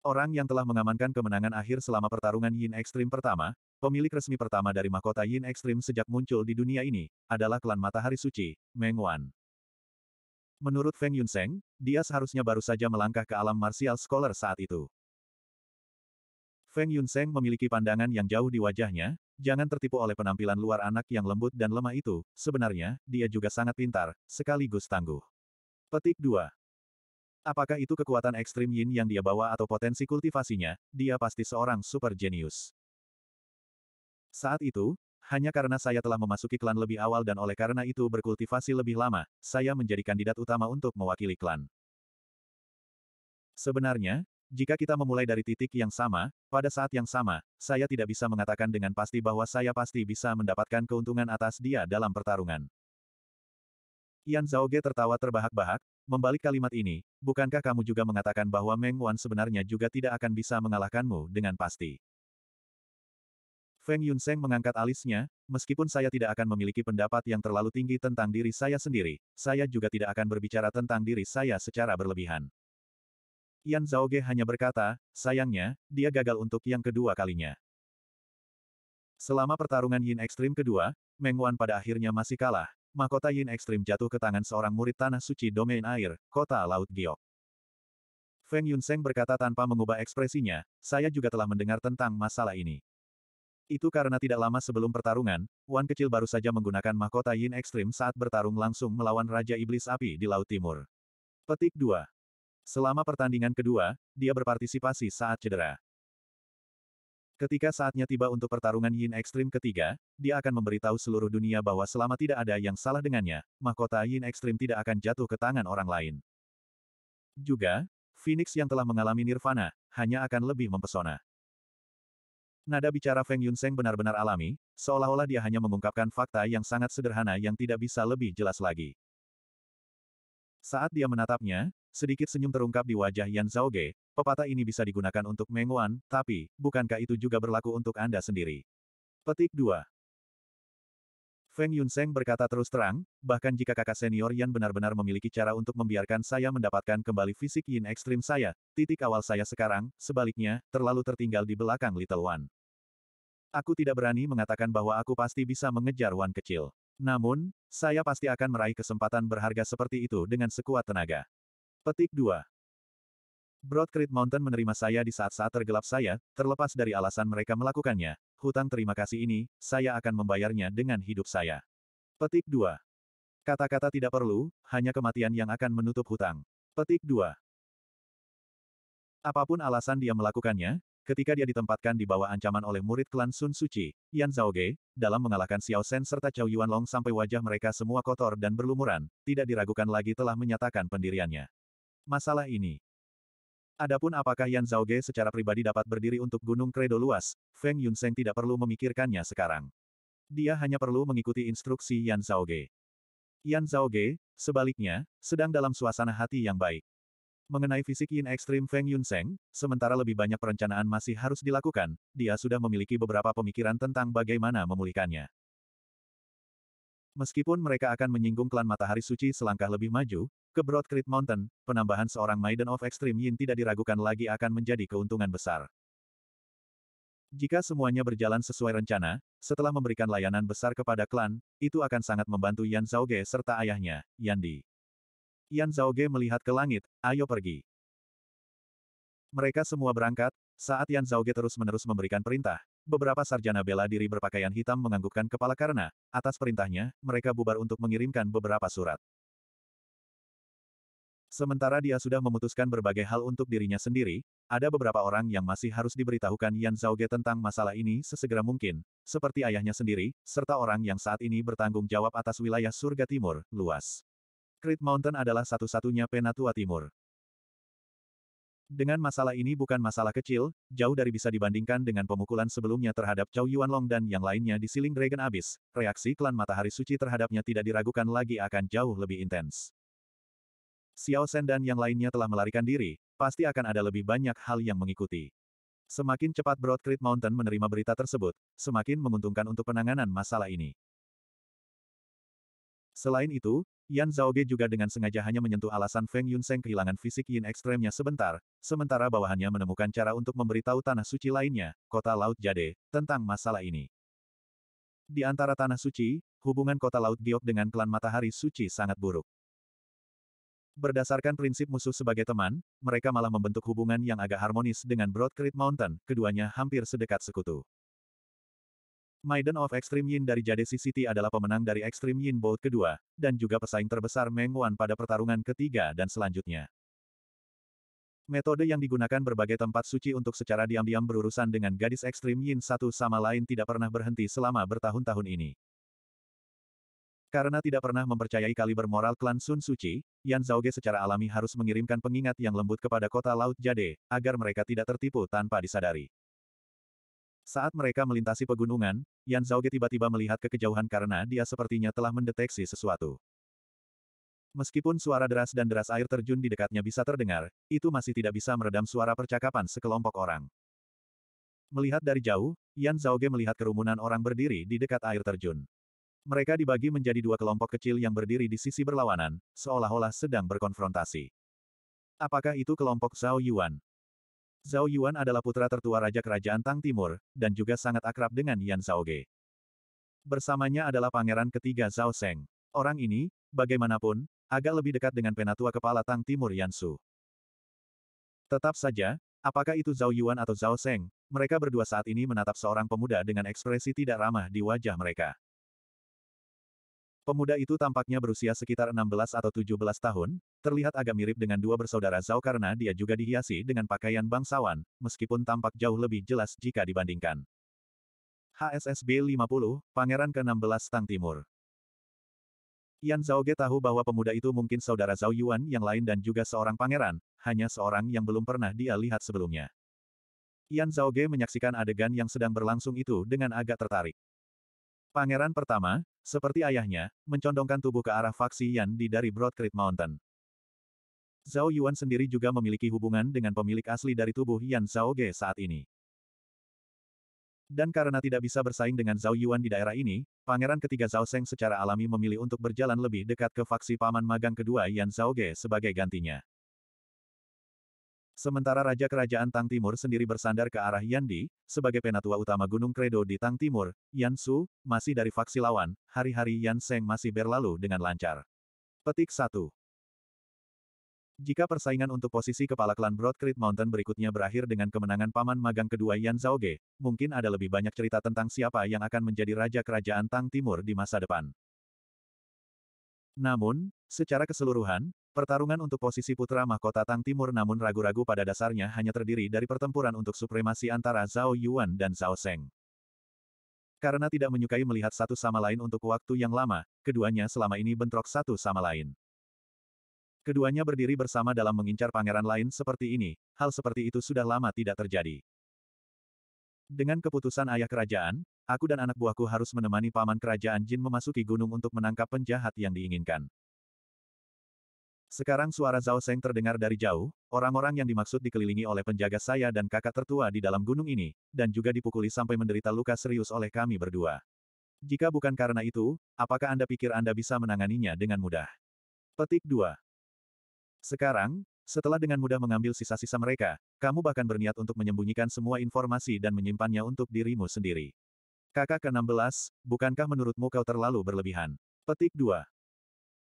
S1: Orang yang telah mengamankan kemenangan akhir selama pertarungan Yin Ekstrim pertama, pemilik resmi pertama dari mahkota Yin Ekstrim sejak muncul di dunia ini, adalah klan Matahari Suci, Meng Wan. Menurut Feng Yunseng, dia seharusnya baru saja melangkah ke alam martial scholar saat itu. Feng Yunseng memiliki pandangan yang jauh di wajahnya, jangan tertipu oleh penampilan luar anak yang lembut dan lemah itu, sebenarnya, dia juga sangat pintar, sekaligus tangguh. Petik 2. Apakah itu kekuatan ekstrim yin yang dia bawa atau potensi kultivasinya, dia pasti seorang super genius. Saat itu, hanya karena saya telah memasuki klan lebih awal dan oleh karena itu berkultivasi lebih lama, saya menjadi kandidat utama untuk mewakili klan. Sebenarnya, jika kita memulai dari titik yang sama, pada saat yang sama, saya tidak bisa mengatakan dengan pasti bahwa saya pasti bisa mendapatkan keuntungan atas dia dalam pertarungan. Yan Zhaoge tertawa terbahak-bahak, membalik kalimat ini, bukankah kamu juga mengatakan bahwa Meng Wan sebenarnya juga tidak akan bisa mengalahkanmu dengan pasti? Feng Yunseng mengangkat alisnya, meskipun saya tidak akan memiliki pendapat yang terlalu tinggi tentang diri saya sendiri, saya juga tidak akan berbicara tentang diri saya secara berlebihan. Yan Zhaoge hanya berkata, sayangnya, dia gagal untuk yang kedua kalinya. Selama pertarungan Yin Ekstrim kedua, Meng Wan pada akhirnya masih kalah. Mahkota Yin Ekstrim jatuh ke tangan seorang murid tanah suci domain air, kota Laut Giok. Feng Yunseng berkata tanpa mengubah ekspresinya, saya juga telah mendengar tentang masalah ini. Itu karena tidak lama sebelum pertarungan, Wan kecil baru saja menggunakan mahkota Yin Ekstrim saat bertarung langsung melawan Raja Iblis Api di Laut Timur. Petik 2. Selama pertandingan kedua, dia berpartisipasi saat cedera. Ketika saatnya tiba untuk pertarungan Yin Ekstrim ketiga, dia akan memberitahu seluruh dunia bahwa selama tidak ada yang salah dengannya, mahkota Yin Ekstrim tidak akan jatuh ke tangan orang lain. Juga, Phoenix yang telah mengalami nirvana, hanya akan lebih mempesona. Nada bicara Feng Yunseng benar-benar alami, seolah-olah dia hanya mengungkapkan fakta yang sangat sederhana yang tidak bisa lebih jelas lagi. Saat dia menatapnya, Sedikit senyum terungkap di wajah Yan Zhaoge, pepatah ini bisa digunakan untuk Menguan, tapi, bukankah itu juga berlaku untuk Anda sendiri? Petik 2. Feng Yunseng berkata terus terang, bahkan jika kakak senior Yan benar-benar memiliki cara untuk membiarkan saya mendapatkan kembali fisik Yin ekstrim saya, titik awal saya sekarang, sebaliknya, terlalu tertinggal di belakang Little One. Aku tidak berani mengatakan bahwa aku pasti bisa mengejar Wan kecil. Namun, saya pasti akan meraih kesempatan berharga seperti itu dengan sekuat tenaga. Petik 2. Broadcrete Mountain menerima saya di saat-saat tergelap saya, terlepas dari alasan mereka melakukannya. Hutang terima kasih ini, saya akan membayarnya dengan hidup saya. Petik 2. Kata-kata tidak perlu, hanya kematian yang akan menutup hutang. Petik 2. Apapun alasan dia melakukannya, ketika dia ditempatkan di bawah ancaman oleh murid klan Sun Suci, Yan Zhaoge, dalam mengalahkan Xiao Shen serta Chao Long sampai wajah mereka semua kotor dan berlumuran, tidak diragukan lagi telah menyatakan pendiriannya masalah ini. Adapun apakah Yan Zhaoge secara pribadi dapat berdiri untuk Gunung Kredo luas, Feng Yunseng tidak perlu memikirkannya sekarang. Dia hanya perlu mengikuti instruksi Yan Zhaoge. Yan Zhaoge, sebaliknya, sedang dalam suasana hati yang baik. Mengenai fisik Yin ekstrim Feng Yunseng, sementara lebih banyak perencanaan masih harus dilakukan, dia sudah memiliki beberapa pemikiran tentang bagaimana memulihkannya. Meskipun mereka akan menyinggung klan matahari suci selangkah lebih maju, ke Broad Creek Mountain, penambahan seorang Maiden of Extreme Yin tidak diragukan lagi akan menjadi keuntungan besar. Jika semuanya berjalan sesuai rencana, setelah memberikan layanan besar kepada klan, itu akan sangat membantu Yan Zhao Ge serta ayahnya, Yan Di. Yan Zhao Ge melihat ke langit, ayo pergi. Mereka semua berangkat, saat Yan Zhao Ge terus-menerus memberikan perintah, Beberapa sarjana bela diri berpakaian hitam menganggukkan kepala karena, atas perintahnya, mereka bubar untuk mengirimkan beberapa surat. Sementara dia sudah memutuskan berbagai hal untuk dirinya sendiri, ada beberapa orang yang masih harus diberitahukan Yan Zhaoge tentang masalah ini sesegera mungkin, seperti ayahnya sendiri, serta orang yang saat ini bertanggung jawab atas wilayah surga timur, luas. Great Mountain adalah satu-satunya penatua timur. Dengan masalah ini bukan masalah kecil, jauh dari bisa dibandingkan dengan pemukulan sebelumnya terhadap Chow Yuanlong dan yang lainnya di Siling Dragon Abyss, reaksi klan Matahari Suci terhadapnya tidak diragukan lagi akan jauh lebih intens. Xiao Shen dan yang lainnya telah melarikan diri, pasti akan ada lebih banyak hal yang mengikuti. Semakin cepat Broad Creek Mountain menerima berita tersebut, semakin menguntungkan untuk penanganan masalah ini. Selain itu, Yan Zhaoge juga dengan sengaja hanya menyentuh alasan Feng Yunseng kehilangan fisik yin ekstremnya sebentar, sementara bawahannya menemukan cara untuk memberitahu tanah suci lainnya, kota Laut Jade, tentang masalah ini. Di antara tanah suci, hubungan kota Laut Giok dengan klan Matahari Suci sangat buruk. Berdasarkan prinsip musuh sebagai teman, mereka malah membentuk hubungan yang agak harmonis dengan Broad Creek Mountain, keduanya hampir sedekat sekutu. Maiden of Extreme Yin dari Jade City adalah pemenang dari Extreme Yin Bout kedua, dan juga pesaing terbesar Meng Wan pada pertarungan ketiga dan selanjutnya. Metode yang digunakan berbagai tempat suci untuk secara diam-diam berurusan dengan gadis Extreme Yin satu sama lain tidak pernah berhenti selama bertahun-tahun ini. Karena tidak pernah mempercayai kaliber moral klan Sun Suci, Yan Zhaoge secara alami harus mengirimkan pengingat yang lembut kepada kota Laut Jade, agar mereka tidak tertipu tanpa disadari. Saat mereka melintasi pegunungan, Yan Zhaoge tiba-tiba melihat ke kejauhan karena dia sepertinya telah mendeteksi sesuatu. Meskipun suara deras dan deras air terjun di dekatnya bisa terdengar, itu masih tidak bisa meredam suara percakapan sekelompok orang. Melihat dari jauh, Yan Zhaoge melihat kerumunan orang berdiri di dekat air terjun. Mereka dibagi menjadi dua kelompok kecil yang berdiri di sisi berlawanan, seolah-olah sedang berkonfrontasi. Apakah itu kelompok Zhao Yuan? Zhao Yuan adalah putra tertua Raja Kerajaan Tang Timur, dan juga sangat akrab dengan Yan Zhaoge. Bersamanya adalah pangeran ketiga Zhao Seng. Orang ini, bagaimanapun, agak lebih dekat dengan penatua kepala Tang Timur Yan Su. Tetap saja, apakah itu Zhao Yuan atau Zhao Seng, mereka berdua saat ini menatap seorang pemuda dengan ekspresi tidak ramah di wajah mereka. Pemuda itu tampaknya berusia sekitar 16 atau 17 tahun, terlihat agak mirip dengan dua bersaudara Zhao karena dia juga dihiasi dengan pakaian bangsawan, meskipun tampak jauh lebih jelas jika dibandingkan. HSSB 50, Pangeran ke-16 Tang Timur. Yan Zhaoge tahu bahwa pemuda itu mungkin saudara Zhao Yuan yang lain dan juga seorang pangeran, hanya seorang yang belum pernah dia lihat sebelumnya. Yan Zhaoge menyaksikan adegan yang sedang berlangsung itu dengan agak tertarik. Pangeran pertama, seperti ayahnya, mencondongkan tubuh ke arah faksi Yan di dari Broadcreek Mountain. Zhao Yuan sendiri juga memiliki hubungan dengan pemilik asli dari tubuh Yan Zhao Ge saat ini. Dan karena tidak bisa bersaing dengan Zhao Yuan di daerah ini, pangeran ketiga Zhao Seng secara alami memilih untuk berjalan lebih dekat ke faksi paman magang kedua Yan Zhao Ge sebagai gantinya. Sementara Raja Kerajaan Tang Timur sendiri bersandar ke arah Yandi, sebagai penatua utama Gunung Kredo di Tang Timur, Yan Su, masih dari faksi lawan, hari-hari Yan Seng masih berlalu dengan lancar. Petik 1. Jika persaingan untuk posisi kepala klan Broad Creek Mountain berikutnya berakhir dengan kemenangan Paman Magang kedua Yan Ge, mungkin ada lebih banyak cerita tentang siapa yang akan menjadi Raja Kerajaan Tang Timur di masa depan. Namun, secara keseluruhan, pertarungan untuk posisi putra mahkota Tang Timur namun ragu-ragu pada dasarnya hanya terdiri dari pertempuran untuk supremasi antara Zhao Yuan dan Zhao Seng. Karena tidak menyukai melihat satu sama lain untuk waktu yang lama, keduanya selama ini bentrok satu sama lain. Keduanya berdiri bersama dalam mengincar pangeran lain seperti ini, hal seperti itu sudah lama tidak terjadi. Dengan keputusan ayah kerajaan, aku dan anak buahku harus menemani paman kerajaan Jin memasuki gunung untuk menangkap penjahat yang diinginkan. Sekarang suara Zhao Seng terdengar dari jauh, orang-orang yang dimaksud dikelilingi oleh penjaga saya dan kakak tertua di dalam gunung ini, dan juga dipukuli sampai menderita luka serius oleh kami berdua. Jika bukan karena itu, apakah Anda pikir Anda bisa menanganinya dengan mudah? Petik 2. Sekarang, setelah dengan mudah mengambil sisa-sisa mereka, kamu bahkan berniat untuk menyembunyikan semua informasi dan menyimpannya untuk dirimu sendiri. Kakak ke-16, bukankah menurutmu kau terlalu berlebihan? Petik 2.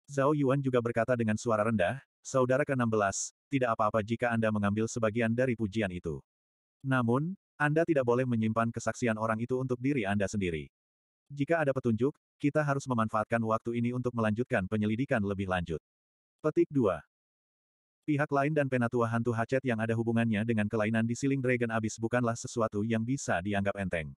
S1: Zhao Yuan juga berkata dengan suara rendah, Saudara ke-16, tidak apa-apa jika Anda mengambil sebagian dari pujian itu. Namun, Anda tidak boleh menyimpan kesaksian orang itu untuk diri Anda sendiri. Jika ada petunjuk, kita harus memanfaatkan waktu ini untuk melanjutkan penyelidikan lebih lanjut. Petik 2. Pihak lain dan penatua hantu Hacet yang ada hubungannya dengan kelainan di Siling Dragon Abyss bukanlah sesuatu yang bisa dianggap enteng.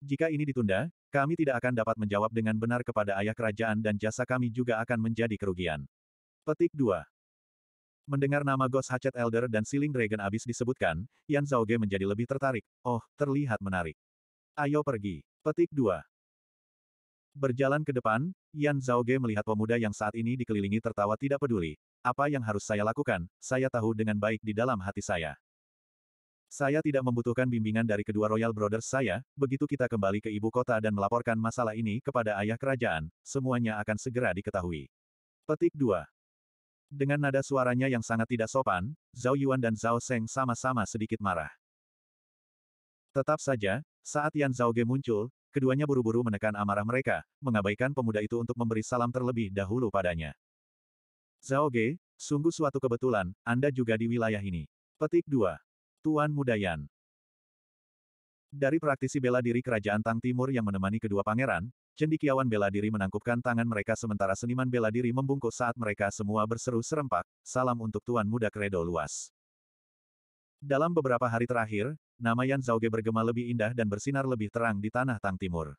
S1: Jika ini ditunda, kami tidak akan dapat menjawab dengan benar kepada ayah kerajaan dan jasa kami juga akan menjadi kerugian. Petik 2. Mendengar nama Ghost Hatchet Elder dan Siling Dragon Abyss disebutkan, Yan Zhaoge menjadi lebih tertarik. Oh, terlihat menarik. Ayo pergi. Petik 2. Berjalan ke depan, Yan Zhaoge melihat pemuda yang saat ini dikelilingi tertawa tidak peduli, apa yang harus saya lakukan, saya tahu dengan baik di dalam hati saya. Saya tidak membutuhkan bimbingan dari kedua Royal Brothers saya, begitu kita kembali ke ibu kota dan melaporkan masalah ini kepada ayah kerajaan, semuanya akan segera diketahui. Petik 2. Dengan nada suaranya yang sangat tidak sopan, Zhao Yuan dan Zhao Seng sama-sama sedikit marah. Tetap saja, saat Yan Zhao Ge muncul, keduanya buru-buru menekan amarah mereka, mengabaikan pemuda itu untuk memberi salam terlebih dahulu padanya. Zhao Ge, sungguh suatu kebetulan, Anda juga di wilayah ini. Petik 2. Tuan Muda Yan. Dari praktisi bela diri Kerajaan Tang Timur yang menemani kedua pangeran, cendikiawan bela diri menangkupkan tangan mereka sementara seniman bela diri membungkuk saat mereka semua berseru serempak, salam untuk Tuan Muda Kredo Luas. Dalam beberapa hari terakhir, nama Yan Zhao Ge bergema lebih indah dan bersinar lebih terang di tanah Tang Timur.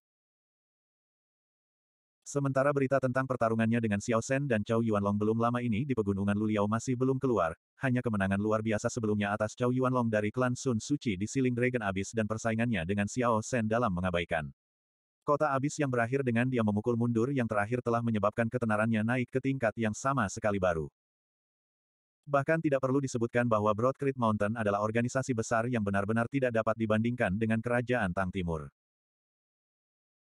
S1: Sementara berita tentang pertarungannya dengan Xiao Shen dan Cao Yuanlong belum lama ini di pegunungan Luliao masih belum keluar, hanya kemenangan luar biasa sebelumnya atas Cao Yuanlong dari klan Sun Suci di Siling Dragon Abyss dan persaingannya dengan Xiao Shen dalam mengabaikan. Kota Abyss yang berakhir dengan dia memukul mundur yang terakhir telah menyebabkan ketenarannya naik ke tingkat yang sama sekali baru. Bahkan tidak perlu disebutkan bahwa Broad Creek Mountain adalah organisasi besar yang benar-benar tidak dapat dibandingkan dengan kerajaan Tang Timur.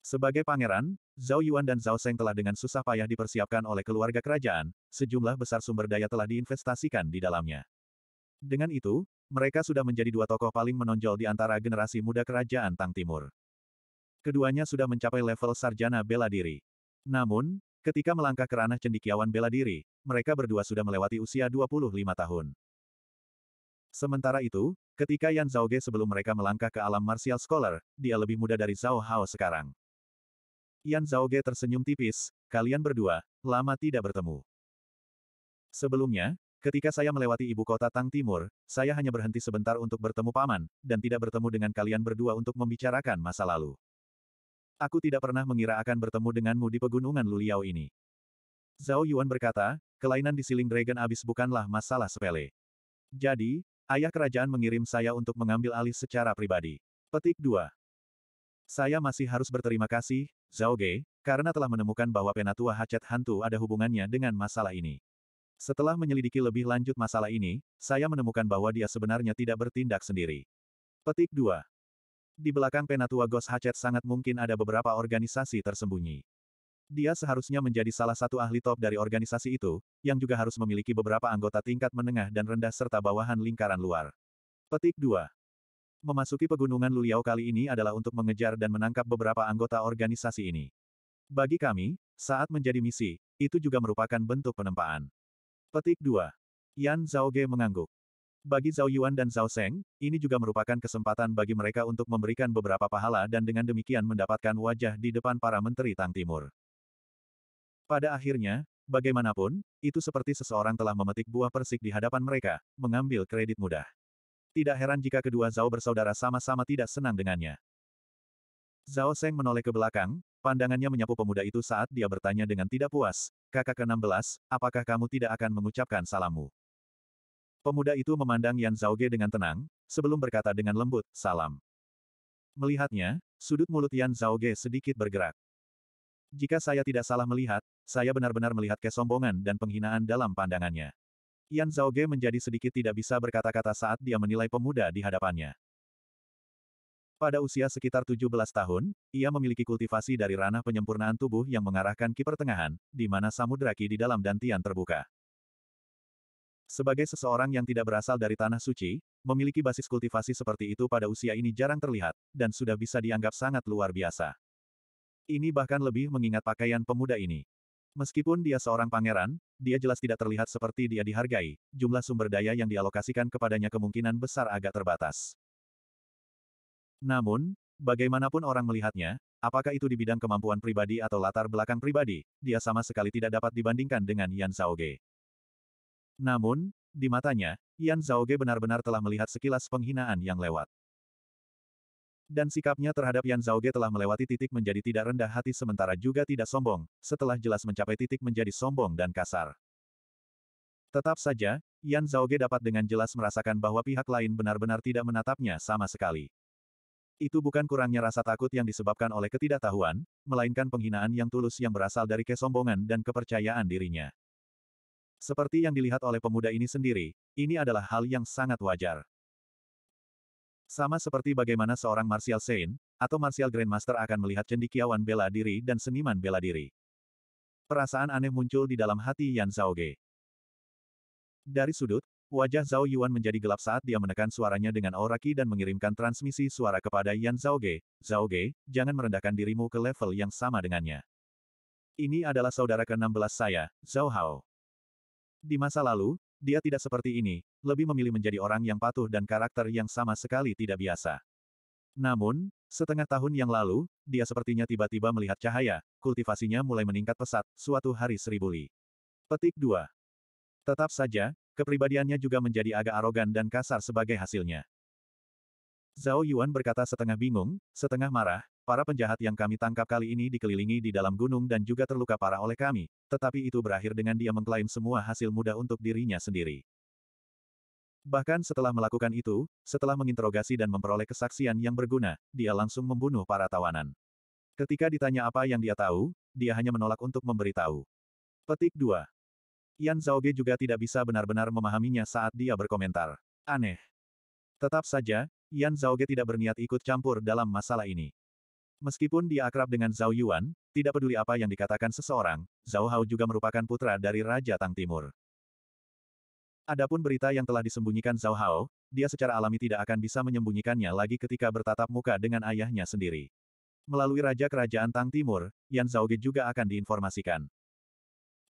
S1: Sebagai pangeran, Zhao Yuan dan Zhao Seng telah dengan susah payah dipersiapkan oleh keluarga kerajaan, sejumlah besar sumber daya telah diinvestasikan di dalamnya. Dengan itu, mereka sudah menjadi dua tokoh paling menonjol di antara generasi muda kerajaan Tang Timur. Keduanya sudah mencapai level sarjana bela diri. Namun, ketika melangkah ke ranah cendikiawan bela diri, mereka berdua sudah melewati usia 25 tahun. Sementara itu, ketika Yan Zhao Ge sebelum mereka melangkah ke alam martial scholar, dia lebih muda dari Zhao Hao sekarang. Yan Ge tersenyum tipis, kalian berdua, lama tidak bertemu. Sebelumnya, ketika saya melewati ibu kota Tang Timur, saya hanya berhenti sebentar untuk bertemu paman, dan tidak bertemu dengan kalian berdua untuk membicarakan masa lalu. Aku tidak pernah mengira akan bertemu denganmu di pegunungan Luliau ini. Zhao Yuan berkata, kelainan di Siling Dragon abis bukanlah masalah sepele. Jadi, ayah kerajaan mengirim saya untuk mengambil alih secara pribadi. Petik 2. Saya masih harus berterima kasih, Zhao Ge, karena telah menemukan bahwa penatua hacet hantu ada hubungannya dengan masalah ini. Setelah menyelidiki lebih lanjut masalah ini, saya menemukan bahwa dia sebenarnya tidak bertindak sendiri. Petik 2. Di belakang penatua gos hachet sangat mungkin ada beberapa organisasi tersembunyi. Dia seharusnya menjadi salah satu ahli top dari organisasi itu, yang juga harus memiliki beberapa anggota tingkat menengah dan rendah serta bawahan lingkaran luar. Petik 2. Memasuki pegunungan Luliao kali ini adalah untuk mengejar dan menangkap beberapa anggota organisasi ini. Bagi kami, saat menjadi misi, itu juga merupakan bentuk penempaan. Petik 2. Yan Zhaoge mengangguk. Bagi Zhao Yuan dan Zhao Seng, ini juga merupakan kesempatan bagi mereka untuk memberikan beberapa pahala dan dengan demikian mendapatkan wajah di depan para menteri Tang Timur. Pada akhirnya, bagaimanapun, itu seperti seseorang telah memetik buah persik di hadapan mereka, mengambil kredit mudah. Tidak heran jika kedua Zhao bersaudara sama-sama tidak senang dengannya. Zhao Seng menoleh ke belakang, pandangannya menyapu pemuda itu saat dia bertanya dengan tidak puas, kakak ke-16, apakah kamu tidak akan mengucapkan salammu? Pemuda itu memandang Yan Zhao Ge dengan tenang, sebelum berkata dengan lembut, salam. Melihatnya, sudut mulut Yan Zhao Ge sedikit bergerak. Jika saya tidak salah melihat, saya benar-benar melihat kesombongan dan penghinaan dalam pandangannya. Yan Zhao Ge menjadi sedikit tidak bisa berkata-kata saat dia menilai pemuda di hadapannya. Pada usia sekitar 17 tahun, ia memiliki kultivasi dari ranah penyempurnaan tubuh yang mengarahkan ki pertengahan, di mana samudera ki di dalam dantian terbuka. Sebagai seseorang yang tidak berasal dari tanah suci, memiliki basis kultivasi seperti itu pada usia ini jarang terlihat, dan sudah bisa dianggap sangat luar biasa. Ini bahkan lebih mengingat pakaian pemuda ini. Meskipun dia seorang pangeran, dia jelas tidak terlihat seperti dia dihargai, jumlah sumber daya yang dialokasikan kepadanya kemungkinan besar agak terbatas. Namun, bagaimanapun orang melihatnya, apakah itu di bidang kemampuan pribadi atau latar belakang pribadi, dia sama sekali tidak dapat dibandingkan dengan Yan Ge. Namun, di matanya, Yan Ge benar-benar telah melihat sekilas penghinaan yang lewat dan sikapnya terhadap Yan Zhaoge telah melewati titik menjadi tidak rendah hati sementara juga tidak sombong, setelah jelas mencapai titik menjadi sombong dan kasar. Tetap saja, Yan Zhaoge dapat dengan jelas merasakan bahwa pihak lain benar-benar tidak menatapnya sama sekali. Itu bukan kurangnya rasa takut yang disebabkan oleh ketidaktahuan, melainkan penghinaan yang tulus yang berasal dari kesombongan dan kepercayaan dirinya. Seperti yang dilihat oleh pemuda ini sendiri, ini adalah hal yang sangat wajar. Sama seperti bagaimana seorang Martial Saint, atau Martial Grandmaster akan melihat cendikiawan bela diri dan seniman bela diri. Perasaan aneh muncul di dalam hati Yan Zhaoge. Dari sudut, wajah Zhao Yuan menjadi gelap saat dia menekan suaranya dengan aura ki dan mengirimkan transmisi suara kepada Yan Zhaoge. Zhaoge, jangan merendahkan dirimu ke level yang sama dengannya. Ini adalah saudara ke-16 saya, Zhao Hao. Di masa lalu, dia tidak seperti ini, lebih memilih menjadi orang yang patuh dan karakter yang sama sekali tidak biasa. Namun, setengah tahun yang lalu, dia sepertinya tiba-tiba melihat cahaya, kultivasinya mulai meningkat pesat, suatu hari seribu li. Petik 2. Tetap saja, kepribadiannya juga menjadi agak arogan dan kasar sebagai hasilnya. Zhao Yuan berkata setengah bingung, setengah marah, Para penjahat yang kami tangkap kali ini dikelilingi di dalam gunung dan juga terluka parah oleh kami, tetapi itu berakhir dengan dia mengklaim semua hasil mudah untuk dirinya sendiri. Bahkan setelah melakukan itu, setelah menginterogasi dan memperoleh kesaksian yang berguna, dia langsung membunuh para tawanan. Ketika ditanya apa yang dia tahu, dia hanya menolak untuk memberitahu. Petik 2. Yan Zhaoge juga tidak bisa benar-benar memahaminya saat dia berkomentar. Aneh. Tetap saja, Yan Zhaoge tidak berniat ikut campur dalam masalah ini. Meskipun dia akrab dengan Zhao Yuan, tidak peduli apa yang dikatakan seseorang, Zhao Hao juga merupakan putra dari Raja Tang Timur. Adapun berita yang telah disembunyikan Zhao Hao, dia secara alami tidak akan bisa menyembunyikannya lagi ketika bertatap muka dengan ayahnya sendiri. Melalui Raja Kerajaan Tang Timur, Yan Zhao Ge juga akan diinformasikan.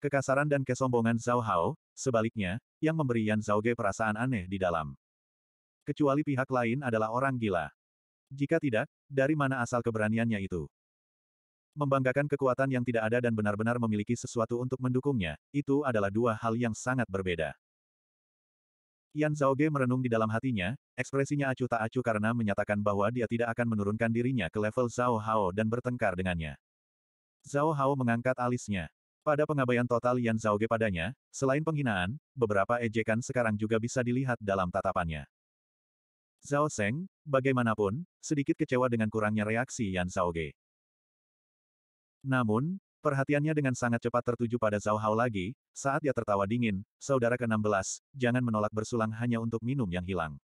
S1: Kekasaran dan kesombongan Zhao Hao, sebaliknya, yang memberi Yan Zhao Ge perasaan aneh di dalam. Kecuali pihak lain adalah orang gila. Jika tidak, dari mana asal keberaniannya itu? Membanggakan kekuatan yang tidak ada dan benar-benar memiliki sesuatu untuk mendukungnya, itu adalah dua hal yang sangat berbeda. Yan Zhao Ge merenung di dalam hatinya, ekspresinya acuh tak acuh karena menyatakan bahwa dia tidak akan menurunkan dirinya ke level Zhao Hao dan bertengkar dengannya. Zhao Hao mengangkat alisnya. Pada pengabaian total Yan Zhao Zhaoge padanya, selain penghinaan, beberapa ejekan sekarang juga bisa dilihat dalam tatapannya. Zhao Sheng, bagaimanapun, sedikit kecewa dengan kurangnya reaksi Yan Ge. Namun, perhatiannya dengan sangat cepat tertuju pada Zhao Hao lagi, saat ia tertawa dingin, saudara ke-16, jangan menolak bersulang hanya untuk minum yang hilang.